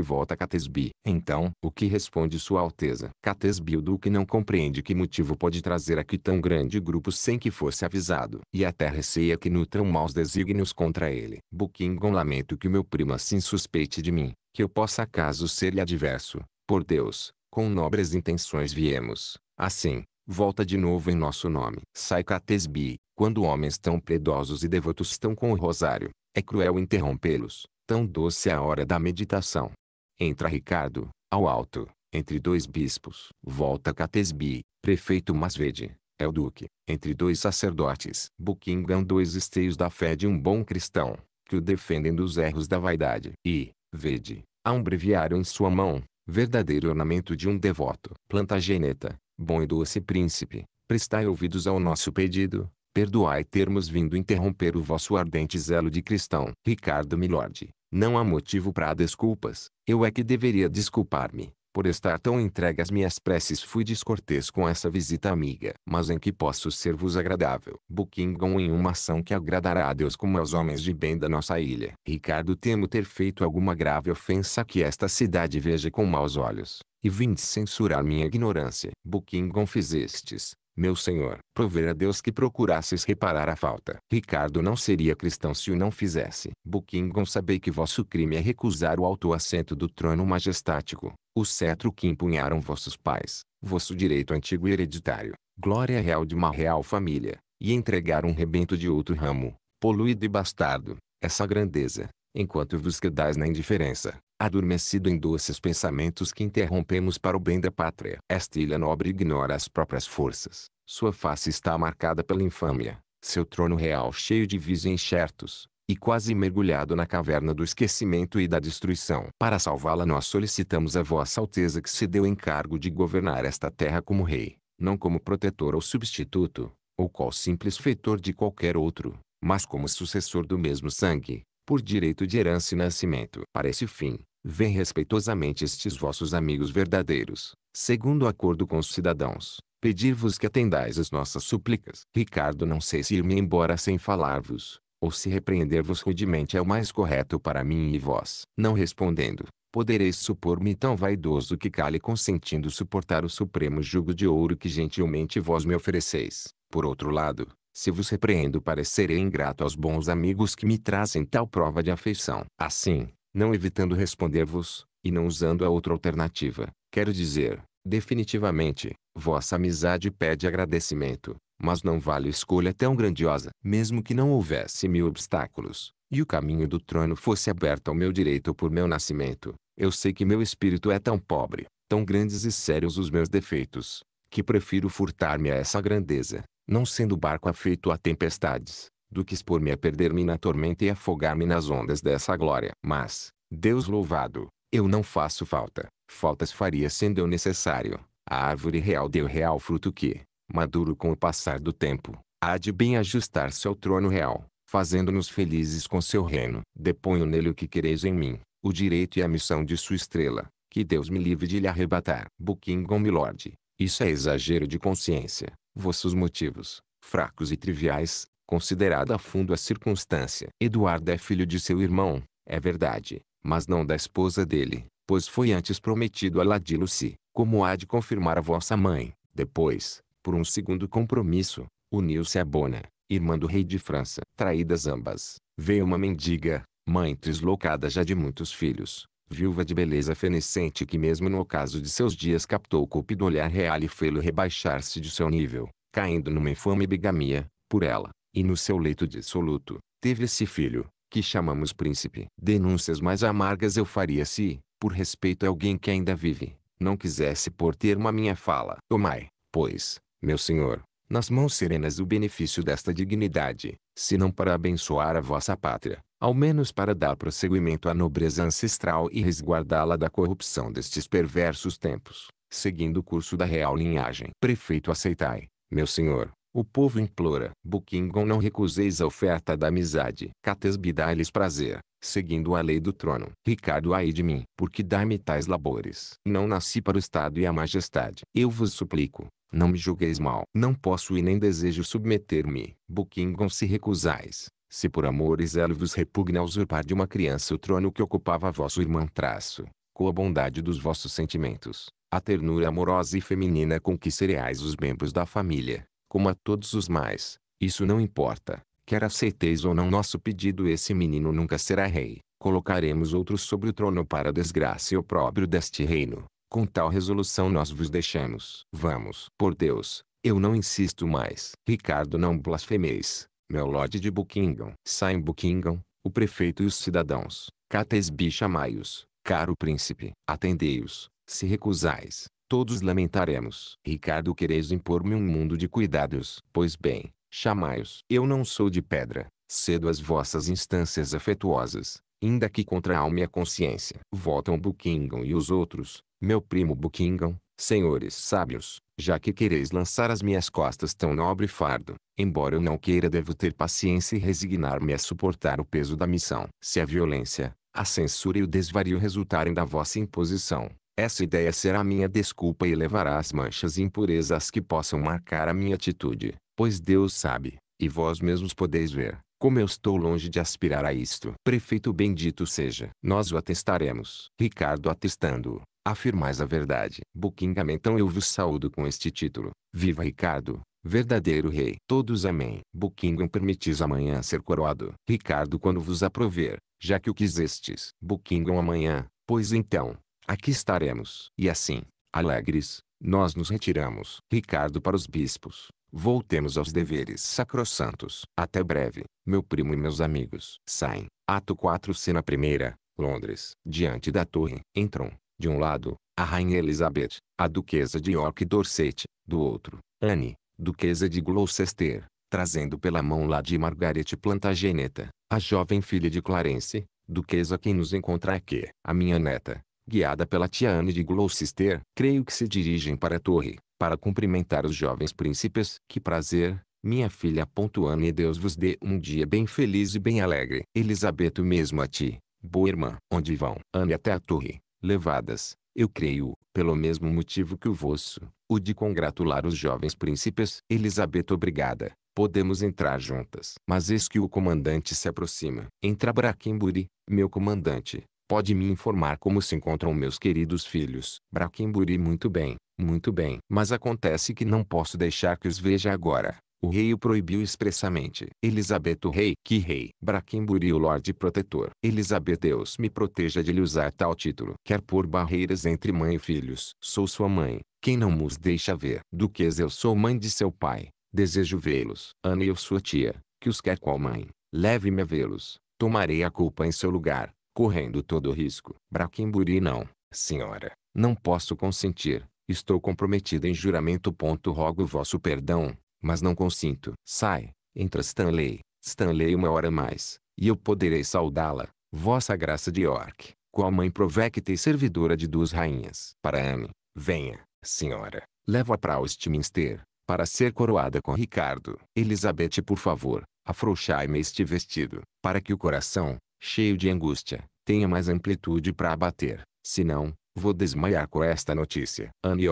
volta Catesby. Então, o que responde sua alteza? Catesby o duque não compreende que motivo pode trazer aqui tão grande grupo sem que fosse avisado. E até receia que nutram maus desígnios contra ele. Buckingham lamento que meu primo assim suspeite de mim, que eu possa acaso ser-lhe adverso. Por Deus, com nobres intenções viemos. Assim, volta de novo em nosso nome. sai Saikatesbi, quando homens tão piedosos e devotos estão com o rosário, é cruel interrompê-los, tão doce a hora da meditação. Entra Ricardo, ao alto, entre dois bispos. Volta Catesbi, prefeito Masvede, é o duque, entre dois sacerdotes. Buckingham dois esteios da fé de um bom cristão, que o defendem dos erros da vaidade. E, vede, há um breviário em sua mão, verdadeiro ornamento de um devoto. Plantageneta, Bom e doce príncipe, prestai ouvidos ao nosso pedido, perdoai termos vindo interromper o vosso ardente zelo de cristão. Ricardo Milord, não há motivo para desculpas, eu é que deveria desculpar-me. Por estar tão entregue às minhas preces fui descortês com essa visita amiga. Mas em que posso ser-vos agradável? Buckingham em uma ação que agradará a Deus como aos homens de bem da nossa ilha. Ricardo temo ter feito alguma grave ofensa que esta cidade veja com maus olhos e vinde censurar minha ignorância. Buckingham fizestes, meu senhor, prover a Deus que procurasses reparar a falta. Ricardo não seria cristão se o não fizesse. Buckingham sabei que vosso crime é recusar o alto assento do trono majestático, o cetro que empunharam vossos pais, vosso direito antigo e hereditário, glória real de uma real família, e entregar um rebento de outro ramo, poluído e bastardo, essa grandeza, enquanto vos quedais na indiferença adormecido em doces pensamentos que interrompemos para o bem da pátria. Esta ilha nobre ignora as próprias forças, sua face está marcada pela infâmia, seu trono real cheio de visos e enxertos, e quase mergulhado na caverna do esquecimento e da destruição. Para salvá-la nós solicitamos a Vossa Alteza que se dê o encargo de governar esta terra como rei, não como protetor ou substituto, ou qual simples feitor de qualquer outro, mas como sucessor do mesmo sangue, por direito de herança e nascimento. Para esse fim, vem respeitosamente estes vossos amigos verdadeiros, segundo o acordo com os cidadãos, pedir-vos que atendais as nossas súplicas. Ricardo não sei se ir-me embora sem falar-vos, ou se repreender-vos rudemente é o mais correto para mim e vós. Não respondendo, podereis supor-me tão vaidoso que cale consentindo suportar o supremo jugo de ouro que gentilmente vós me ofereceis. Por outro lado, se vos repreendo parecerei ingrato aos bons amigos que me trazem tal prova de afeição. Assim, não evitando responder-vos, e não usando a outra alternativa, quero dizer, definitivamente, vossa amizade pede agradecimento, mas não vale escolha tão grandiosa. Mesmo que não houvesse mil obstáculos, e o caminho do trono fosse aberto ao meu direito por meu nascimento, eu sei que meu espírito é tão pobre, tão grandes e sérios os meus defeitos, que prefiro furtar-me a essa grandeza, não sendo barco afeito a tempestades, do que expor-me a perder-me na tormenta e afogar-me nas ondas dessa glória. Mas, Deus louvado, eu não faço falta, faltas faria sendo eu necessário. A árvore real deu real fruto que, maduro com o passar do tempo, há de bem ajustar-se ao trono real, fazendo-nos felizes com seu reino. Deponho nele o que quereis em mim, o direito e a missão de sua estrela, que Deus me livre de lhe arrebatar. Buckingham Milord, isso é exagero de consciência vossos motivos, fracos e triviais, considerada a fundo a circunstância. Eduardo é filho de seu irmão, é verdade, mas não da esposa dele, pois foi antes prometido a Ladilo-se, como há de confirmar a vossa mãe. Depois, por um segundo compromisso, uniu-se a Bona, irmã do rei de França. Traídas ambas, veio uma mendiga, mãe deslocada já de muitos filhos, viúva de beleza fenecente que mesmo no ocaso de seus dias captou Cupido olhar real e fê-lo rebaixar-se de seu nível, caindo numa infame bigamia, por ela, e no seu leito dissoluto, teve esse filho, que chamamos príncipe. Denúncias mais amargas eu faria se, por respeito a alguém que ainda vive, não quisesse por termo a minha fala. Tomai, pois, meu senhor, nas mãos serenas o benefício desta dignidade, se não para abençoar a vossa pátria, ao menos para dar prosseguimento à nobreza ancestral e resguardá-la da corrupção destes perversos tempos, seguindo o curso da real linhagem. Prefeito aceitai, meu senhor, o povo implora. Buckingham não recuseis a oferta da amizade. Catesby dá-lhes prazer, seguindo a lei do trono. Ricardo ai de mim, porque dá me tais labores. Não nasci para o estado e a majestade. Eu vos suplico, não me julgueis mal. Não posso e nem desejo submeter-me. Buckingham se recusais, se por amor e zelo vos repugna usurpar de uma criança o trono que ocupava vosso irmão traço, com a bondade dos vossos sentimentos, a ternura amorosa e feminina com que sereais os membros da família, como a todos os mais, isso não importa, quer aceiteis ou não nosso pedido esse menino nunca será rei, colocaremos outros sobre o trono para a desgraça e opróbrio deste reino, com tal resolução nós vos deixamos. Vamos, por Deus, eu não insisto mais. Ricardo não blasfemeis, Melode de Buckingham, Saem Buckingham, o prefeito e os cidadãos, catesbi chamai-os, caro príncipe, atendei-os, se recusais, todos lamentaremos. Ricardo quereis impor-me um mundo de cuidados. Pois bem, chamai-os. Eu não sou de pedra, cedo as vossas instâncias afetuosas, ainda que contra a alma e a consciência. Voltam Buckingham e os outros, meu primo Buckingham, senhores sábios, já que quereis lançar às minhas costas tão nobre fardo, embora eu não queira devo ter paciência e resignar-me a suportar o peso da missão. Se a violência, a censura e o desvario resultarem da vossa imposição, essa ideia será minha desculpa e levará as manchas e impurezas que possam marcar a minha atitude, pois Deus sabe, e vós mesmos podeis ver, como eu estou longe de aspirar a isto. Prefeito bendito seja. Nós o atestaremos. Ricardo atestando afirmais a verdade. Buckingham então eu vos saúdo com este título. Viva Ricardo, verdadeiro rei. Todos amém. Buckingham permitis amanhã ser coroado. Ricardo quando vos aprover, já que o quisestes. Buckingham amanhã, pois então, aqui estaremos. E assim, alegres, nós nos retiramos. Ricardo para os bispos. Voltemos aos deveres sacrosantos. Até breve, meu primo e meus amigos. Saem. Ato 4 Cena 1 Londres. Diante da torre. Entram. De um lado, a Rainha Elizabeth, a Duquesa de York e Dorset, do outro, Anne, Duquesa de Gloucester, trazendo pela mão lá de Margaret Plantageneta, a jovem filha de Clarence, Duquesa quem nos encontra aqui. A minha neta, guiada pela tia Anne de Gloucester, creio que se dirigem para a torre, para cumprimentar os jovens príncipes. Que prazer, minha filha. Anne Deus vos dê um dia bem feliz e bem alegre. Elizabeth mesmo a ti, boa irmã. Onde vão? Anne até a torre, levadas, eu creio, pelo mesmo motivo que o vosso, o de congratular os jovens príncipes. Elizabeth obrigada, podemos entrar juntas. Mas eis que o comandante se aproxima. Entra Braquemburi, meu comandante, pode me informar como se encontram meus queridos filhos. Braquemburi muito bem, muito bem. Mas acontece que não posso deixar que os veja agora. O rei o proibiu expressamente. Elizabeth o rei, que rei? Braquimburi o lorde protetor. Elizabeth Deus me proteja de lhe usar tal título. Quer pôr barreiras entre mãe e filhos. Sou sua mãe, quem não nos deixa ver. Duquesa eu sou mãe de seu pai, desejo vê-los. Ana eu sua tia, que os quer qual mãe. Leve-me a vê-los. Tomarei a culpa em seu lugar, correndo todo o risco. Braquimburi não, senhora, não posso consentir. Estou comprometida em juramento. Rogo vosso perdão, mas não consinto. Sai, entra Stanley, Stanley uma hora mais, e eu poderei saudá-la, vossa graça de York, qual mãe provecta e servidora de duas rainhas. Para Anne, venha, senhora, leva-a para Westminster, para ser coroada com Ricardo. Elizabeth, por favor, afrouxai-me este vestido, para que o coração, cheio de angústia, tenha mais amplitude para abater, senão, Vou desmaiar com esta notícia.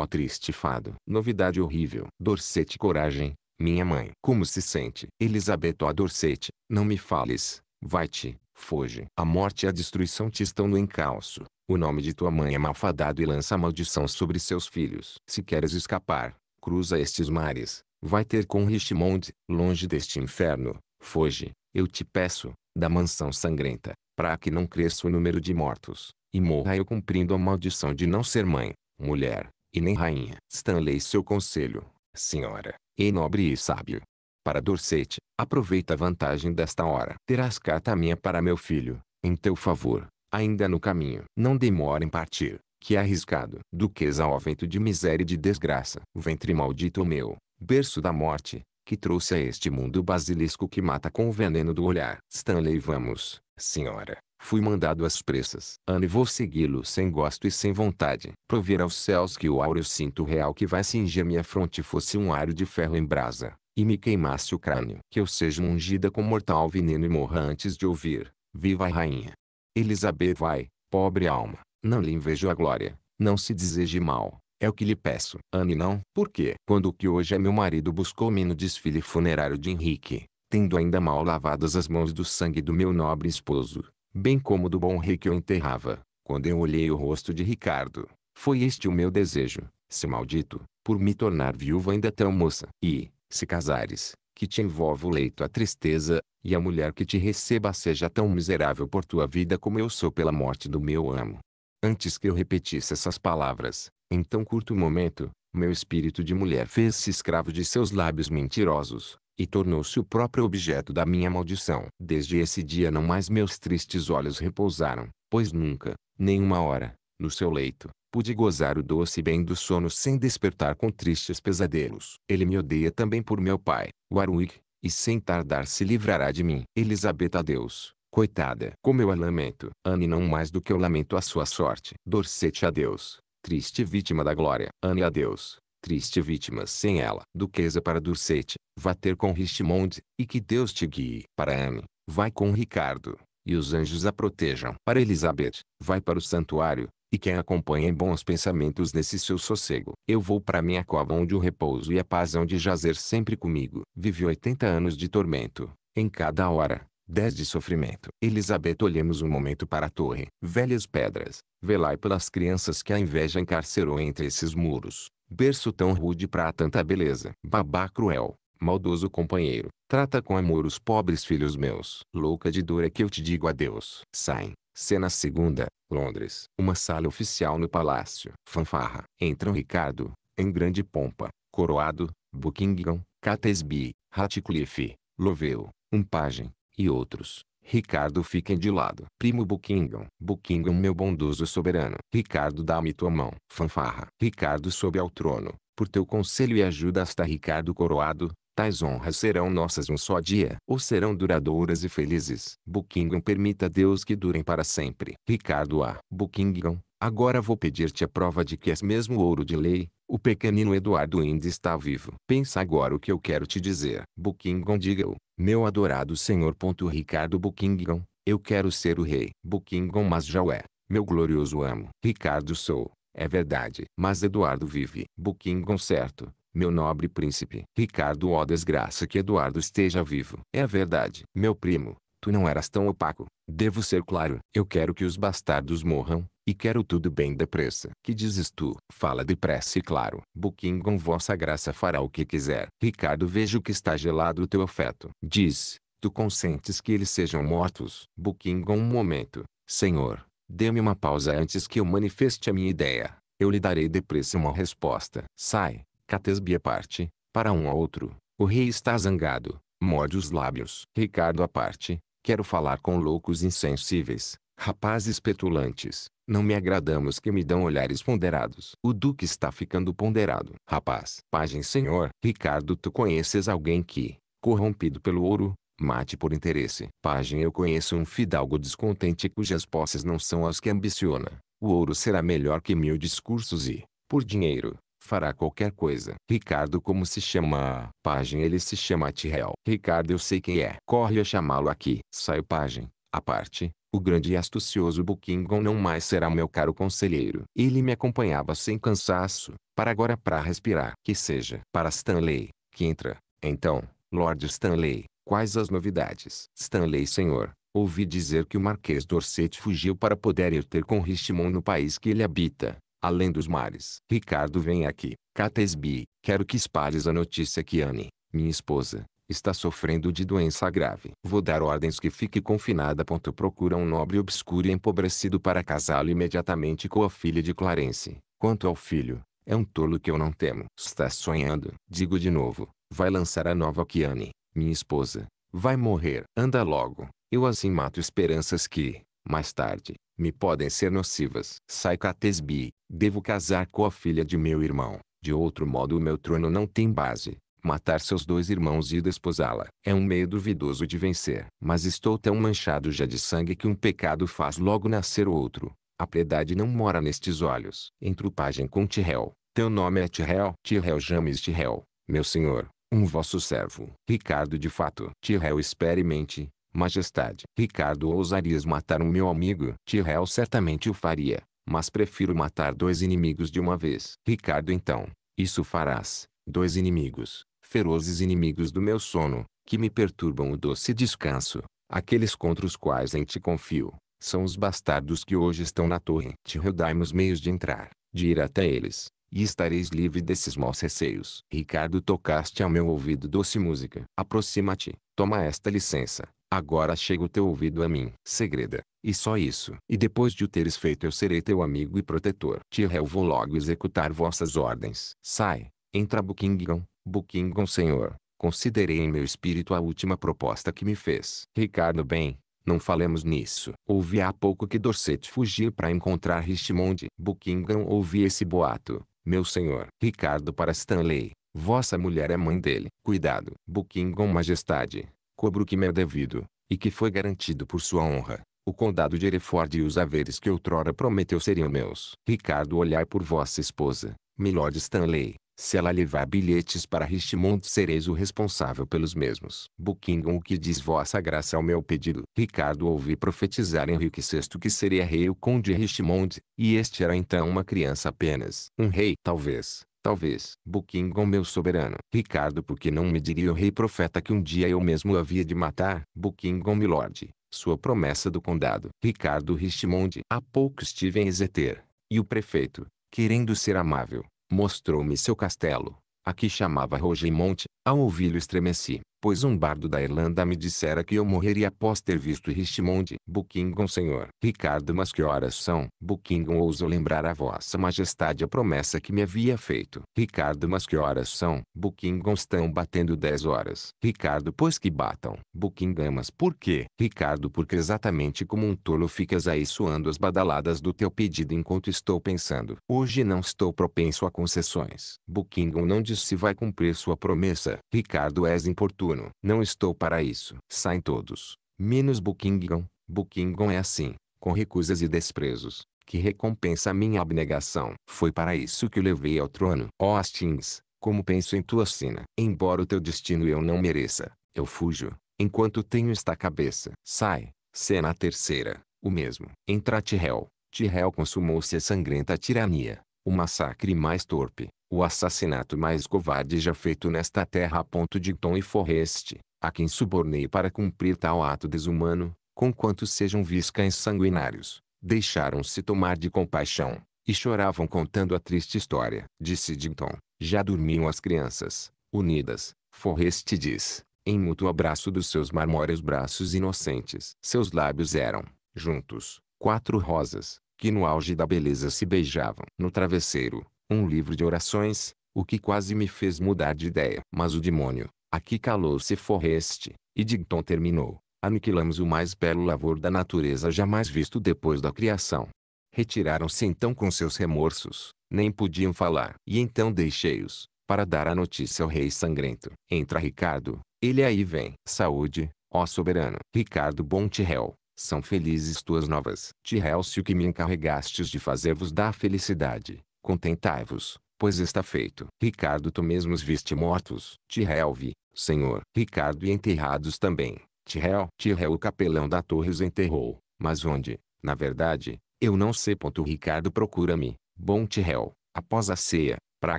triste fado, Novidade horrível. Dorsete coragem. Minha mãe. Como se sente? Elizabeth ó Dorset. Não me fales. Vai-te. Foge. A morte e a destruição te estão no encalço. O nome de tua mãe é malfadado e lança maldição sobre seus filhos. Se queres escapar, cruza estes mares. Vai ter com Richmond, longe deste inferno. Foge, eu te peço, da mansão sangrenta, para que não cresça o número de mortos e morra eu cumprindo a maldição de não ser mãe, mulher, e nem rainha. Stanley seu conselho, senhora, e nobre e sábio. Para Dorset, aproveita a vantagem desta hora. Terás carta minha para meu filho, em teu favor, ainda no caminho. Não demora em partir, que é arriscado. Duquesa ao vento de miséria e de desgraça. O ventre maldito meu, berço da morte, que trouxe a este mundo o basilisco que mata com o veneno do olhar. Stanley vamos, senhora, Fui mandado às pressas. Anne vou segui-lo sem gosto e sem vontade. Prover aos céus que o áureo cinto real que vai cingir minha fronte fosse um aro de ferro em brasa, e me queimasse o crânio. Que eu seja ungida com mortal veneno e morra antes de ouvir. Viva a rainha! Elizabeth vai, pobre alma, não lhe invejo a glória, não se deseje mal. É o que lhe peço. Anne não. Por quê? Quando o que hoje é meu marido buscou-me no desfile funerário de Henrique, tendo ainda mal lavadas as mãos do sangue do meu nobre esposo, bem como do bom rei que eu enterrava. Quando eu olhei o rosto de Ricardo, foi este o meu desejo, se maldito, por me tornar viúva ainda tão moça. E, se casares, que te envolva o leito a tristeza, e a mulher que te receba seja tão miserável por tua vida como eu sou pela morte do meu amo. Antes que eu repetisse essas palavras, em tão curto momento, meu espírito de mulher fez-se escravo de seus lábios mentirosos, e tornou-se o próprio objeto da minha maldição. Desde esse dia não mais meus tristes olhos repousaram, pois nunca, nem uma hora, no seu leito, pude gozar o doce bem do sono sem despertar com tristes pesadelos. Ele me odeia também por meu pai, Warwick, e sem tardar se livrará de mim. Elizabeth adeus, coitada. Como eu a lamento. Anne não mais do que eu lamento a sua sorte. Dorset adeus, triste vítima da glória. Anne adeus, triste vítima sem ela. Duquesa para Durcete, vá ter com Richmond, e que Deus te guie. Para Anne, vai com Ricardo, e os anjos a protejam. Para Elizabeth, vai para o santuário, e quem acompanha em bons pensamentos nesse seu sossego. Eu vou para minha cova onde o repouso e a paz hão de jazer sempre comigo. Vivi 80 anos de tormento, em cada hora, dez de sofrimento. Elizabeth olhemos um momento para a torre. Velhas pedras, velai pelas crianças que a inveja encarcerou entre esses muros berço tão rude para tanta beleza. Babá cruel, maldoso companheiro, trata com amor os pobres filhos meus. Louca de dor é que eu te digo adeus. Saem. Cena segunda, Londres. Uma sala oficial no palácio. Fanfarra. Entram Ricardo, em grande pompa, coroado, Buckingham, Catesby, Ratcliffe, Lovell, um pajem, e outros. Ricardo fiquem de lado. Primo Buckingham. Buckingham meu bondoso soberano. Ricardo dá-me tua mão. Fanfarra. Ricardo sobe ao trono. Por teu conselho e ajuda está Ricardo coroado. Tais honras serão nossas um só dia, ou serão duradouras e felizes. Buckingham permita a Deus que durem para sempre. Ricardo A. Ah, Buckingham, agora vou pedir-te a prova de que és mesmo ouro de lei, o pequenino Eduardo ainda está vivo. Pensa agora o que eu quero te dizer. Buckingham diga-o. Meu adorado senhor. Ricardo Buckingham, eu quero ser o rei. Buckingham mas já o é. Meu glorioso amo. Ricardo sou, é verdade. Mas Eduardo vive. Buckingham certo, meu nobre príncipe. Ricardo ó oh desgraça que Eduardo esteja vivo. É verdade. Meu primo, tu não eras tão opaco. Devo ser claro. Eu quero que os bastardos morram, e quero tudo bem depressa. Que dizes tu? Fala depressa e claro. Buckingham vossa graça fará o que quiser. Ricardo vejo que está gelado o teu afeto. Diz, tu consentes que eles sejam mortos? Buckingham um momento. Senhor, dê-me uma pausa antes que eu manifeste a minha ideia. Eu lhe darei depressa uma resposta. Sai, Catesbia parte, para um a outro. O rei está zangado, morde os lábios. Ricardo a parte, quero falar com loucos insensíveis. Rapazes petulantes, não me agradamos que me dão olhares ponderados. O Duque está ficando ponderado. Rapaz, pajem senhor, Ricardo tu conheces alguém que, corrompido pelo ouro, mate por interesse. Pajem eu conheço um fidalgo descontente cujas posses não são as que ambiciona. O ouro será melhor que mil discursos e, por dinheiro, fará qualquer coisa. Ricardo como se chama? Pajem ele se chama Tirel. Ricardo eu sei quem é. Corre a chamá-lo aqui. Sai, pajem. A parte, o grande e astucioso Buckingham não mais será meu caro conselheiro. Ele me acompanhava sem cansaço, para agora para respirar. Que seja. Para Stanley, que entra. Então, Lord Stanley, quais as novidades? Stanley senhor, ouvi dizer que o Marquês Dorset fugiu para poder ir ter com Richmond no país que ele habita, além dos mares. Ricardo vem aqui. Catesby, quero que espalhes a notícia que Anne, minha esposa, está sofrendo de doença grave. Vou dar ordens que fique confinada. Procura um nobre obscuro e empobrecido para casá-lo imediatamente com a filha de Clarence. Quanto ao filho, é um tolo que eu não temo. Está sonhando. Digo de novo, vai lançar a nova Kiane, minha esposa. Vai morrer. Anda logo. Eu assim mato esperanças que, mais tarde, me podem ser nocivas. Sai Catesbi. Devo casar com a filha de meu irmão. De outro modo o meu trono não tem base matar seus dois irmãos e desposá-la. É um meio duvidoso de vencer. Mas estou tão manchado já de sangue que um pecado faz logo nascer outro. A piedade não mora nestes olhos. Entrupagem com Tirel. Teu nome é Tirel? Tirel James Tirel. Meu senhor, um vosso servo. Ricardo de fato. Tirel experimente, majestade. Ricardo ousarias matar um meu amigo? Tirel certamente o faria. Mas prefiro matar dois inimigos de uma vez. Ricardo então, isso farás, dois inimigos, ferozes inimigos do meu sono, que me perturbam o doce descanso, aqueles contra os quais em ti confio, são os bastardos que hoje estão na torre. Te rodai-me os meios de entrar, de ir até eles, e estareis livre desses maus receios. Ricardo tocaste ao meu ouvido doce música. Aproxima-te, toma esta licença, agora chega o teu ouvido a mim. Segreda, e só isso. E depois de o teres feito eu serei teu amigo e protetor. Te vou logo executar vossas ordens. Sai, entra Buckingham, Buckingham senhor, considerei em meu espírito a última proposta que me fez. Ricardo bem, não falemos nisso. Ouvi há pouco que Dorset fugia para encontrar Richmond. Buckingham ouvi esse boato, meu senhor. Ricardo para Stanley, vossa mulher é mãe dele. Cuidado. Buckingham majestade, cobro que me é devido, e que foi garantido por sua honra. O condado de Hereford e os haveres que outrora prometeu seriam meus. Ricardo olhar por vossa esposa, milord Stanley, se ela levar bilhetes para Richmond sereis o responsável pelos mesmos. Buckingham o que diz vossa graça ao meu pedido. Ricardo ouvi profetizar Henrique VI que seria rei o conde Richmond, e este era então uma criança apenas. Um rei, talvez, talvez. Buckingham meu soberano. Ricardo porque não me diria o rei profeta que um dia eu mesmo havia de matar? Buckingham milord. Sua promessa do condado. Ricardo Richmond. Há pouco estive em Exeter, e o prefeito, querendo ser amável, Mostrou-me seu castelo, a que chamava Rogemonte, ao ouvi-lo estremeci pois um bardo da Irlanda me dissera que eu morreria após ter visto Richmond. Buckingham senhor. Ricardo mas que horas são? Buckingham ouso lembrar a vossa majestade a promessa que me havia feito. Ricardo mas que horas são? Buckingham estão batendo 10 horas. Ricardo pois que batam. Buckingham mas por quê? Ricardo porque exatamente como um tolo ficas aí suando as badaladas do teu pedido enquanto estou pensando. Hoje não estou propenso a concessões. Buckingham não disse vai cumprir sua promessa. Ricardo és importuno não estou para isso. Saem todos. Menos Buckingham. Buckingham é assim, com recusas e desprezos, que recompensa a minha abnegação. Foi para isso que o levei ao trono. Ó oh, Hastings, como penso em tua sina. Embora o teu destino eu não mereça, eu fujo, enquanto tenho esta cabeça. Sai, cena terceira, o mesmo. Entra Tirrell. Tirrell consumou-se a sangrenta tirania o massacre mais torpe, o assassinato mais covarde já feito nesta terra. A ponto de Tom e Forrest, a quem subornei para cumprir tal ato desumano, conquanto sejam viscães sanguinários, deixaram-se tomar de compaixão, e choravam contando a triste história. Disse Dinton, já dormiam as crianças, unidas, Forrest diz, em mútuo abraço dos seus marmóreos braços inocentes. Seus lábios eram, juntos, quatro rosas, que no auge da beleza se beijavam. No travesseiro, um livro de orações, o que quase me fez mudar de ideia. Mas o demônio, aqui calou-se forreste, e Digton terminou. Aniquilamos o mais belo lavor da natureza jamais visto depois da criação. Retiraram-se então com seus remorsos, nem podiam falar. E então deixei-os, para dar a notícia ao rei sangrento. Entra Ricardo, ele aí vem. Saúde, ó soberano. Ricardo Bontirel, são felizes tuas novas. Tirel-se que me encarregastes de fazer-vos dá felicidade. Contentai-vos, pois está feito. Ricardo tu mesmos viste mortos. tirel Senhor. Ricardo e enterrados também. Tirel. Tirel o capelão da torre os enterrou. Mas onde, na verdade, eu não sei. Ponto Ricardo procura-me, bom Tirel, após a ceia, para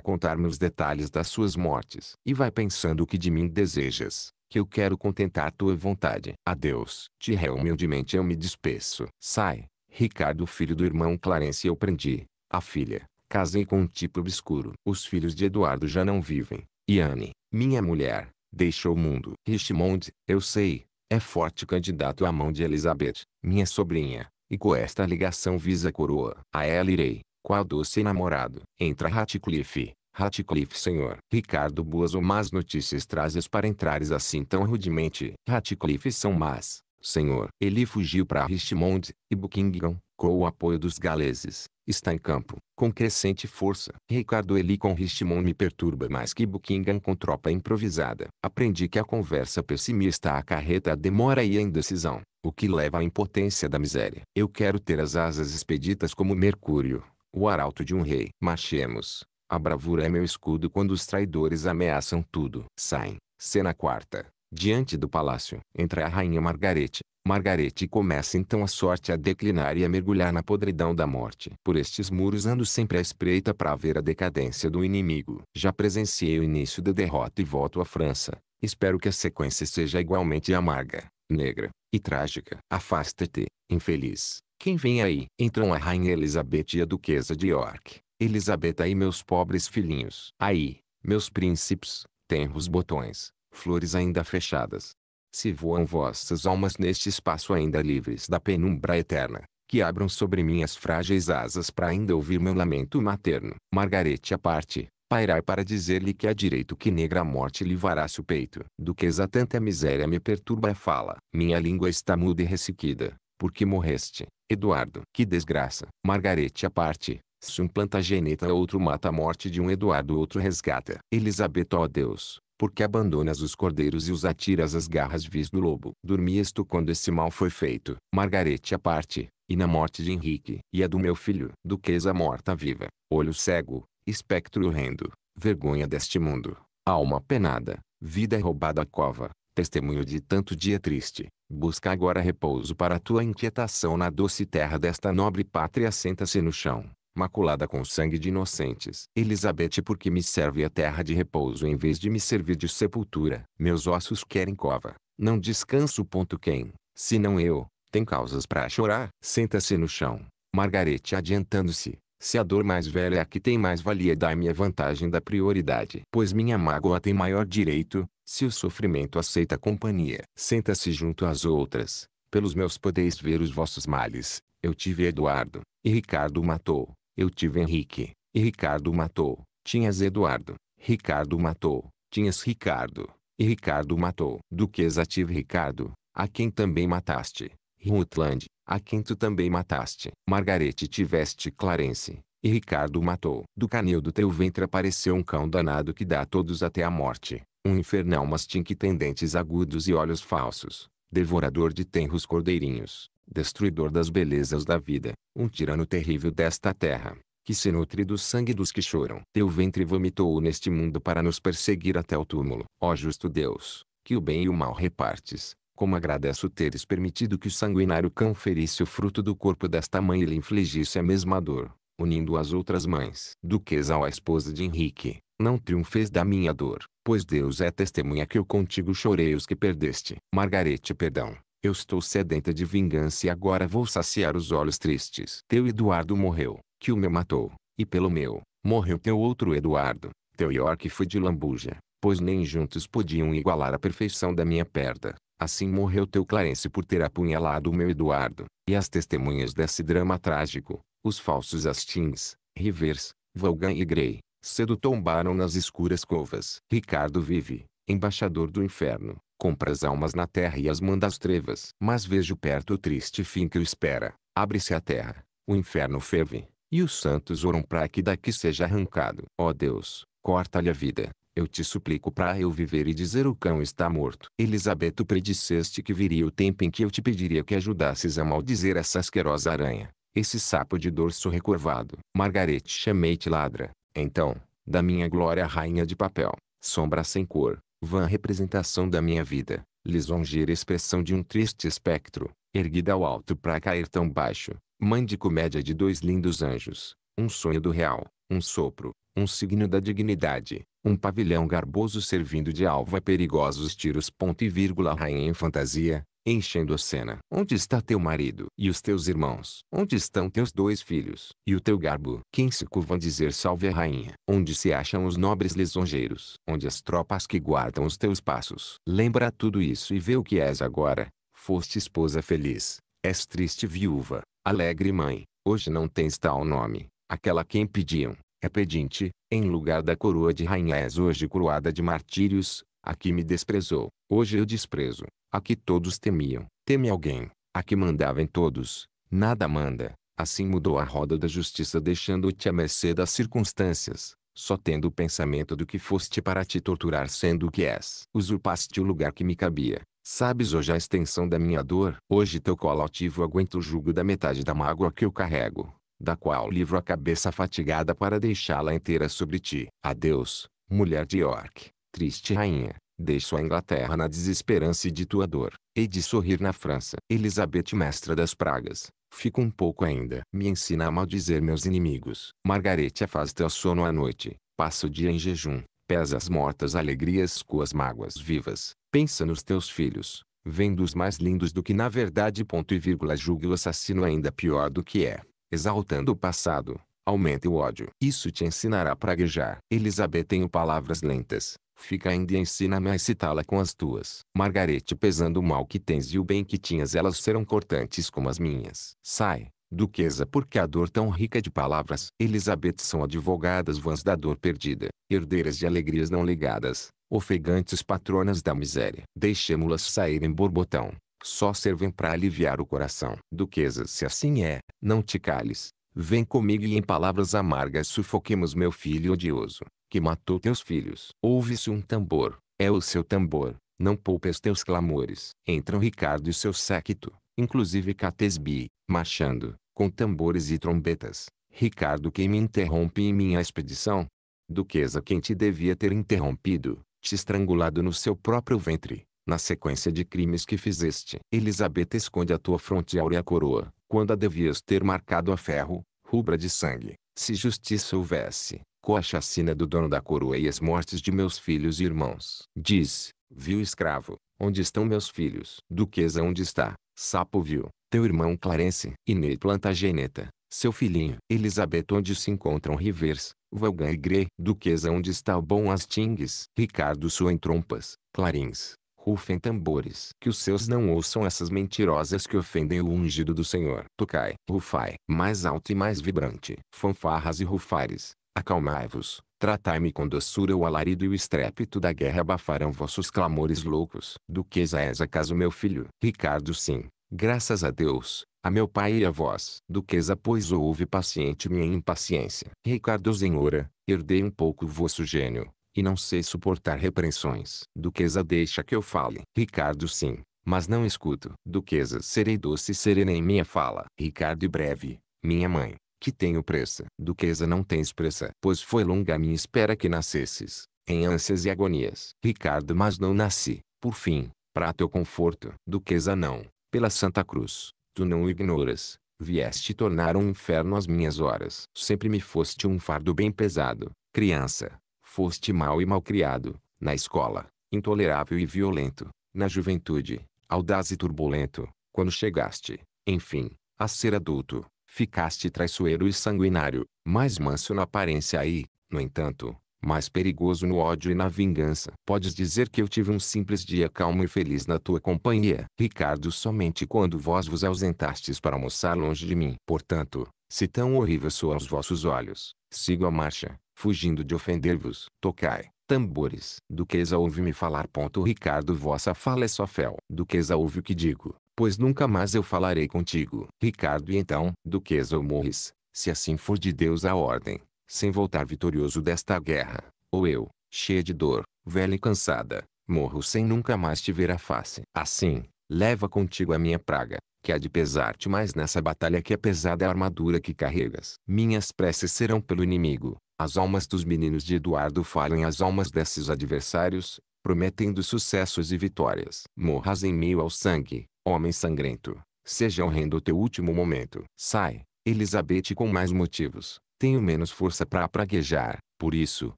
contar-me os detalhes das suas mortes. E vai pensando o que de mim desejas que eu quero contentar tua vontade. Adeus. Te humildemente eu me despeço. Sai, Ricardo filho do irmão Clarence eu prendi, a filha, casei com um tipo obscuro. Os filhos de Eduardo já não vivem, e Anne, minha mulher, deixou o mundo. Richmond, eu sei, é forte candidato à mão de Elizabeth, minha sobrinha, e com esta ligação visa a coroa. A ela irei, qual doce namorado. Entra Ratcliffe, Ratcliffe senhor. Ricardo boas ou más notícias trazes para entrares assim tão rudemente. Ratcliffe são más, senhor. Ele fugiu para Richmond, e Buckingham, com o apoio dos galeses, está em campo, com crescente força. Ricardo ele com Richmond me perturba mais que Buckingham com tropa improvisada. Aprendi que a conversa pessimista acarreta a demora e a indecisão, o que leva à impotência da miséria. Eu quero ter as asas expeditas como Mercúrio, o arauto de um rei. Marchemos, a bravura é meu escudo quando os traidores ameaçam tudo. Saem. Cena quarta. Diante do palácio, entra a rainha Margarete. Margarete começa então a sorte a declinar e a mergulhar na podridão da morte. Por estes muros ando sempre à espreita para ver a decadência do inimigo. Já presenciei o início da derrota e volto à França. Espero que a sequência seja igualmente amarga, negra e trágica. Afasta-te, infeliz. Quem vem aí? Entram a rainha Elizabeth e a duquesa de York. Elisabeta e meus pobres filhinhos. Aí, meus príncipes, tenros botões, flores ainda fechadas. Se voam vossas almas neste espaço ainda livres da penumbra eterna, que abram sobre minhas frágeis asas para ainda ouvir meu lamento materno. Margarete à parte, pairai para dizer-lhe que há direito que negra morte lhe varasse o peito. Duquesa tanta miséria me perturba a fala. Minha língua está muda e ressequida, porque morreste, Eduardo. Que desgraça. Margarete à parte, se um planta geneta outro mata a morte de um Eduardo outro resgata. Elizabeth ó oh Deus, porque abandonas os cordeiros e os atiras às garras vis do lobo. Dormias tu quando esse mal foi feito. Margarete a parte, e na morte de Henrique, e a do meu filho, duquesa morta viva, olho cego, espectro horrendo, vergonha deste mundo, alma penada, vida roubada à cova, testemunho de tanto dia triste. Busca agora repouso para tua inquietação na doce terra desta nobre pátria. Senta-se no chão, maculada com o sangue de inocentes. Elizabeth, porque me serve a terra de repouso em vez de me servir de sepultura? Meus ossos querem cova. Não descanso. Ponto quem, se não eu, tem causas para chorar. Senta-se no chão. Margarete adiantando-se. Se a dor mais velha é a que tem mais valia, dá-me a vantagem da prioridade. Pois minha mágoa tem maior direito, se o sofrimento aceita a companhia. Senta-se junto às outras. Pelos meus podeis ver os vossos males. Eu tive Eduardo, e Ricardo matou. Eu tive Henrique, e Ricardo matou. Tinhas Eduardo, Ricardo matou. Tinhas Ricardo, e Ricardo matou. Duquesa tive Ricardo, a quem também mataste. Rutland, a quem tu também mataste. Margarete tiveste Clarence, e Ricardo matou. Do canil do teu ventre apareceu um cão danado que dá a todos até a morte. Um infernal mastim que tem dentes agudos e olhos falsos, devorador de tenros cordeirinhos destruidor das belezas da vida, um tirano terrível desta terra, que se nutre do sangue dos que choram. Teu ventre vomitou-o neste mundo para nos perseguir até o túmulo. Ó justo Deus, que o bem e o mal repartes, como agradeço teres permitido que o sanguinário cão ferisse o fruto do corpo desta mãe e lhe infligisse a mesma dor, unindo as outras mães. Duquesa a esposa de Henrique, não triunfes da minha dor, pois Deus é testemunha que eu contigo chorei os que perdeste. Margarete Perdão eu estou sedenta de vingança e agora vou saciar os olhos tristes. Teu Eduardo morreu, que o meu matou, e pelo meu, morreu teu outro Eduardo. Teu York foi de lambuja, pois nem juntos podiam igualar a perfeição da minha perda. Assim morreu teu Clarence por ter apunhalado o meu Eduardo, e as testemunhas desse drama trágico, os falsos Astins, Rivers, Vaughan e Grey, cedo tombaram nas escuras covas. Ricardo vive, embaixador do inferno, compra as almas na terra e as manda às trevas. Mas vejo perto o triste fim que o espera. Abre-se a terra, o inferno ferve, e os santos oram para que daqui seja arrancado. Ó oh Deus, corta-lhe a vida. Eu te suplico para eu viver e dizer o cão está morto. Elizabeth, tu predisseste que viria o tempo em que eu te pediria que ajudasses a maldizer essa asquerosa aranha, esse sapo de dorso recurvado. Margarete chamei-te ladra. Então, da minha glória rainha de papel, sombra sem cor, vã representação da minha vida, lisonjeira expressão de um triste espectro, erguida ao alto para cair tão baixo, mãe de comédia de dois lindos anjos, um sonho do real, um sopro, um signo da dignidade, um pavilhão garboso servindo de alvo a perigosos tiros ponto e vírgula rainha em fantasia, enchendo a cena. Onde está teu marido? E os teus irmãos? Onde estão teus dois filhos? E o teu garbo? Quem se curva a dizer salve a rainha? Onde se acham os nobres lisonjeiros? Onde as tropas que guardam os teus passos? Lembra tudo isso e vê o que és agora. Foste esposa feliz, és triste viúva, alegre mãe. Hoje não tens tal nome, aquela quem pediam, é pedinte, em lugar da coroa de rainha és hoje coroada de martírios, a que me desprezou, hoje eu desprezo. A que todos temiam, teme alguém. A que mandava em todos, nada manda. Assim mudou a roda da justiça deixando-te à mercê das circunstâncias, só tendo o pensamento do que foste para te torturar sendo o que és. Usurpaste o lugar que me cabia. Sabes hoje a extensão da minha dor? Hoje teu colo altivo aguenta o jugo da metade da mágoa que eu carrego, da qual livro a cabeça fatigada para deixá-la inteira sobre ti. Adeus, mulher de York. Triste rainha, deixo a Inglaterra na desesperança e de tua dor, e de sorrir na França. Elizabeth mestra das pragas, fica um pouco ainda. Me ensina a maldizer meus inimigos. Margarete afasta o sono à noite, passa o dia em jejum, pesa as mortas alegrias com as mágoas vivas, pensa nos teus filhos, vendo os mais lindos do que na verdade ponto e vírgula julga o assassino ainda pior do que é, exaltando o passado, aumenta o ódio. Isso te ensinará a praguejar. Elizabeth tenho palavras lentas, Fica ainda e ensina-me a excitá-la com as tuas. Margarete pesando o mal que tens e o bem que tinhas elas serão cortantes como as minhas. Sai, duquesa porque a dor tão rica de palavras. Elizabeth são advogadas vãs da dor perdida, herdeiras de alegrias não ligadas, ofegantes patronas da miséria. Deixemo-las sair em borbotão, só servem para aliviar o coração. Duquesa se assim é, não te cales, vem comigo e em palavras amargas sufoquemos meu filho odioso que matou teus filhos. Ouve-se um tambor, é o seu tambor, não poupes teus clamores. Entram Ricardo e seu séquito, inclusive Catesbi, marchando, com tambores e trombetas. Ricardo quem me interrompe em minha expedição? Duquesa quem te devia ter interrompido, te estrangulado no seu próprio ventre, na sequência de crimes que fizeste. Elizabeth esconde a tua fronte áurea coroa, quando a devias ter marcado a ferro, rubra de sangue. Se justiça houvesse, com a chacina do dono da coroa e as mortes de meus filhos e irmãos. Diz, viu escravo, onde estão meus filhos? Duquesa onde está? Sapo viu, teu irmão Clarence. Inê Plantageneta, seu filhinho. Elizabeth onde se encontram Rivers, Valgan e Grey. Duquesa onde está o bom Astings, Ricardo Sua em trompas, Clarins rufem tambores, que os seus não ouçam essas mentirosas que ofendem o ungido do Senhor. Tocai, rufai, mais alto e mais vibrante, fanfarras e rufares, acalmai-vos, Tratai-me com doçura o alarido e o estrépito da guerra abafarão vossos clamores loucos. Duquesa és acaso meu filho? Ricardo sim, graças a Deus, a meu pai e a vós. Duquesa pois ouve paciente minha impaciência. Ricardo senhora, herdei um pouco vosso gênio, e não sei suportar repreensões. Duquesa deixa que eu fale. Ricardo sim, mas não escuto. Duquesa serei doce e serena em minha fala. Ricardo e breve, minha mãe, que tenho pressa. Duquesa não tens pressa, pois foi longa a minha espera que nascesses, em ânsias e agonias. Ricardo mas não nasci, por fim, para teu conforto. Duquesa não, pela Santa Cruz, tu não o ignoras. Vieste tornar um inferno as minhas horas. Sempre me foste um fardo bem pesado, criança, Foste mal e mal criado na escola, intolerável e violento, na juventude, audaz e turbulento, quando chegaste, enfim, a ser adulto, ficaste traiçoeiro e sanguinário, mais manso na aparência e, no entanto, mais perigoso no ódio e na vingança. Podes dizer que eu tive um simples dia calmo e feliz na tua companhia, Ricardo, somente quando vós vos ausentastes para almoçar longe de mim. Portanto, se tão horrível sou aos vossos olhos, sigo a marcha, fugindo de ofender-vos, tocai, tambores. Duquesa ouve-me falar. Ponto Ricardo vossa fala é só fel. Duquesa ouve o que digo, pois nunca mais eu falarei contigo. Ricardo e então, Duquesa ou morres, se assim for de Deus a ordem, sem voltar vitorioso desta guerra, ou eu, cheia de dor, velha e cansada, morro sem nunca mais te ver a face. Assim, leva contigo a minha praga, que há de pesar-te mais nessa batalha que é a pesada armadura que carregas. Minhas preces serão pelo inimigo, as almas dos meninos de Eduardo falem às almas desses adversários, prometendo sucessos e vitórias. Morras em meio ao sangue, homem sangrento, seja horrendo o teu último momento. Sai, Elizabeth com mais motivos, tenho menos força para praguejar, por isso,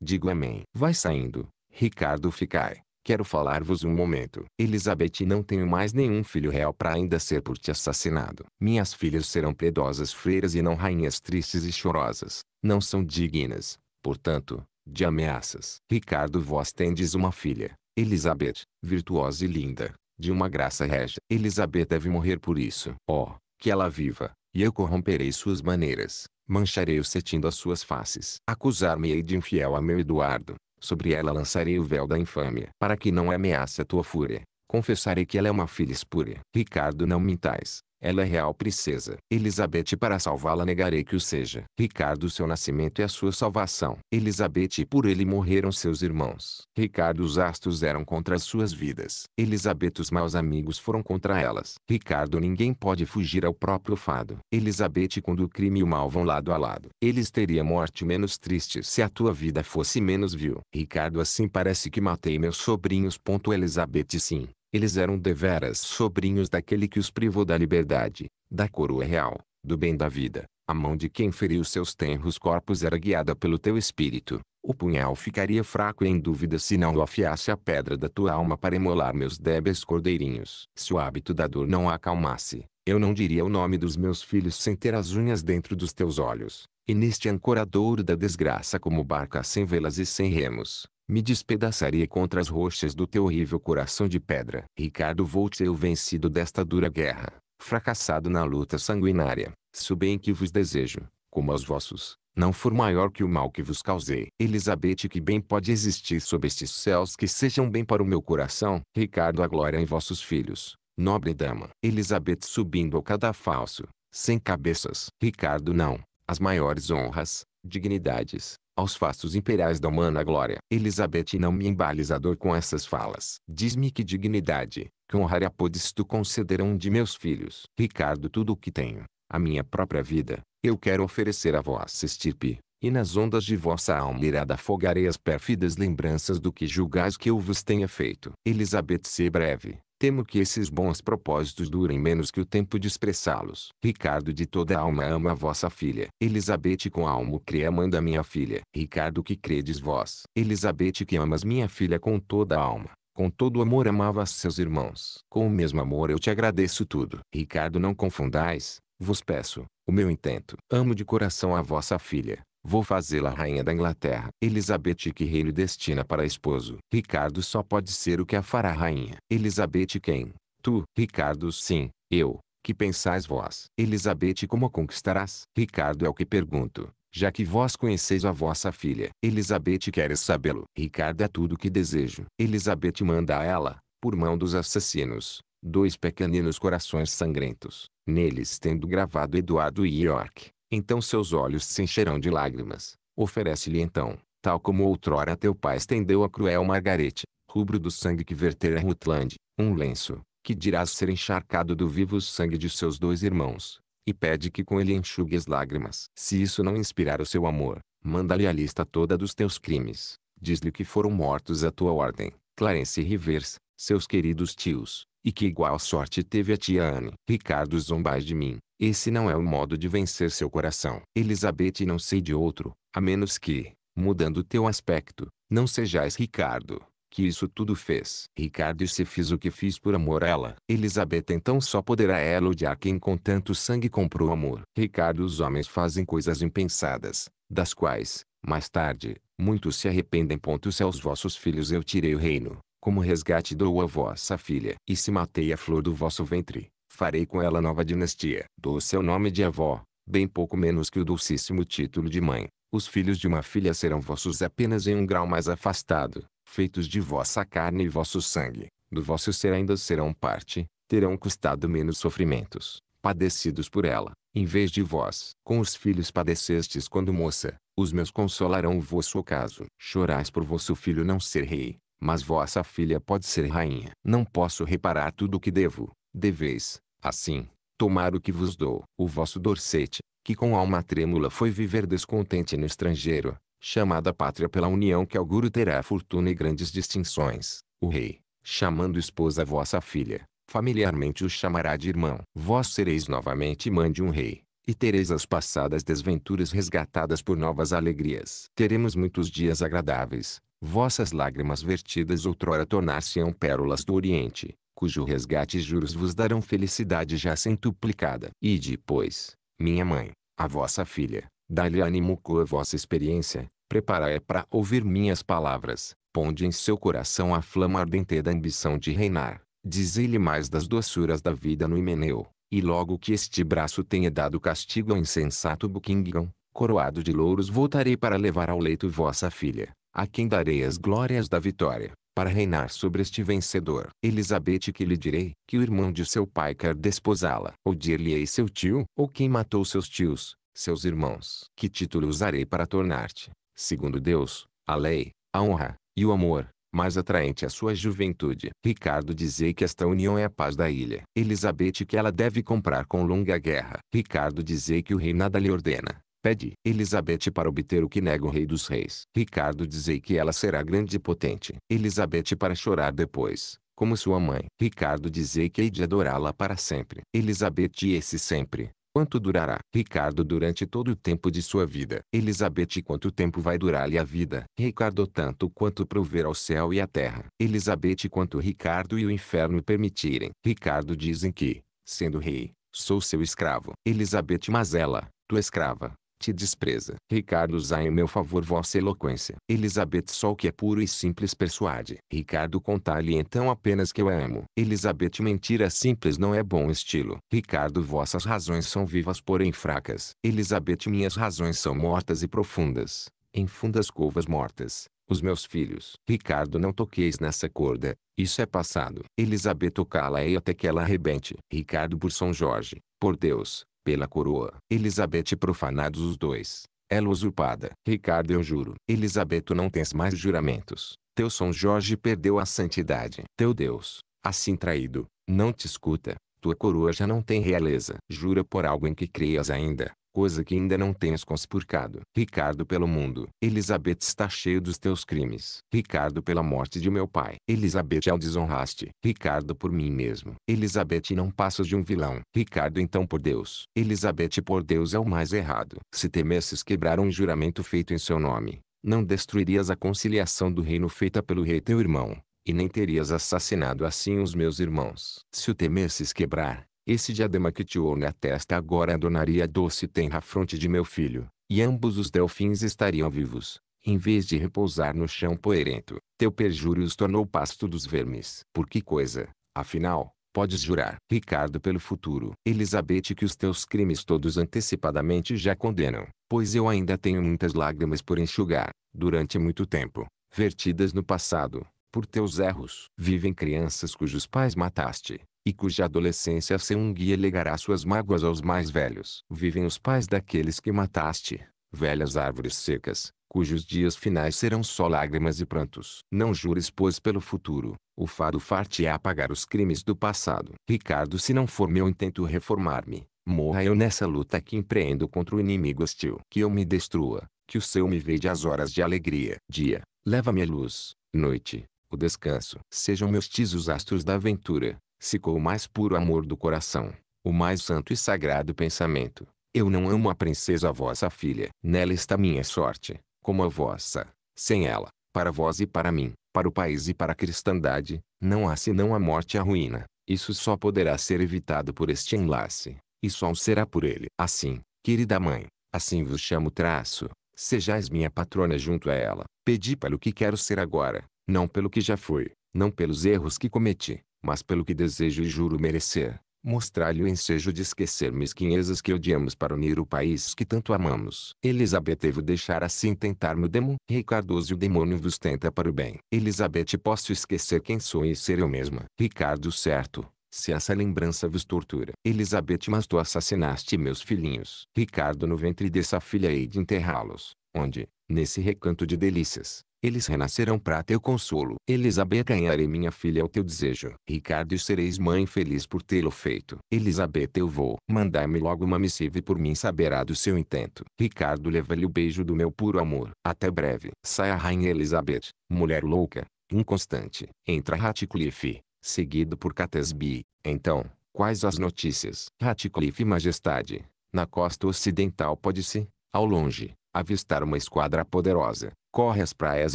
digo amém. Vai saindo, Ricardo ficai. Quero falar-vos um momento. Elizabeth não tenho mais nenhum filho real para ainda ser por ti assassinado. Minhas filhas serão piedosas freiras e não rainhas tristes e chorosas. Não são dignas, portanto, de ameaças. Ricardo vós tendes uma filha, Elizabeth, virtuosa e linda, de uma graça régia. Elizabeth deve morrer por isso. Oh, que ela viva, e eu corromperei suas maneiras mancharei o cetim das suas faces. Acusar-me-ei de infiel a meu Eduardo, Sobre ela lançarei o véu da infâmia, para que não ameace a tua fúria. Confessarei que ela é uma filha espúria. Ricardo não mintais, ela é real princesa. Elizabeth para salvá-la negarei que o seja. Ricardo seu nascimento é a sua salvação. Elizabeth e por ele morreram seus irmãos. Ricardo os astros eram contra as suas vidas. Elizabeth os maus amigos foram contra elas. Ricardo ninguém pode fugir ao próprio fado. Elizabeth quando o crime e o mal vão lado a lado. Eles teriam morte menos triste se a tua vida fosse menos vil. Ricardo assim parece que matei meus sobrinhos. Elizabeth sim. Eles eram deveras sobrinhos daquele que os privou da liberdade, da coroa real, do bem da vida. A mão de quem feriu seus tenros corpos era guiada pelo teu espírito. O punhal ficaria fraco e em dúvida se não o afiasse a pedra da tua alma para imolar meus débeis cordeirinhos. Se o hábito da dor não a acalmasse, eu não diria o nome dos meus filhos sem ter as unhas dentro dos teus olhos. E neste ancoradouro da desgraça como barca sem velas e sem remos, me despedaçaria contra as rochas do teu horrível coração de pedra. Ricardo eu vencido desta dura guerra, fracassado na luta sanguinária, se o bem que vos desejo, como aos vossos, não for maior que o mal que vos causei. Elizabeth que bem pode existir sob estes céus que sejam bem para o meu coração. Ricardo a glória em vossos filhos, nobre dama. Elizabeth subindo ao cadafalso, sem cabeças. Ricardo não, as maiores honras, dignidades, aos fastos imperiais da humana glória. Elizabeth não me embales a dor com essas falas. Diz-me que dignidade, que honra podes tu conceder a um de meus filhos. Ricardo tudo o que tenho, a minha própria vida, eu quero oferecer a vossa estirpe, e nas ondas de vossa alma irada afogarei as pérfidas lembranças do que julgais que eu vos tenha feito. Elizabeth se breve, Temo que esses bons propósitos durem menos que o tempo de expressá-los. Ricardo de toda alma ama a vossa filha. Elizabeth com alma cria mãe da minha filha. Ricardo que credes vós. Elizabeth que amas minha filha com toda a alma. Com todo amor amavas seus irmãos. Com o mesmo amor eu te agradeço tudo. Ricardo não confundais, vos peço, o meu intento. Amo de coração a vossa filha. Vou fazê-la rainha da Inglaterra. Elizabeth que rei lhe destina para esposo. Ricardo só pode ser o que a fará rainha. Elizabeth quem? Tu, Ricardo sim, eu. Que pensais vós? Elizabeth como a conquistarás? Ricardo é o que pergunto já que vós conheceis a vossa filha. Elizabeth queres sabê-lo. Ricardo é tudo o que desejo. Elizabeth manda a ela, por mão dos assassinos, dois pequeninos corações sangrentos, neles tendo gravado Eduardo e York. Então seus olhos se encherão de lágrimas. Oferece-lhe então, tal como outrora teu pai estendeu a cruel Margarete, rubro do sangue que vertera Rutland, um lenço, que dirás ser encharcado do vivo sangue de seus dois irmãos, e pede que com ele enxugue as lágrimas. Se isso não inspirar o seu amor, manda-lhe a lista toda dos teus crimes. Diz-lhe que foram mortos a tua ordem, Clarence Rivers, seus queridos tios, e que igual sorte teve a tia Anne. Ricardo zombais de mim, esse não é o modo de vencer seu coração. Elizabeth não sei de outro, a menos que, mudando teu aspecto, não sejais Ricardo, que isso tudo fez. Ricardo se fiz o que fiz por amor a ela. Elizabeth então só poderá ela odiar quem com tanto sangue comprou amor. Ricardo os homens fazem coisas impensadas, das quais, mais tarde, muitos se arrependem. Pontos aos vossos filhos eu tirei o reino, como resgate dou a vossa filha. E se matei a flor do vosso ventre, farei com ela nova dinastia. Dou seu nome de avó, bem pouco menos que o dulcíssimo título de mãe. Os filhos de uma filha serão vossos apenas em um grau mais afastado, feitos de vossa carne e vosso sangue. Do vosso ser ainda serão parte, terão custado menos sofrimentos, padecidos por ela, em vez de vós. Com os filhos padecestes quando moça, os meus consolarão o vosso ocaso. Chorais por vosso filho não ser rei, mas vossa filha pode ser rainha. Não posso reparar tudo o que devo, deveis, assim, tomar o que vos dou. O vosso Dorsete que com alma trêmula foi viver descontente no estrangeiro, chamada pátria pela união que auguro terá fortuna e grandes distinções. O rei, chamando esposa vossa filha, familiarmente os chamará de irmão. Vós sereis novamente mãe de um rei, e tereis as passadas desventuras resgatadas por novas alegrias. Teremos muitos dias agradáveis, vossas lágrimas vertidas outrora tornar-se-ão pérolas do Oriente, cujo resgate e juros vos darão felicidade já centuplicada. E depois, minha mãe, a vossa filha, dá-lhe ânimo com a vossa experiência, preparai-a para ouvir minhas palavras, ponde em seu coração a flama ardente da ambição de reinar, dizei-lhe mais das doçuras da vida no Himeneu, e logo que este braço tenha dado castigo ao insensato Buckingham, coroado de louros voltarei para levar ao leito vossa filha, a quem darei as glórias da vitória, para reinar sobre este vencedor. Elizabeth que lhe direi, que o irmão de seu pai quer desposá-la. Ou dir-lhe-ei seu tio, ou quem matou seus tios, seus irmãos. Que título usarei para tornar-te, segundo Deus, a lei, a honra, e o amor, mais atraente à sua juventude. Ricardo dizia que esta união é a paz da ilha. Elizabeth que ela deve comprar com longa guerra. Ricardo dizia que o rei nada lhe ordena, pede Elizabeth para obter o que nega o rei dos reis. Ricardo dizei que ela será grande e potente. Elizabeth para chorar depois, como sua mãe. Ricardo dizei que hei de adorá-la para sempre. Elizabeth e esse sempre. Quanto durará? Ricardo durante todo o tempo de sua vida. Elizabeth quanto tempo vai durar-lhe a vida? Ricardo tanto quanto prover ao céu e à terra. Elizabeth quanto Ricardo e o inferno permitirem. Ricardo dizem que, sendo rei, sou seu escravo. Elizabeth mas ela, tua escrava, te despreza. Ricardo usa em meu favor vossa eloquência. Elizabeth só o que é puro e simples persuade. Ricardo contar-lhe então apenas que eu a amo. Elizabeth mentira simples não é bom estilo. Ricardo vossas razões são vivas porém fracas. Elizabeth minhas razões são mortas e profundas. Em fundas covas mortas. Os meus filhos. Ricardo não toqueis nessa corda. Isso é passado. Elizabeth tocá-la-ei até que ela arrebente. Ricardo por São Jorge. Por Deus, pela coroa, Elizabeth profanados os dois. Ela usurpada. Ricardo eu juro. Elizabeth tu não tens mais juramentos. Teu São Jorge perdeu a santidade. Teu Deus, assim traído, não te escuta. Tua coroa já não tem realeza. Jura por algo em que creias ainda coisa que ainda não tens conspurcado. Ricardo pelo mundo. Elizabeth está cheio dos teus crimes. Ricardo pela morte de meu pai. Elizabeth ao desonraste. Ricardo por mim mesmo. Elizabeth não passas de um vilão. Ricardo então por Deus. Elizabeth por Deus é o mais errado. Se temesses quebrar um juramento feito em seu nome, não destruirias a conciliação do reino feita pelo rei teu irmão, e nem terias assassinado assim os meus irmãos. Se o temesses quebrar, esse diadema que te na testa agora adornaria a doce tenra fronte de meu filho, e ambos os delfins estariam vivos. Em vez de repousar no chão poeirento, teu perjúrio os tornou pasto dos vermes. Por que coisa, afinal, podes jurar, Ricardo, pelo futuro, Elizabeth, que os teus crimes todos antecipadamente já condenam, pois eu ainda tenho muitas lágrimas por enxugar, durante muito tempo, vertidas no passado, por teus erros. Vivem crianças cujos pais mataste, e cuja adolescência ser um guia legará suas mágoas aos mais velhos. Vivem os pais daqueles que mataste, velhas árvores secas, cujos dias finais serão só lágrimas e prantos. Não jures, pois, pelo futuro. O fado farte te apagar os crimes do passado. Ricardo, se não for meu intento reformar-me, morra eu nessa luta que empreendo contra o inimigo hostil. Que eu me destrua, que o céu me veja as horas de alegria. Dia, leva-me a luz. Noite, o descanso. Sejam meus tis os astros da aventura, se com o mais puro amor do coração, o mais santo e sagrado pensamento, eu não amo a princesa a vossa filha. Nela está minha sorte, como a vossa. Sem ela, para vós e para mim, para o país e para a cristandade, não há senão a morte e a ruína. Isso só poderá ser evitado por este enlace, e só o será por ele. Assim, querida mãe, assim vos chamo traço, sejais minha patrona junto a ela. Pedi pelo que quero ser agora, não pelo que já fui, não pelos erros que cometi, mas pelo que desejo e juro merecer, mostrar-lhe o ensejo de esquecer mesquinhezas que odiamos para unir o país que tanto amamos. Elizabeth teve deixar assim tentar-me o demo. Rei e o demônio vos tenta para o bem. Elizabeth posso esquecer quem sou e ser eu mesma. Ricardo certo. Se essa lembrança vos tortura. Elizabeth mas tu assassinaste meus filhinhos. Ricardo no ventre dessa filha hei de enterrá-los. Onde, nesse recanto de delícias, eles renascerão para teu consolo. Elizabeth ganharei minha filha ao teu desejo. Ricardo e sereis mãe feliz por tê-lo feito. Elizabeth eu vou. Mandai-me logo uma missiva e por mim saberá do seu intento. Ricardo leva-lhe o beijo do meu puro amor. Até breve. Sai a rainha Elizabeth, mulher louca, inconstante. Entra Ratcliffe, seguido por Catesby. Então, quais as notícias? Ratcliffe majestade. Na costa ocidental pode-se, ao longe, avistar uma esquadra poderosa. Corre às praias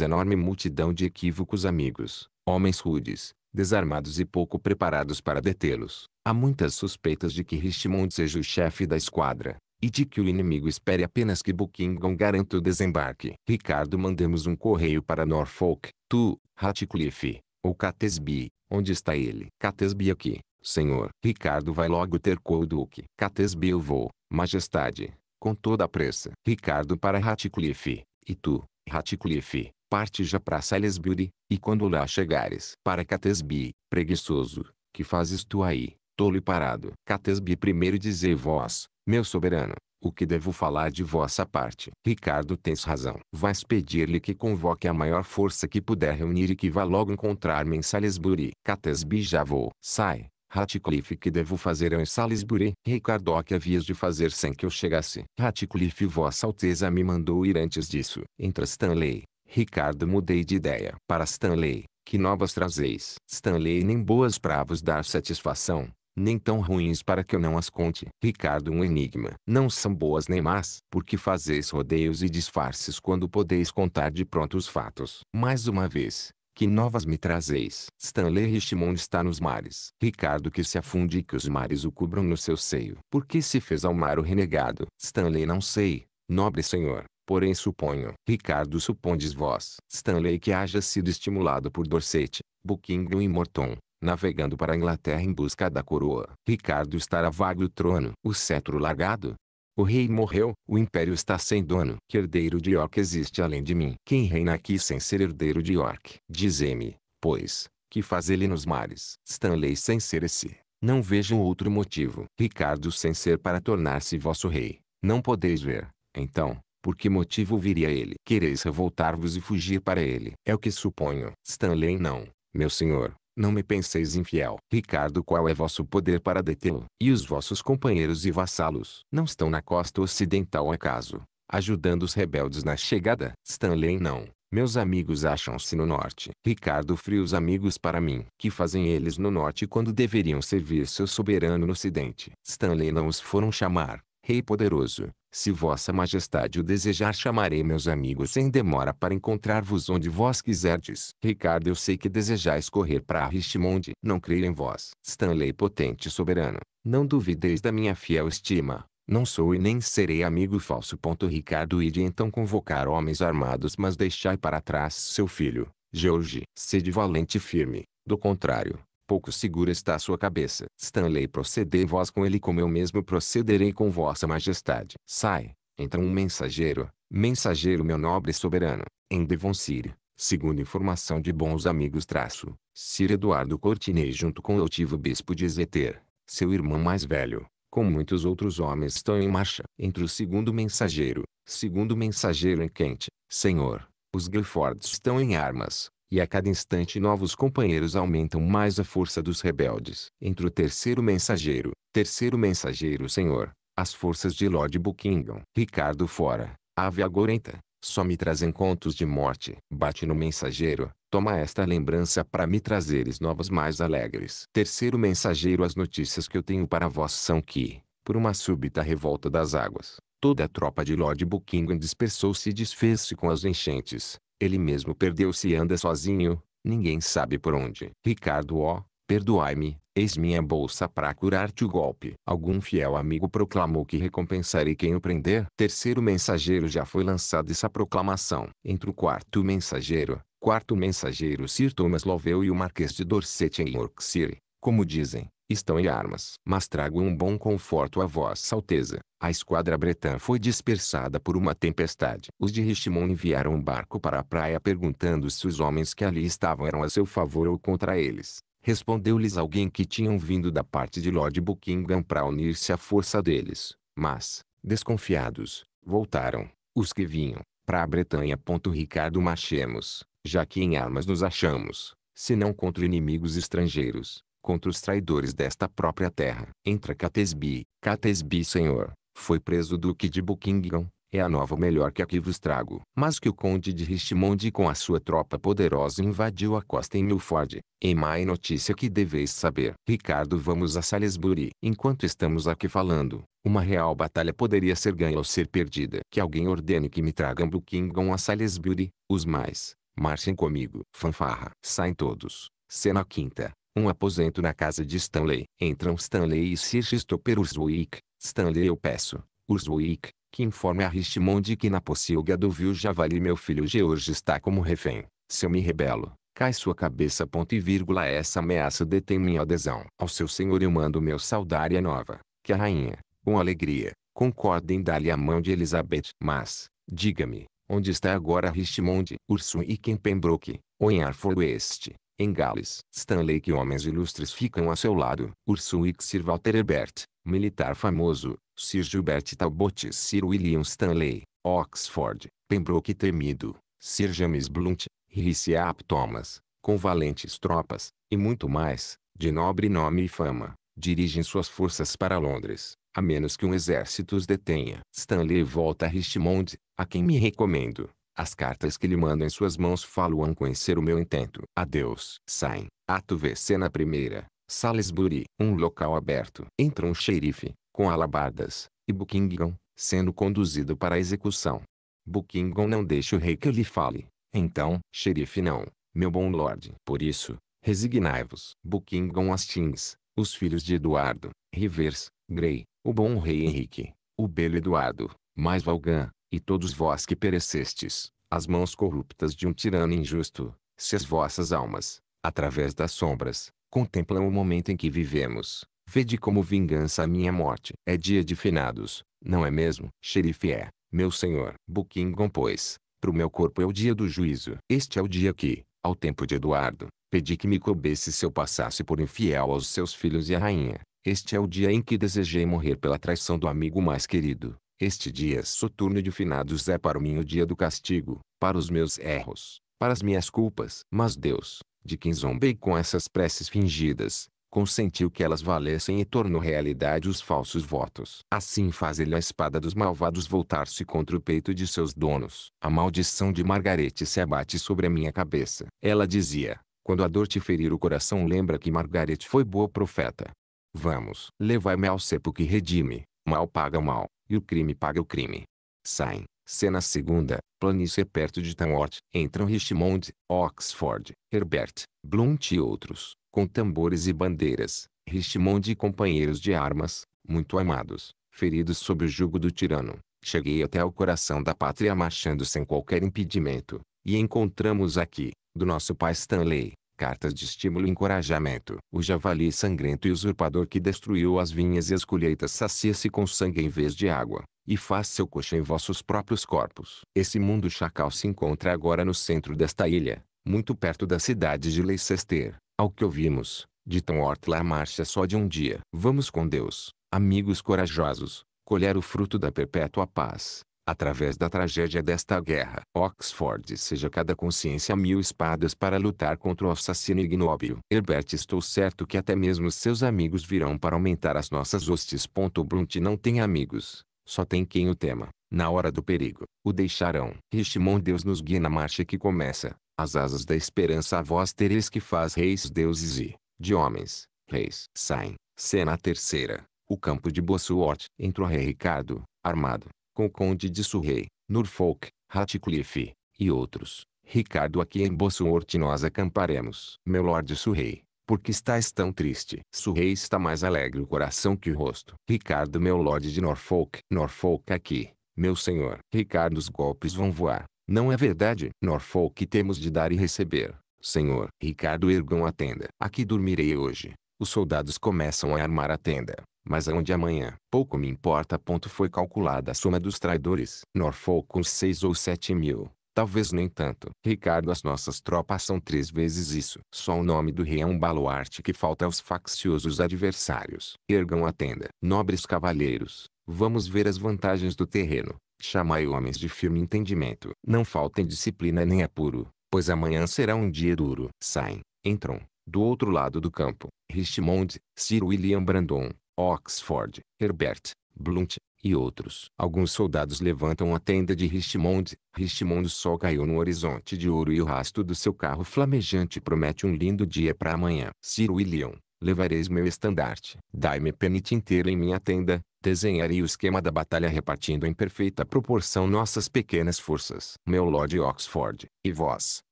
enorme multidão de equívocos amigos, homens rudes, desarmados e pouco preparados para detê-los. Há muitas suspeitas de que Richmond seja o chefe da esquadra, e de que o inimigo espere apenas que Buckingham garanta o desembarque. Ricardo mandemos um correio para Norfolk, tu, Ratcliffe, ou Catesby, onde está ele? Catesby aqui, senhor. Ricardo vai logo ter com o duque. Catesby eu vou, majestade, com toda a pressa. Ricardo para Ratcliffe, e tu, Ratcliffe, parte já para Salisbury, e quando lá chegares, para Catesby, preguiçoso, que fazes tu aí, tolo e parado? Catesby primeiro dizei vós, meu soberano, o que devo falar de vossa parte? Ricardo tens razão. Vais pedir-lhe que convoque a maior força que puder reunir e que vá logo encontrar-me em Salisbury. Catesby já vou. Sai, Ratcliffe que devo fazer eu em Salisbury? Ricardo que havias de fazer sem que eu chegasse? Ratcliffe vossa alteza me mandou ir antes disso. Entra Stanley. Ricardo mudei de ideia. Para Stanley, que novas trazeis? Stanley nem boas para vos dar satisfação, nem tão ruins para que eu não as conte. Ricardo um enigma. Não são boas nem más, porque fazeis rodeios e disfarces quando podeis contar de pronto os fatos. Mais uma vez, que novas me trazeis? Stanley Richmond está nos mares. Ricardo que se afunde e que os mares o cubram no seu seio. Por que se fez ao mar o renegado? Stanley não sei, nobre senhor. Porém suponho, Ricardo supondes vós, Stanley que haja sido estimulado por Dorset, Buckingham e Morton, navegando para a Inglaterra em busca da coroa. Ricardo estará vago o trono, o cetro largado, o rei morreu, o império está sem dono. Que herdeiro de York existe além de mim? Quem reina aqui sem ser herdeiro de York? dize me pois, que faz ele nos mares? Stanley sem ser esse. Não vejo outro motivo. Ricardo sem ser para tornar-se vosso rei. Não podeis ver. Então, por que motivo viria ele? Quereis revoltar-vos e fugir para ele? É o que suponho. Stanley não, meu senhor. Não me penseis infiel. Ricardo qual é vosso poder para detê-lo? E os vossos companheiros e vassalos? Não estão na costa ocidental acaso, ajudando os rebeldes na chegada? Stanley não. Meus amigos acham-se no norte. Ricardo frios amigos para mim. Que fazem eles no norte quando deveriam servir seu soberano no ocidente? Stanley não os foram chamar. Rei poderoso, se vossa majestade o desejar chamarei meus amigos sem demora para encontrar-vos onde vós quiserdes. Ricardo eu sei que desejais correr para Richmond. Não creio em vós. Stanley potente soberano. Não duvideis da minha fiel estima. Não sou e nem serei amigo falso. Ponto Ricardo ide então convocar homens armados mas deixai para trás seu filho, George. Sede valente e firme. Do contrário, pouco segura está sua cabeça. Stanley procedei vós com ele como eu mesmo procederei com vossa majestade. Sai, entra um mensageiro, mensageiro meu nobre soberano, em Devonshire, segundo informação de bons amigos traço, Sir Eduardo Cortinei junto com o altivo bispo de Zeter, seu irmão mais velho, com muitos outros homens estão em marcha. Entre o segundo mensageiro, segundo mensageiro em quente, senhor, os Guilfords estão em armas, e a cada instante novos companheiros aumentam mais a força dos rebeldes. Entre o terceiro mensageiro, terceiro mensageiro senhor, as forças de Lord Buckingham. Ricardo fora, ave agorenta, só me trazem contos de morte. Bate no mensageiro, toma esta lembrança para me trazeres novas mais alegres. Terceiro mensageiro as notícias que eu tenho para vós são que, por uma súbita revolta das águas, toda a tropa de Lord Buckingham dispersou-se e desfez-se com as enchentes, ele mesmo perdeu-se e anda sozinho, ninguém sabe por onde. Ricardo ó, perdoai-me, eis minha bolsa para curar-te o golpe. Algum fiel amigo proclamou que recompensarei quem o prender. Terceiro mensageiro já foi lançada essa proclamação. Entre o quarto mensageiro, quarto mensageiro Sir Thomas Lovell e o Marquês de Dorset em Yorkshire, como dizem, estão em armas. Mas trago um bom conforto a vossa alteza. A esquadra bretã foi dispersada por uma tempestade. Os de Richmond enviaram um barco para a praia perguntando se os homens que ali estavam eram a seu favor ou contra eles. Respondeu-lhes alguém que tinham vindo da parte de Lord Buckingham para unir-se à força deles. Mas, desconfiados, voltaram, os que vinham, para a Bretanha. Ricardo Machemos, já que em armas nos achamos, se não contra inimigos estrangeiros, contra os traidores desta própria terra. Entra Catesby, Catesby, senhor, foi preso Duque de Buckingham, é a nova melhor que aqui vos trago. Mas que o conde de Richmond com a sua tropa poderosa invadiu a costa em Milford, em má notícia que deveis saber. Ricardo vamos a Salisbury. Enquanto estamos aqui falando, uma real batalha poderia ser ganha ou ser perdida. Que alguém ordene que me tragam Buckingham a Salisbury, os mais, marchem comigo. Fanfarra. Saem todos. Cena quinta um aposento na casa de Stanley. Entram Stanley e Sir Christopher Urswick. Stanley eu peço, Urswick, que informe a Richmond que na pocilga do vil javali meu filho George está como refém. Se eu me rebelo, cai sua cabeça ponto e vírgula essa ameaça detém minha adesão. Ao seu senhor eu mando meu saudária nova, que a rainha, com alegria, concorda em dar-lhe a mão de Elizabeth. Mas, diga-me, onde está agora Richmond? Urso e quem Pembroke, ou em Arfor West, em Gales, Stanley que homens ilustres ficam a seu lado, Ursul e Sir Walter Herbert, militar famoso, Sir Gilbert Talbot Sir William Stanley, Oxford, Pembroke temido, Sir James Blunt, Rice Ap Thomas, com valentes tropas, e muito mais, de nobre nome e fama, dirigem suas forças para Londres, a menos que um exército os detenha. Stanley volta a Richmond, a quem me recomendo, as cartas que lhe mando em suas mãos falam conhecer o meu intento. Adeus. Saem. Ato V, Cena primeira. Salisbury. Um local aberto. Entra um xerife, com alabardas, e Buckingham, sendo conduzido para a execução. Buckingham não deixa o rei que lhe fale. Então, xerife não, meu bom lorde. Por isso, resignai-vos. Buckingham Hastings, os filhos de Eduardo, Rivers, Grey, o bom rei Henrique, o belo Eduardo, mais Valgan, e todos vós que perecestes, as mãos corruptas de um tirano injusto, se as vossas almas, através das sombras, contemplam o momento em que vivemos, vede como vingança a minha morte. É dia de finados, não é mesmo? Xerife é, meu senhor. Buckingham, pois, pro meu corpo é o dia do juízo. Este é o dia que, ao tempo de Eduardo, pedi que me coubesse se eu passasse por infiel aos seus filhos e à rainha. Este é o dia em que desejei morrer pela traição do amigo mais querido. Este dia soturno de finados é para mim o dia do castigo, para os meus erros, para as minhas culpas. Mas Deus, de quem zombei com essas preces fingidas, consentiu que elas valessem e tornou realidade os falsos votos. Assim faz ele a espada dos malvados voltar-se contra o peito de seus donos. A maldição de Margarete se abate sobre a minha cabeça. Ela dizia, quando a dor te ferir o coração lembra que Margarete foi boa profeta. Vamos, levai-me ao sepulcro que redime, Mal paga o mal, e o crime paga o crime. Saem, cena segunda, planície perto de Tamworth, entram Richmond, Oxford, Herbert, Blunt e outros, com tambores e bandeiras, Richmond e companheiros de armas, muito amados, feridos sob o jugo do tirano. Cheguei até o coração da pátria marchando sem qualquer impedimento, e encontramos aqui, do nosso pai Stanley, Cartas de estímulo e encorajamento. O javali sangrento e usurpador que destruiu as vinhas e as colheitas sacia-se com sangue em vez de água, e faz seu coxo em vossos próprios corpos. Esse mundo chacal se encontra agora no centro desta ilha, muito perto da cidade de Leicester, ao que ouvimos, de Tom a marcha só de um dia. Vamos com Deus, amigos corajosos, colher o fruto da perpétua paz através da tragédia desta guerra. Oxford seja cada consciência mil espadas para lutar contra o assassino ignóbil. Herbert estou certo que até mesmo seus amigos virão para aumentar as nossas hostes. Blunt não tem amigos, só tem quem o tema. Na hora do perigo, o deixarão. Richmond Deus nos guia na marcha que começa. As asas da esperança a vós tereis que faz reis deuses e, de homens, reis. Saem, cena terceira, o campo de boa sorte. Entrou Rei Ricardo, armado, com o Conde de Surrey, Norfolk, Ratcliffe, e outros. Ricardo aqui em Bosworth nós acamparemos. Meu Lorde Surrey, porque estás tão triste? Surrey está mais alegre o coração que o rosto. Ricardo meu Lorde de Norfolk. Norfolk aqui, meu senhor. Ricardo os golpes vão voar. Não é verdade? Norfolk temos de dar e receber. Senhor, Ricardo ergam a tenda. Aqui dormirei hoje. Os soldados começam a armar a tenda mas aonde amanhã, pouco me importa. Ponto foi calculada a soma dos traidores. Norfolk uns seis ou sete mil, talvez nem tanto. Ricardo as nossas tropas são três vezes isso. Só o nome do rei é um baluarte que falta aos facciosos adversários. Ergam a tenda. Nobres cavaleiros. vamos ver as vantagens do terreno. Chamai homens de firme entendimento. Não faltem disciplina nem apuro, pois amanhã será um dia duro. Saem, entram, do outro lado do campo, Richmond, Sir William Brandon, Oxford, Herbert, Blunt, e outros. Alguns soldados levantam a tenda de Richmond. Richmond o sol caiu no horizonte de ouro e o rastro do seu carro flamejante promete um lindo dia para amanhã. Sir William, levareis meu estandarte. Dai-me penite inteira em minha tenda. Desenharei o esquema da batalha repartindo em perfeita proporção nossas pequenas forças. Meu Lord Oxford, e vós,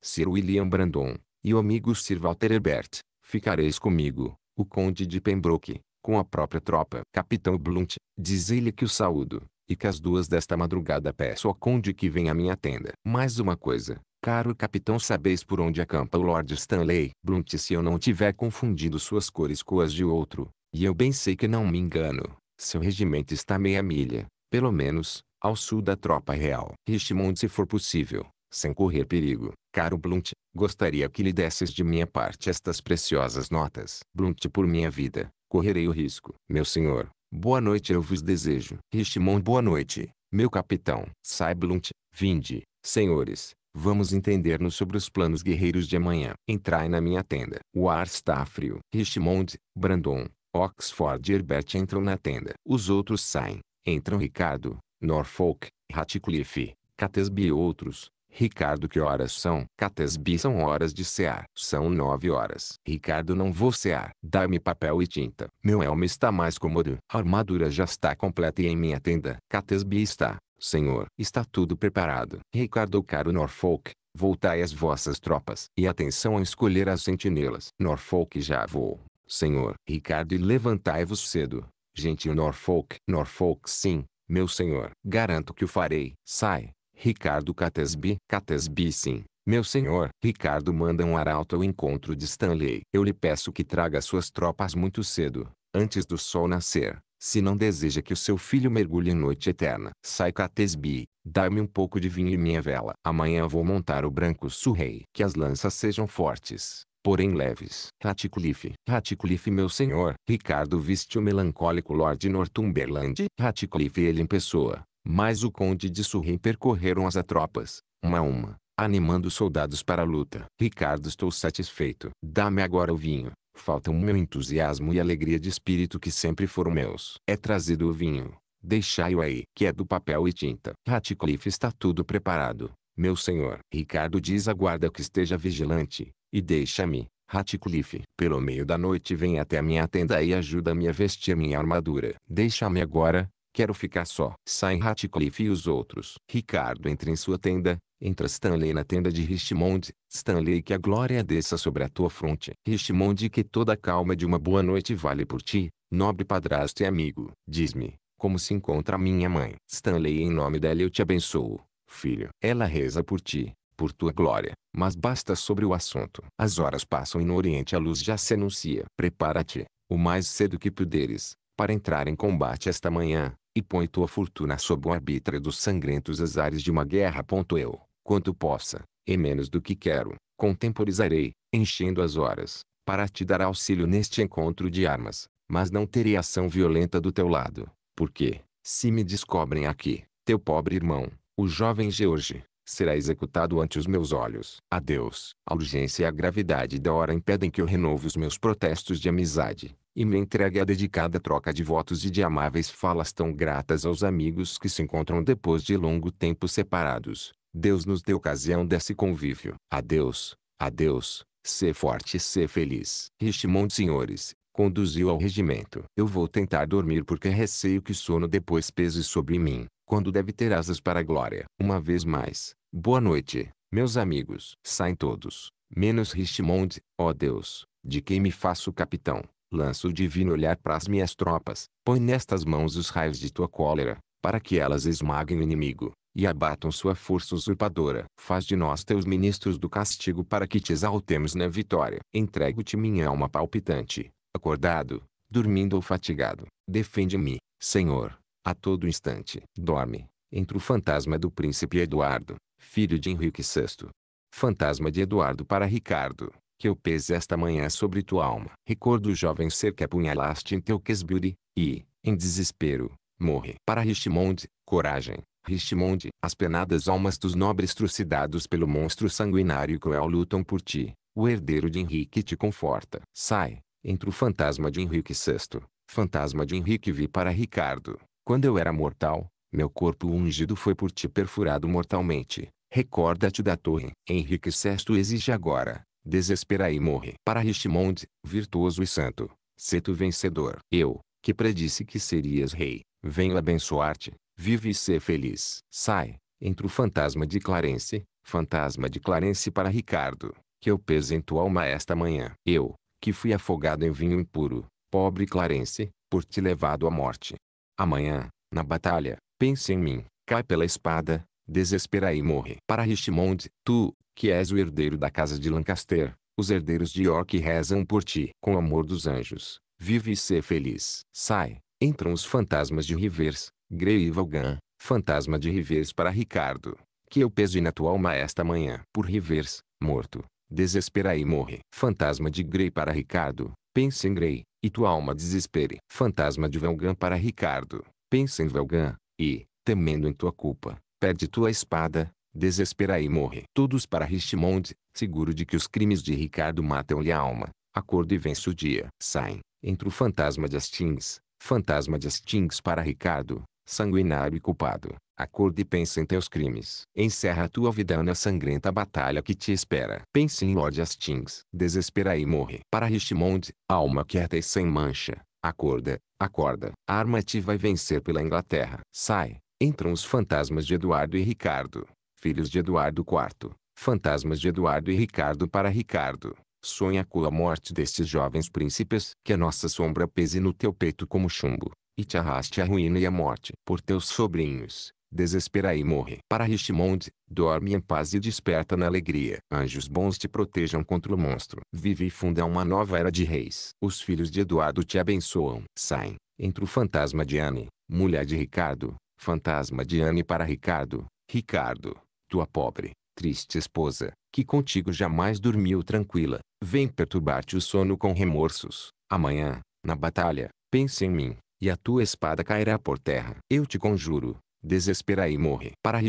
Sir William Brandon, e o amigo Sir Walter Herbert, ficareis comigo, o Conde de Pembroke, com a própria tropa. Capitão Blunt, diz-lhe que o saúdo, e que às duas desta madrugada peço ao conde que venha à minha tenda. Mais uma coisa, caro capitão sabeis por onde acampa o Lord Stanley? Blunt se eu não tiver confundido suas cores com as de outro, e eu bem sei que não me engano, seu regimento está meia milha, pelo menos, ao sul da tropa real. Richmond se for possível, sem correr perigo. Caro Blunt, gostaria que lhe desses de minha parte estas preciosas notas. Blunt por minha vida, correrei o risco. Meu senhor, boa noite eu vos desejo. Richmond boa noite, meu capitão. Saiblunt, vinde, senhores. Vamos entender-nos sobre os planos guerreiros de amanhã. Entrai na minha tenda. O ar está frio. Richmond, Brandon, Oxford e Herbert entram na tenda. Os outros saem. Entram Ricardo, Norfolk, Ratcliffe, Catesby e outros. Ricardo que horas são? Catesbi são horas de cear. São nove horas. Ricardo não vou cear. Dá-me papel e tinta. Meu elmo está mais cômodo. A armadura já está completa e em minha tenda. Catesbi está. Senhor, está tudo preparado. Ricardo caro Norfolk, voltai as vossas tropas. E atenção a escolher as sentinelas. Norfolk já vou. Senhor, Ricardo e levantai-vos cedo. Gentil Norfolk. Norfolk sim, meu senhor. Garanto que o farei. Sai. Ricardo Catesby. Catesby sim, meu senhor. Ricardo manda um arauto ao encontro de Stanley. Eu lhe peço que traga suas tropas muito cedo, antes do sol nascer, se não deseja que o seu filho mergulhe em noite eterna. Sai Catesby, dá-me um pouco de vinho e minha vela. Amanhã vou montar o branco surrei. Que as lanças sejam fortes porém leves. Ratcliffe, Ratcliffe meu senhor, Ricardo viste o melancólico Lord Northumberland, Ratcliffe ele em pessoa, mas o conde de Surrey percorreram as tropas, uma a uma, animando os soldados para a luta. Ricardo estou satisfeito. Dá-me agora o vinho. Faltam o meu entusiasmo e alegria de espírito que sempre foram meus. É trazido o vinho. Deixai-o aí, que é do papel e tinta. Ratcliffe está tudo preparado, meu senhor. Ricardo diz aguarda guarda que esteja vigilante, e deixa-me, Ratcliffe. Pelo meio da noite vem até a minha tenda e ajuda-me a vestir minha armadura. Deixa-me agora, Quero ficar só. Saem Ratcliffe e os outros. Ricardo entra em sua tenda. Entra Stanley na tenda de Richmond. Stanley que a glória desça sobre a tua fronte. Richmond que toda a calma de uma boa noite vale por ti, nobre padrasto e amigo. Diz-me, como se encontra minha mãe. Stanley em nome dela eu te abençoo, filho. Ela reza por ti, por tua glória. Mas basta sobre o assunto. As horas passam e no oriente a luz já se anuncia. Prepara-te, o mais cedo que puderes, para entrar em combate esta manhã e põe tua fortuna sob o arbítrio dos sangrentos azares de uma guerra. Eu, quanto possa, e menos do que quero, contemporizarei, enchendo as horas, para te dar auxílio neste encontro de armas, mas não terei ação violenta do teu lado, porque, se me descobrem aqui, teu pobre irmão, o jovem George, será executado ante os meus olhos. Adeus. A urgência e a gravidade da hora impedem que eu renove os meus protestos de amizade e me entregue à dedicada troca de votos e de amáveis falas tão gratas aos amigos que se encontram depois de longo tempo separados. Deus nos dê ocasião desse convívio. Adeus, adeus, ser forte e ser feliz. Este senhores, conduziu ao regimento. Eu vou tentar dormir porque receio que o sono depois pese sobre mim, quando deve ter asas para a glória. Uma vez mais, boa noite, meus amigos. Saem todos, menos Richmond, ó Deus, de quem me faço capitão lança o divino olhar para as minhas tropas, põe nestas mãos os raios de tua cólera, para que elas esmaguem o inimigo, e abatam sua força usurpadora. Faz de nós teus ministros do castigo para que te exaltemos na vitória. Entrego-te minha alma palpitante, acordado, dormindo ou fatigado. Defende-me, Senhor, a todo instante. Dorme, entre o fantasma do príncipe Eduardo, filho de Henrique VI. Fantasma de Eduardo para Ricardo que eu pes esta manhã sobre tua alma. Recordo o jovem ser que apunhalaste em teu quesburi, e, em desespero, morre. Para Richmond, coragem. Richmond, as penadas almas dos nobres trucidados pelo monstro sanguinário e cruel lutam por ti. O herdeiro de Henrique te conforta. Sai, entre o fantasma de Henrique VI, fantasma de Henrique vi para Ricardo. Quando eu era mortal, meu corpo ungido foi por ti perfurado mortalmente. Recorda-te da torre. Henrique VI exige agora, desespera e morre. Para Richmond, virtuoso e santo, sê tu vencedor. Eu, que predisse que serias rei, venho abençoar-te, vive e sê feliz. Sai, entre o fantasma de Clarence, fantasma de Clarence para Ricardo, que eu peso em tua alma esta manhã. Eu, que fui afogado em vinho impuro, pobre Clarence, por te levado à morte. Amanhã, na batalha, pense em mim, cai pela espada, desespera e morre. Para Richmond, tu, que és o herdeiro da casa de Lancaster, os herdeiros de York rezam por ti. Com o amor dos anjos, vive e ser feliz. Sai, entram os fantasmas de Rivers, Grey e Vaughan, fantasma de Rivers para Ricardo, que eu peso na tua alma esta manhã. Por Rivers, morto, desespera e morre. Fantasma de Grey para Ricardo, pense em Grey, e tua alma desespere. Fantasma de Vaughan para Ricardo, pense em Vaughan, e, temendo em tua culpa, perde tua espada, desespera e morre. Todos para Richmond, seguro de que os crimes de Ricardo matam-lhe a alma. Acordo e vence o dia. Saem, entre o fantasma de Hastings, fantasma de Hastings para Ricardo, sanguinário e culpado. Acorda e pensa em teus crimes. Encerra a tua vida na sangrenta batalha que te espera. Pense em Lord Hastings. Desespera e morre. Para Richmond, alma quieta e sem mancha. Acorda, acorda. A arma te vai vencer pela Inglaterra. Sai. Entram os fantasmas de Eduardo e Ricardo filhos de Eduardo IV, fantasmas de Eduardo e Ricardo para Ricardo. Sonha com a morte destes jovens príncipes, que a nossa sombra pese no teu peito como chumbo, e te arraste à ruína e à morte por teus sobrinhos. Desespera e morre. Para Richmond, dorme em paz e desperta na alegria. Anjos bons te protejam contra o monstro. Vive e funda uma nova era de reis. Os filhos de Eduardo te abençoam. Saem, entre o fantasma de Anne, mulher de Ricardo, fantasma de Anne para Ricardo, Ricardo, tua pobre, triste esposa, que contigo jamais dormiu tranquila, vem perturbar-te o sono com remorsos. Amanhã, na batalha, pense em mim, e a tua espada cairá por terra. Eu te conjuro, desespera e morre. Para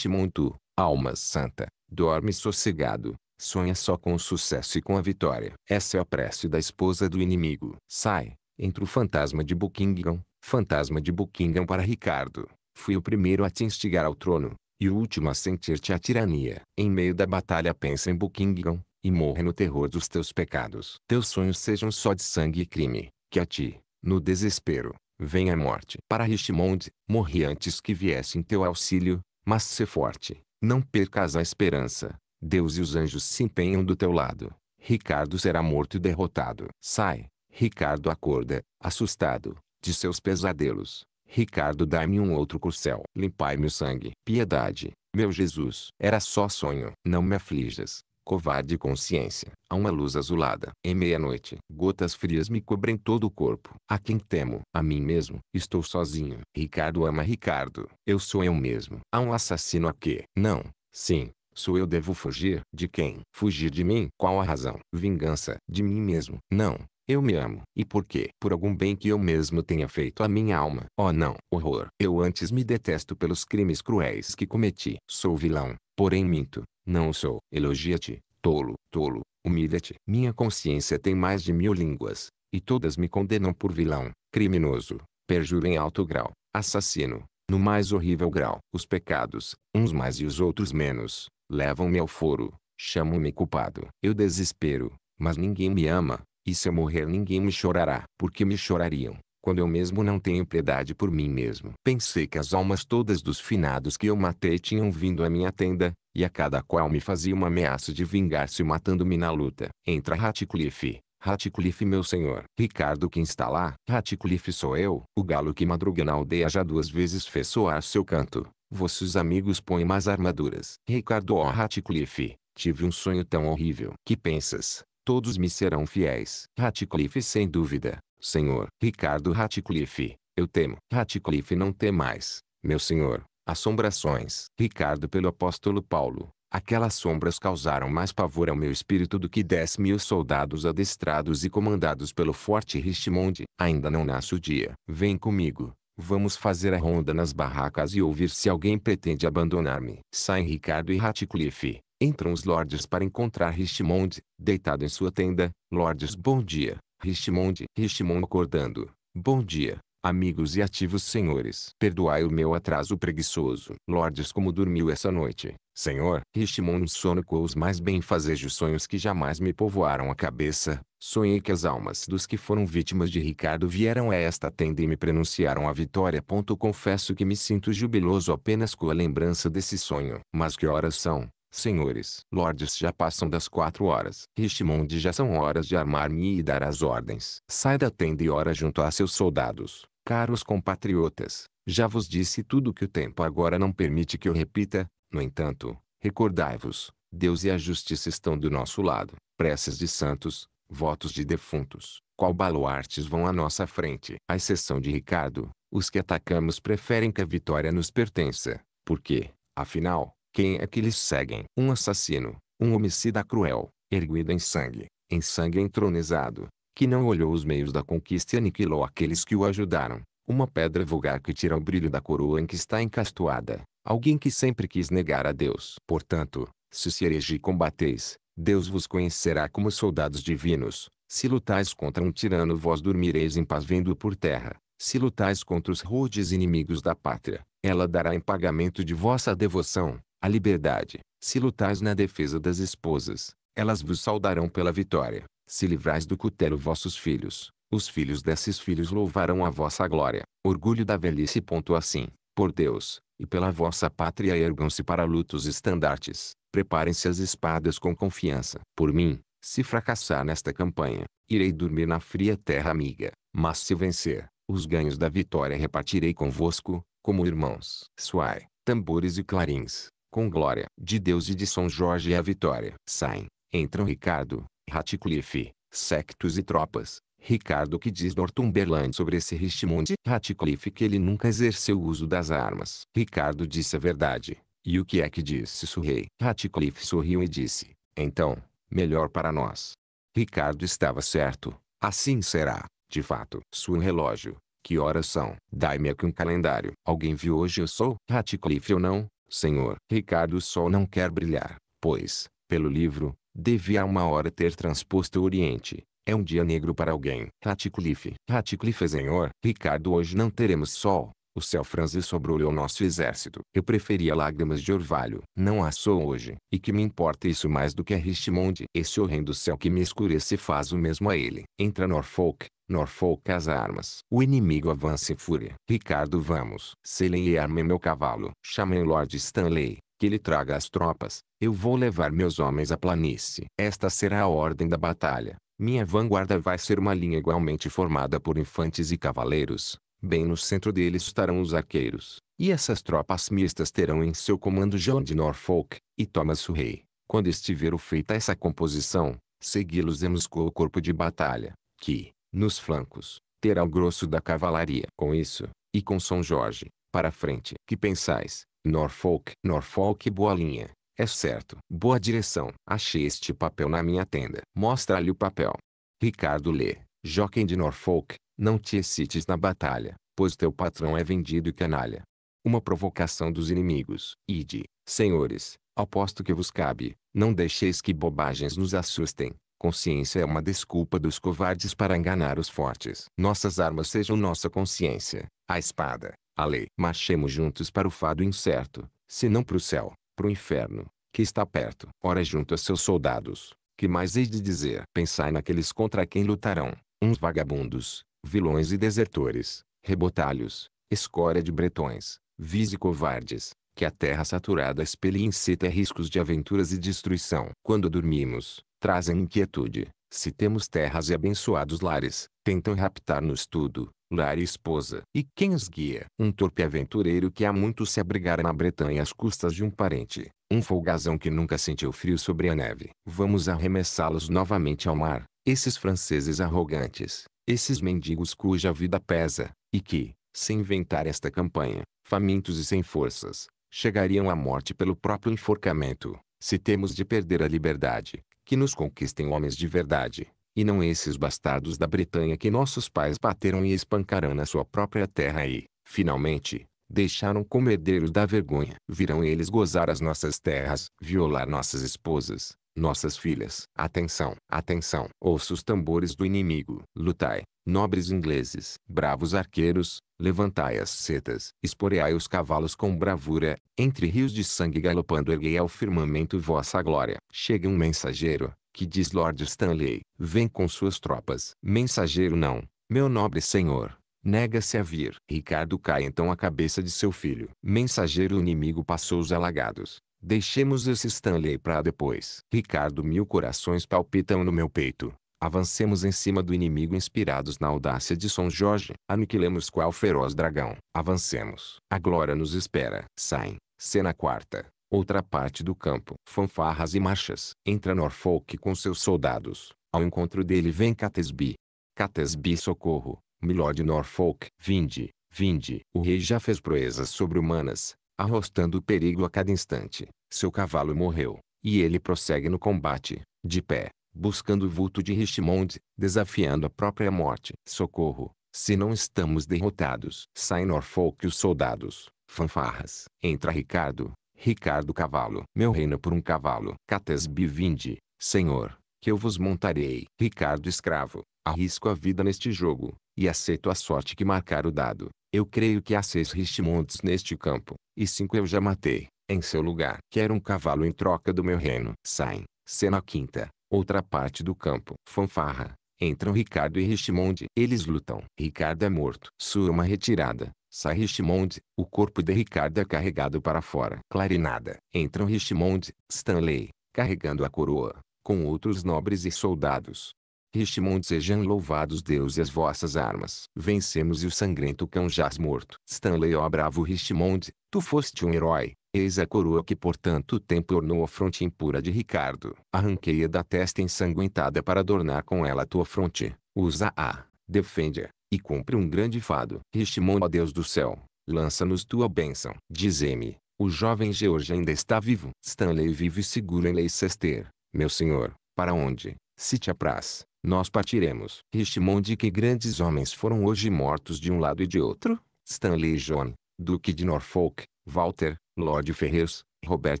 tu, alma santa, dorme sossegado, sonha só com o sucesso e com a vitória. Essa é a prece da esposa do inimigo. Sai, entre o fantasma de Buckingham, fantasma de Buckingham para Ricardo. Fui o primeiro a te instigar ao trono, e o último a sentir-te a tirania. Em meio da batalha pensa em Buckingham, e morre no terror dos teus pecados. Teus sonhos sejam só de sangue e crime, que a ti, no desespero, venha a morte. Para Richmond, morri antes que viesse em teu auxílio, mas se forte, não percas a esperança. Deus e os anjos se empenham do teu lado. Ricardo será morto e derrotado. Sai, Ricardo acorda, assustado, de seus pesadelos. Ricardo dá me um outro corcel. Limpai-me o sangue. Piedade, meu Jesus. Era só sonho. Não me aflijas, covarde consciência. Há uma luz azulada. Em meia-noite, gotas frias me cobrem todo o corpo. A quem temo? A mim mesmo. Estou sozinho. Ricardo ama Ricardo. Eu sou eu mesmo. Há um assassino aqui. Não, sim. Sou eu devo fugir? De quem? Fugir de mim? Qual a razão? Vingança. De mim mesmo. Não, eu me amo. E por quê? Por algum bem que eu mesmo tenha feito à minha alma. Oh não, horror. Eu antes me detesto pelos crimes cruéis que cometi. Sou vilão, porém minto. Não sou. Elogia-te, tolo, tolo. Humilha-te. Minha consciência tem mais de mil línguas, e todas me condenam por vilão, criminoso, perjuro em alto grau, assassino, no mais horrível grau. Os pecados, uns mais e os outros menos, levam-me ao foro, chamam-me culpado. Eu desespero, mas ninguém me ama, e se eu morrer ninguém me chorará, porque me chorariam, quando eu mesmo não tenho piedade por mim mesmo. Pensei que as almas todas dos finados que eu matei tinham vindo à minha tenda, e a cada qual me fazia uma ameaça de vingar-se matando-me na luta. Entra Ratcliffe. Ratcliffe meu senhor. Ricardo quem está lá? Ratcliffe sou eu. O galo que madruga na aldeia já duas vezes fez soar seu canto. Vossos amigos põem mais armaduras. Ricardo ó oh, Ratcliffe, tive um sonho tão horrível. Que pensas? todos me serão fiéis. Ratcliffe sem dúvida, senhor. Ricardo Ratcliffe, eu temo. Ratcliffe não tem mais, meu senhor. Assombrações. Ricardo pelo apóstolo Paulo. Aquelas sombras causaram mais pavor ao meu espírito do que dez mil soldados adestrados e comandados pelo forte Richmond. Ainda não nasce o dia. Vem comigo. Vamos fazer a ronda nas barracas e ouvir se alguém pretende abandonar-me. Saem Ricardo e Ratcliffe. Entram os lordes para encontrar Richmond, deitado em sua tenda. Lordes, bom dia. Richmond, Richmond acordando. Bom dia, amigos e ativos senhores. Perdoai o meu atraso preguiçoso. Lordes, como dormiu essa noite? Senhor, Richmond sono com os mais benfazejos sonhos que jamais me povoaram a cabeça. Sonhei que as almas dos que foram vítimas de Ricardo vieram a esta tenda e me pronunciaram a vitória. Confesso que me sinto jubiloso apenas com a lembrança desse sonho. Mas que horas são? Senhores, lordes já passam das quatro horas. Richmond já são horas de armar-me e dar as ordens. Sai da tenda e ora junto a seus soldados. Caros compatriotas, já vos disse tudo que o tempo agora não permite que eu repita. No entanto, recordai-vos, Deus e a justiça estão do nosso lado. Preces de santos, votos de defuntos, qual baluartes vão à nossa frente. À exceção de Ricardo, os que atacamos preferem que a vitória nos pertença, porque, afinal, quem é que lhes seguem? Um assassino, um homicida cruel, erguido em sangue, em sangue entronizado, que não olhou os meios da conquista e aniquilou aqueles que o ajudaram. Uma pedra vulgar que tira o brilho da coroa em que está encastoada. Alguém que sempre quis negar a Deus. Portanto, se se erigir e combateis, Deus vos conhecerá como soldados divinos. Se lutais contra um tirano vós dormireis em paz vendo por terra. Se lutais contra os rudes inimigos da pátria, ela dará em pagamento de vossa devoção, a liberdade. Se lutais na defesa das esposas, elas vos saudarão pela vitória. Se livrais do cutelo vossos filhos, os filhos desses filhos louvarão a vossa glória. Orgulho da velhice. Ponto assim, por Deus, e pela vossa pátria ergam-se para lutos estandartes, preparem-se as espadas com confiança. Por mim, se fracassar nesta campanha, irei dormir na fria terra amiga, mas se vencer, os ganhos da vitória repartirei convosco, como irmãos. Suai, tambores e clarins com glória de Deus e de São Jorge a vitória. Saem, entram Ricardo, Ratcliffe, sectos e tropas. Ricardo que diz Northumberland sobre esse Richmond Ratcliffe que ele nunca exerceu o uso das armas. Ricardo disse a verdade. E o que é que disse o rei? Ratcliffe sorriu e disse, então, melhor para nós. Ricardo estava certo, assim será, de fato. Seu relógio, que horas são? Dai-me aqui um calendário. Alguém viu hoje eu sou? Ratcliffe ou não? Senhor, Ricardo o Sol não quer brilhar, pois, pelo livro, devia a uma hora ter transposto o Oriente. É um dia negro para alguém. Ratcliffe. Ratcliffe senhor. Ricardo hoje não teremos sol. O céu franze sobrou o nosso exército. Eu preferia lágrimas de orvalho. Não há sol hoje. E que me importa isso mais do que a Richmond. Esse horrendo céu que me escurece faz o mesmo a ele. Entra Norfolk. Norfolk as armas. O inimigo avança em fúria. Ricardo vamos. Selem e armem meu cavalo. Chamem Lord Stanley, que ele traga as tropas. Eu vou levar meus homens à planície. Esta será a ordem da batalha. Minha vanguarda vai ser uma linha igualmente formada por infantes e cavaleiros. Bem no centro deles estarão os arqueiros. E essas tropas mistas terão em seu comando John de Norfolk e Thomas Rey. Quando estiver feita essa composição, segui-los em Moscou o corpo de batalha, que, nos flancos, terá o grosso da cavalaria. Com isso, e com São Jorge, para frente. Que pensais, Norfolk? Norfolk boa linha, é certo. Boa direção. Achei este papel na minha tenda. Mostra-lhe o papel. Ricardo lê, Joquem de Norfolk, não te excites na batalha, pois teu patrão é vendido e canalha. Uma provocação dos inimigos. Ide, senhores, aposto que vos cabe, não deixeis que bobagens nos assustem. Consciência é uma desculpa dos covardes para enganar os fortes. Nossas armas sejam nossa consciência, a espada, a lei. Marchemos juntos para o fado incerto, se não para o céu, para o inferno, que está perto. Ora junto a seus soldados, que mais hei de dizer? Pensai naqueles contra quem lutarão, uns vagabundos, vilões e desertores, rebotalhos, escória de bretões, vis e covardes, que a terra saturada espelha e incita riscos de aventuras e destruição. Quando dormimos, trazem inquietude. Se temos terras e abençoados lares, tentam raptar-nos tudo, lar e esposa. E quem os guia? Um torpe aventureiro que há muito se abrigara na Bretanha às custas de um parente. Um folgazão que nunca sentiu frio sobre a neve. Vamos arremessá-los novamente ao mar. Esses franceses arrogantes, esses mendigos cuja vida pesa, e que, sem inventar esta campanha, famintos e sem forças, chegariam à morte pelo próprio enforcamento, se temos de perder a liberdade que nos conquistem homens de verdade, e não esses bastardos da Bretanha que nossos pais bateram e espancaram na sua própria terra e, finalmente, deixaram como herdeiros da vergonha. Virão eles gozar as nossas terras, violar nossas esposas, nossas filhas. Atenção, atenção, ouça os tambores do inimigo. Lutai, nobres ingleses, bravos arqueiros, Levantai as setas, esporeai os cavalos com bravura, entre rios de sangue galopando erguei ao firmamento vossa glória. Chega um mensageiro, que diz Lord Stanley, vem com suas tropas. Mensageiro não, meu nobre senhor, nega-se a vir. Ricardo cai então a cabeça de seu filho. Mensageiro o inimigo passou os alagados. Deixemos esse Stanley para depois. Ricardo mil corações palpitam no meu peito. Avancemos em cima do inimigo inspirados na audácia de São Jorge. Aniquilemos qual feroz dragão. Avancemos. A glória nos espera. Saem. Cena quarta. Outra parte do campo. Fanfarras e marchas. Entra Norfolk com seus soldados. Ao encontro dele vem Catesby. Catesby socorro. Milord Norfolk. Vinde. Vinde. O rei já fez proezas sobre-humanas. Arrostando o perigo a cada instante. Seu cavalo morreu. E ele prossegue no combate. De pé buscando o vulto de Richmond, desafiando a própria morte. Socorro, se não estamos derrotados. Sai Norfolk os soldados, fanfarras. Entra Ricardo, Ricardo Cavalo. Meu reino por um cavalo. Catesby vinde, senhor, que eu vos montarei. Ricardo Escravo, arrisco a vida neste jogo, e aceito a sorte que marcar o dado. Eu creio que há seis Richmonds neste campo, e cinco eu já matei, em seu lugar. Quero um cavalo em troca do meu reino. Sain, cena quinta. Outra parte do campo. Fanfarra. Entram Ricardo e Richmond. Eles lutam. Ricardo é morto. Sua é uma retirada. Sai Richmond. O corpo de Ricardo é carregado para fora. Clarinada. Entram Richmond, Stanley, carregando a coroa, com outros nobres e soldados. Richmond sejam louvados Deus e as vossas armas. Vencemos e o sangrento cão jaz morto. Stanley ó oh bravo Richmond, tu foste um herói, Eis a coroa que por tanto tempo ornou a fronte impura de Ricardo. Arranquei-a da testa ensanguentada para adornar com ela a tua fronte. Usa-a, defende-a, e cumpre um grande fado. Rishimon, ó Deus do céu, lança-nos tua bênção. Dize-me, o jovem George ainda está vivo. Stanley vive seguro em Leicester, meu senhor, para onde, se te apraz, nós partiremos. Richmond de que grandes homens foram hoje mortos de um lado e de outro? Stanley John, Duque de Norfolk, Walter, Lorde Ferrez, Robert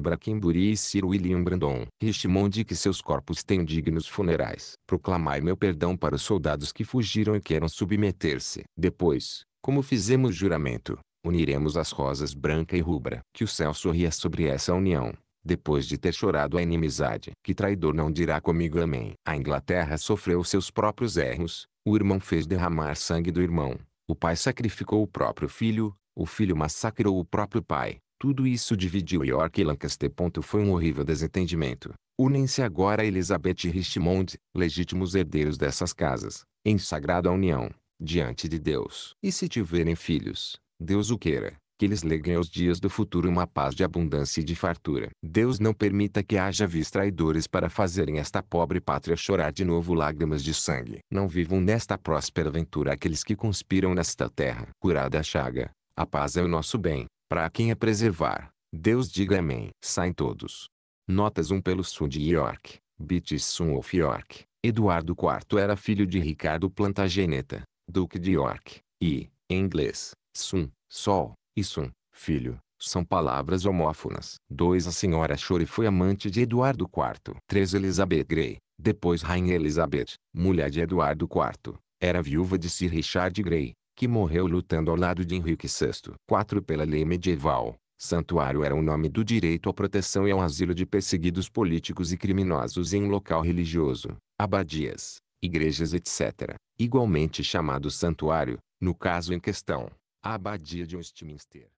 Braquimburi e Sir William Brandon. Richmond que seus corpos têm dignos funerais. Proclamai meu perdão para os soldados que fugiram e queiram submeter-se. Depois, como fizemos juramento, uniremos as rosas branca e rubra. Que o céu sorria sobre essa união, depois de ter chorado a inimizade. Que traidor não dirá comigo amém. A Inglaterra sofreu seus próprios erros, o irmão fez derramar sangue do irmão, o pai sacrificou o próprio filho, o filho massacrou o próprio pai. Tudo isso dividiu York e Lancaster. Foi um horrível desentendimento. Unem-se agora Elizabeth e Richmond, legítimos herdeiros dessas casas, em sagrada união, diante de Deus. E se tiverem filhos, Deus o queira, que eles leguem aos dias do futuro uma paz de abundância e de fartura. Deus não permita que haja vis traidores para fazerem esta pobre pátria chorar de novo lágrimas de sangue. Não vivam nesta próspera aventura aqueles que conspiram nesta terra. Curada a chaga, a paz é o nosso bem. Para quem é preservar, Deus diga amém. Saem todos. Notas 1 pelo sul de York, Bitson of York. Eduardo IV era filho de Ricardo Plantageneta, Duque de York, e, em inglês, sun, sol, e sun, filho, são palavras homófonas. 2. A senhora Shore foi amante de Eduardo IV. 3. Elizabeth Grey, depois Rainha Elizabeth, mulher de Eduardo IV, era viúva de Sir Richard Grey, que morreu lutando ao lado de Henrique VI. 4. Pela lei medieval, santuário era o nome do direito à proteção e ao asilo de perseguidos políticos e criminosos em um local religioso, abadias, igrejas etc., igualmente chamado santuário, no caso em questão, a abadia de Westminster.